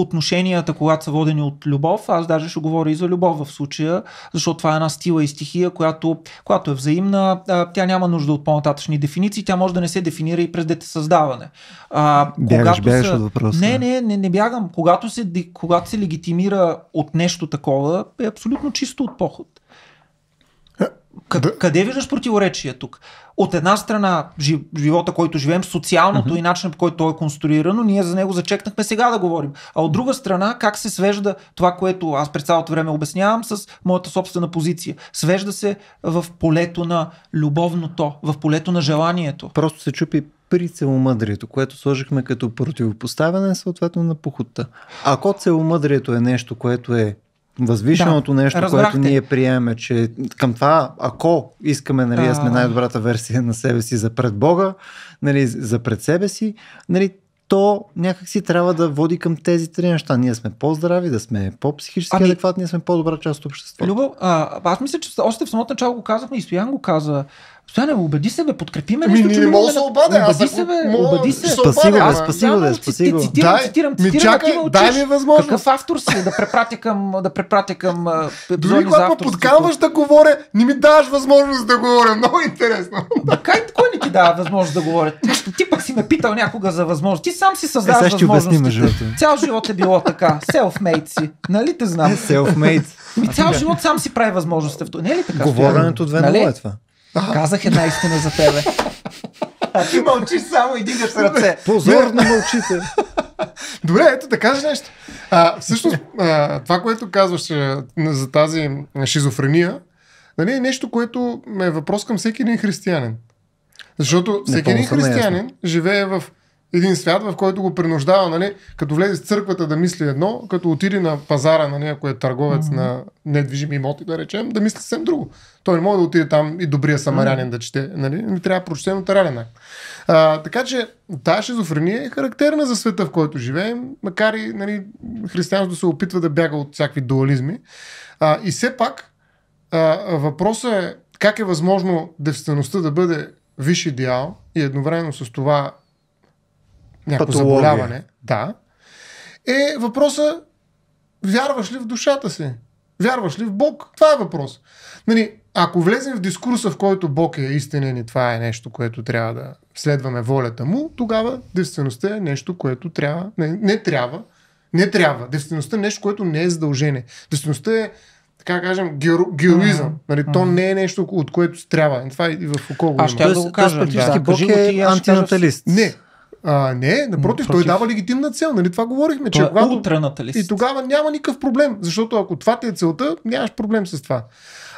отношенията, когато са водени от любов, аз даже ще говоря и за любов в случая, защото това е една стила и стихия, която, която е взаимна, тя няма нужда от по-нататъчни дефиниции, тя може да не се дефинира и през детесъздаване. А, Бягаш, бягаш се... от въпроса. Не, не, не, не бягам. Когато се, когато се легитимира от нещо такова, е абсолютно чисто от поход да. Къде виждаш противоречия тук? От една страна, живота, който живеем, социалното mm-hmm. и начинът по който той е конструирано, ние за него зачекнахме сега да говорим. А от друга страна, как се свежда това, което аз през цялото време обяснявам с моята собствена позиция? Свежда се в полето на любовното, в полето на желанието. Просто се чупи при целомъдрието, което сложихме като противопоставяне, съответно на похота. Ако целомъдрието е нещо, което е възвишеното да, нещо, разбрахте. което ние приемаме, че към това, ако искаме нали, а... сме най-добрата версия на себе си за пред Бога, нали, за пред себе си, нали, то някакси трябва да води към тези три неща. Ние сме по-здрави, да сме по-психически ами, адекватни, ние сме по-добра част от обществото. Любо, а, аз мисля, че още в самото начало го казахме и Стоян го каза. Стояне, убеди се, бе, подкрепи ме. Ми, не мога да се обаде. Убади се, бе, се. Спаси го, бе, спаси го, бе, спаси го. Цитирам, цитирам, цитирам, чакай, дай ми възможност. Какъв автор си е да препратя към, да препратя към епизоди за авторството. подкамваш да говоря, не ми даваш възможност да говоря. Много интересно. Да кай, кой не ти дава възможност да говоря? Ти пък си ме питал някога за възможност. Ти сам си създаваш е, възможности. Цял живот е било така. Self-made си. Нали те знам? Self-made. Е, ами цял живот сам си прави възможността. Не е ли така? Говоренето 2 нали? е това. Ага. Казах една истина за тебе. А ти мълчиш само и дигаш ръце. Позор на мълчите. Добре, ето да кажеш нещо. А, всъщност, а, това, което казваш за тази шизофрения, нали, е нещо, което е въпрос към всеки един християнин. Защото всеки един християнин живее в един свят, в който го принуждава, нали, като влезе в църквата да мисли едно, като отиде на пазара на някой е търговец mm-hmm. на недвижими имоти, да речем, да мисли съвсем друго. Той не може да отиде там и добрия самарянин mm-hmm. да чете, нали, не трябва да прочете нотарален акт. А, така че тази шизофрения е характерна за света, в който живеем, макар и нали, християнството се опитва да бяга от всякакви дуализми. А, и все пак а, въпросът е как е възможно девствеността да бъде висш идеал и едновременно с това някакво Патология. заболяване, да, е въпроса вярваш ли в душата си? Вярваш ли в Бог? Това е въпрос. Нали, ако влезем в дискурса, в който Бог е истинен и това е нещо, което трябва да следваме волята му, тогава действеността е нещо, което трябва, не, не трябва, не трябва. Действеността е нещо, което не е задължение. Действеността е така кажем, геро, героизъм. Mm-hmm. Нали, то не е нещо, от което трябва. Това и в около. Аз ще да го кажа. Да. Бог е антинаталист. Не, а, не, напротив, Против. той дава легитимна цел. Нали? Това говорихме, че е когато... И тогава няма никакъв проблем, защото ако това ти е целта, нямаш проблем с това.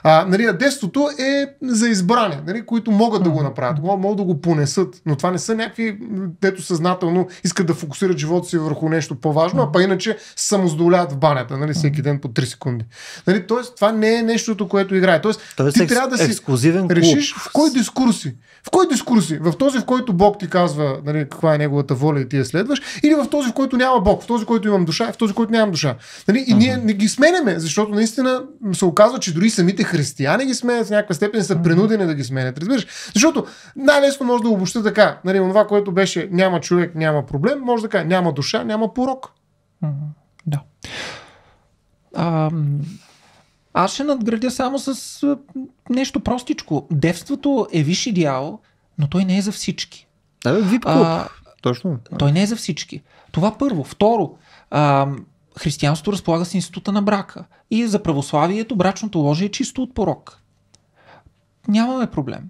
А, нали, а детството е за избране, нали, които могат да го направят, могат да го понесат, но това не са някакви, дето съзнателно искат да фокусират живота си върху нещо по-важно, а па иначе самоздоляват в банята, нали, всеки ден по 3 секунди. Нали, тоест, това не е нещото, което играе. Тоест, тоест ти екс, трябва да си ексклюзивен клуб. решиш в кой дискурси. В кой дискурси? В този, в който Бог ти казва нали, каква е неговата воля и ти я следваш, или в този, в който няма Бог, в този, в който имам душа, в този, в който нямам душа. Нали, и ние не ги сменяме, защото наистина се оказва, че дори самите християни ги сменят в някаква степен, са принудени да ги сменят. Разбираш? Защото най-лесно може да обобща така. Нали, това, което беше няма човек, няма проблем, може да кажа: няма душа, няма порок. Да. А, аз ще надградя само с нещо простичко. Девството е виш идеал, но той не е за всички. Да, вип клуб. А, Точно. Той не е за всички. Това първо. Второ, а, християнството разполага с института на брака. И за православието брачното ложе е чисто от порок. Нямаме проблем.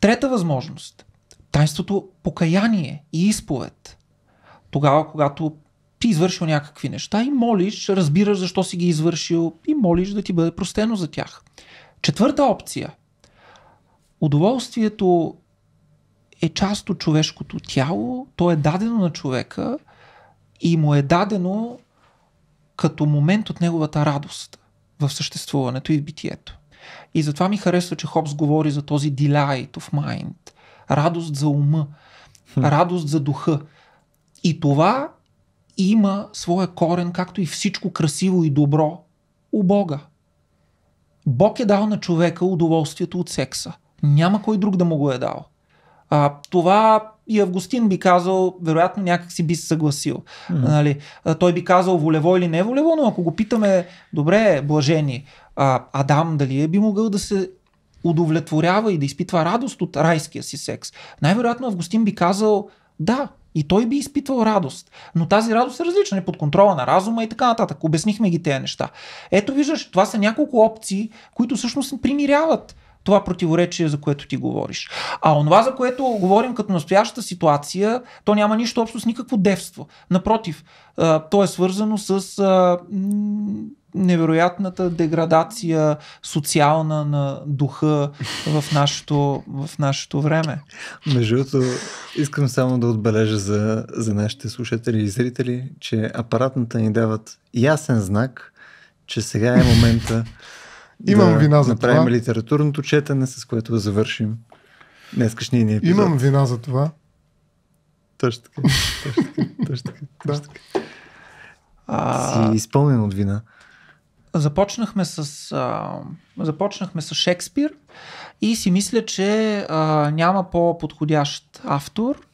Трета възможност. Тайнството покаяние и изповед. Тогава, когато ти извършил някакви неща и молиш, разбираш защо си ги извършил и молиш да ти бъде простено за тях. Четвърта опция. Удоволствието е част от човешкото тяло, то е дадено на човека и му е дадено като момент от неговата радост в съществуването и в битието. И затова ми харесва, че Хобс говори за този delight of mind, радост за ума, радост за духа. И това има своя корен, както и всичко красиво и добро у Бога. Бог е дал на човека удоволствието от секса. Няма кой друг да му го е дал. А, това и Августин би казал, вероятно някак си би се съгласил. Mm-hmm. Нали? Той би казал волево или не волево, но ако го питаме, добре, блажени, а, Адам дали е би могъл да се удовлетворява и да изпитва радост от райския си секс? Най-вероятно Августин би казал, да, и той би изпитвал радост. Но тази радост е различна, е под контрола на разума и така нататък. Обяснихме ги тези неща. Ето виждаш, това са няколко опции, които всъщност примиряват това противоречие, за което ти говориш. А онова, за което говорим като настоящата ситуация, то няма нищо общо с никакво девство. Напротив, то е свързано с невероятната деградация социална на духа в нашето, в нашето време. Между другото, искам само да отбележа за, за нашите слушатели и зрители, че апаратната ни дават ясен знак, че сега е момента Имам да вина за направим това. Направим литературното четене, с което да завършим днескашния ни епизод. Имам вина за това. Точно така. Точно така. (laughs) Точно така. А... Си изпълнен от вина. Започнахме с, а, започнахме с Шекспир и си мисля, че а, няма по-подходящ автор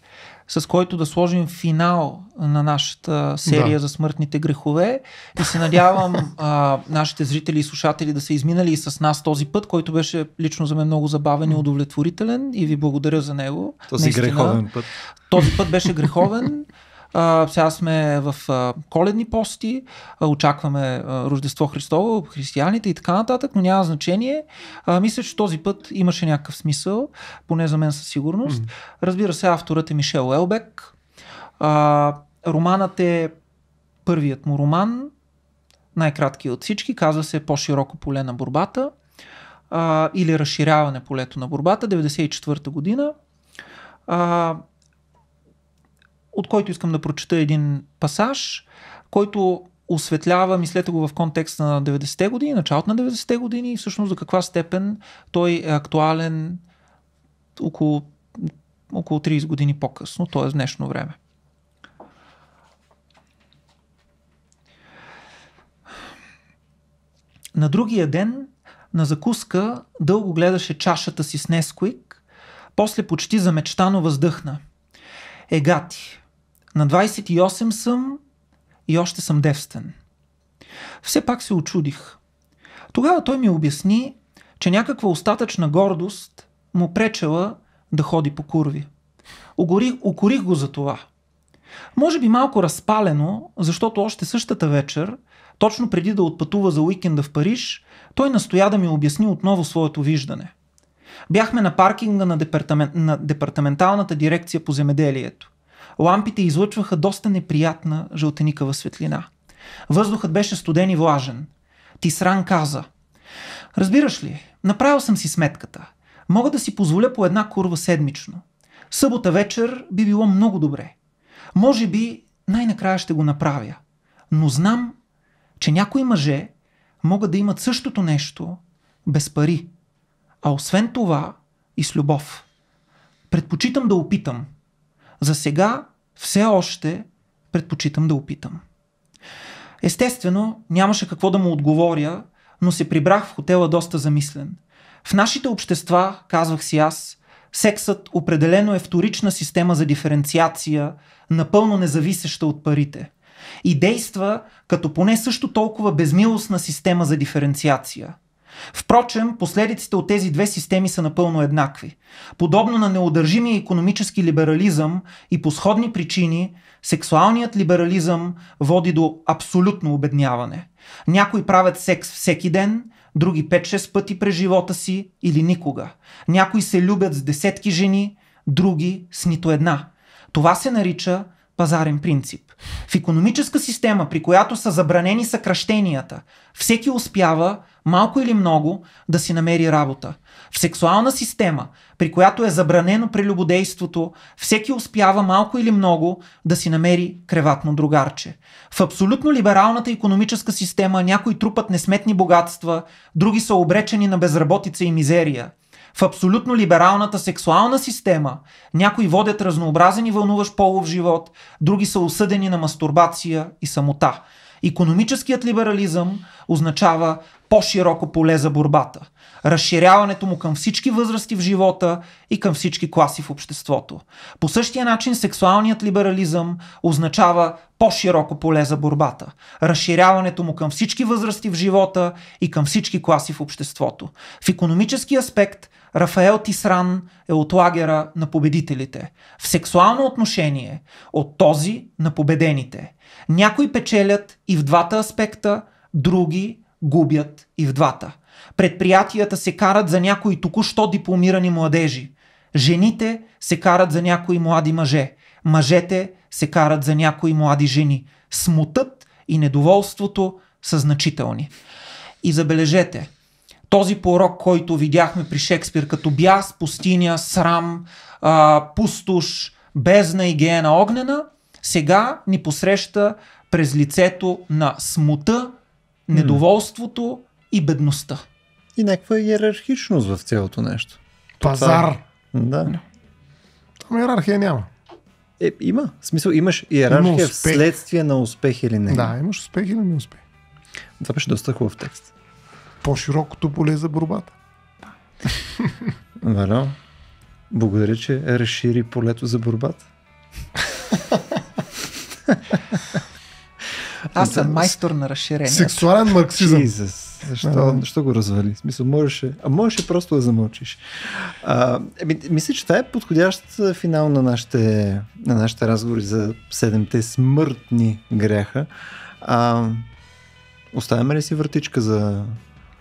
с който да сложим финал на нашата серия да. за смъртните грехове. И се надявам (laughs) а, нашите зрители и слушатели да са изминали и с нас този път, който беше лично за мен много забавен и удовлетворителен. И ви благодаря за него. Този Наистина, греховен път. Този път беше греховен. (laughs) сега сме в коледни пости, очакваме Рождество Христово, християните и така нататък, но няма значение. мисля, че този път имаше някакъв смисъл, поне за мен със сигурност. Разбира се, авторът е Мишел Елбек. романът е първият му роман, най-краткият от всички, казва се По-широко поле на борбата или разширяване полето на борбата, 1994 година от който искам да прочета един пасаж, който осветлява, мислете го в контекста на 90-те години, началото на 90-те години и всъщност до каква степен той е актуален около, около 30 години по-късно, т.е. днешно време. На другия ден на закуска дълго гледаше чашата си с Несквик, после почти замечтано въздъхна. Егати, на 28 съм и още съм девствен. Все пак се очудих. Тогава той ми обясни, че някаква остатъчна гордост му пречела да ходи по курви. Угорих, укорих го за това. Може би малко разпалено, защото още същата вечер, точно преди да отпътува за уикенда в Париж, той настоя да ми обясни отново своето виждане. Бяхме на паркинга на, департамент, на департаменталната дирекция по земеделието лампите излъчваха доста неприятна жълтеникава светлина. Въздухът беше студен и влажен. Тисран каза. Разбираш ли, направил съм си сметката. Мога да си позволя по една курва седмично. Събота вечер би било много добре. Може би най-накрая ще го направя. Но знам, че някои мъже могат да имат същото нещо без пари. А освен това и с любов. Предпочитам да опитам – за сега все още предпочитам да опитам. Естествено, нямаше какво да му отговоря, но се прибрах в хотела доста замислен. В нашите общества, казвах си аз, сексът определено е вторична система за диференциация, напълно независеща от парите. И действа като поне също толкова безмилостна система за диференциация – Впрочем, последиците от тези две системи са напълно еднакви. Подобно на неудържимия економически либерализъм и по сходни причини, сексуалният либерализъм води до абсолютно обедняване. Някои правят секс всеки ден, други 5-6 пъти през живота си или никога. Някои се любят с десетки жени, други с нито една. Това се нарича пазарен принцип. В економическа система, при която са забранени съкръщенията, всеки успява малко или много, да си намери работа. В сексуална система, при която е забранено прелюбодейството, всеки успява малко или много да си намери креватно другарче. В абсолютно либералната економическа система някои трупат несметни богатства, други са обречени на безработица и мизерия – в абсолютно либералната сексуална система някои водят разнообразен и вълнуващ полов живот, други са осъдени на мастурбация и самота. Економическият либерализъм означава по-широко поле за борбата, разширяването му към всички възрасти в живота и към всички класи в обществото. По същия начин сексуалният либерализъм означава по-широко поле за борбата, разширяването му към всички възрасти в живота и към всички класи в обществото. В економически аспект Рафаел Тисран е от лагера на победителите. В сексуално отношение от този на победените. Някои печелят и в двата аспекта, други губят и в двата. Предприятията се карат за някои току-що дипломирани младежи. Жените се карат за някои млади мъже. Мъжете се карат за някои млади жени. Смутът и недоволството са значителни. И забележете, този порок, който видяхме при Шекспир като бяс, пустиня, срам, а, пустош, бездна и геена огнена, сега ни посреща през лицето на смута, недоволството и бедността. И някаква иерархичност в цялото нещо. Пазар. Да. Там иерархия няма. Е, има. В смисъл, имаш иерархия има вследствие на успех или не. Да, имаш успех или не успех. Това беше доста хубав текст. По-широкото поле за борбата. Валя, благодаря, че разшири полето за борбата. (laughs) (laughs) Аз съм майстор на разширение. Сексуален марксизъм. Jesus. Защо, yeah. защо го развали? В смисъл, можеше, а можеше просто да замълчиш. А, ми, мисля, че това е подходящ финал на нашите, на нашите разговори за седемте смъртни греха. А, оставяме ли си вратичка за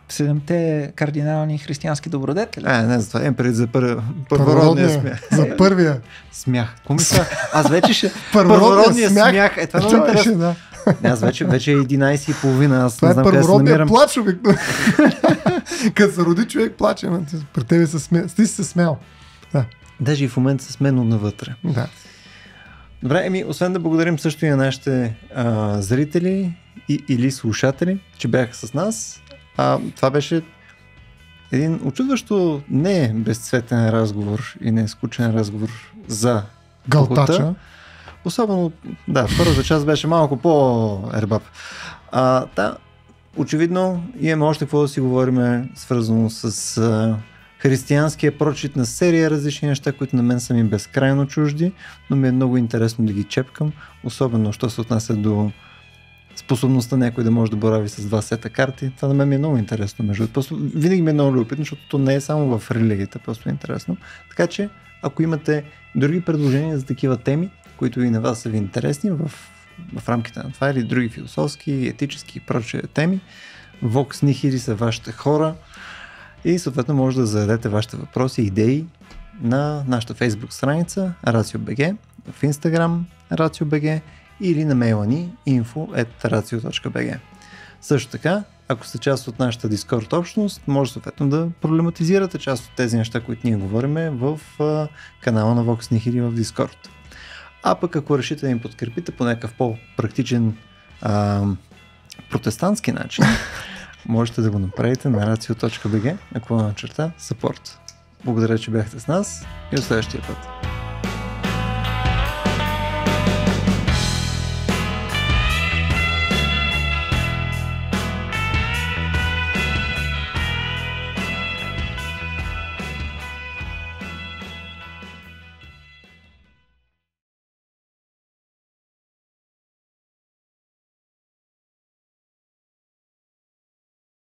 седемте кардинални християнски добродетели. А, е, не, за това имам преди за пър... първородния смях. За първия. Смях. Комиса, аз вече ще... първородния смях. смях. Е, това, е много да. Не, аз вече, вече е 11 и половина. Аз това не е знам е първородния плач, (laughs) Като се роди човек, плаче. При тебе се смя... ти си се смял. Да. Даже и в момента се смено навътре. Да. Добре, еми, освен да благодарим също и на нашите а, зрители и, или слушатели, че бяха с нас. А, това беше един очудващо не безцветен разговор и не скучен разговор за Галтача. Особено, да, първата част беше малко по-ербап. А, да, очевидно имаме още какво да си говорим, свързано с а, християнския прочит на серия различни неща, които на мен са ми безкрайно чужди, но ми е много интересно да ги чепкам, особено що се отнася до способността някой да може да борави с два сета карти. Това на мен ми е много интересно. Между просто винаги ми е много любопитно, защото то не е само в религията, просто е интересно. Така че, ако имате други предложения за такива теми, които и на вас са ви интересни в, в рамките на това или други философски, етически и прочие теми, Vox Nihiri са вашите хора и съответно може да зададете вашите въпроси, и идеи на нашата Facebook страница RACIO.BG, в Instagram RACIO.BG или на мейла ни info.ratio.bg Също така, ако сте част от нашата Discord общност, може съответно да проблематизирате част от тези неща, които ние говориме в канала на Vox Nihili в Discord. А пък ако решите да ни подкрепите по някакъв по-практичен а, протестантски начин, (laughs) можете да го направите на racio.bg, ако на черта, support. Благодаря, че бяхте с нас и до следващия път.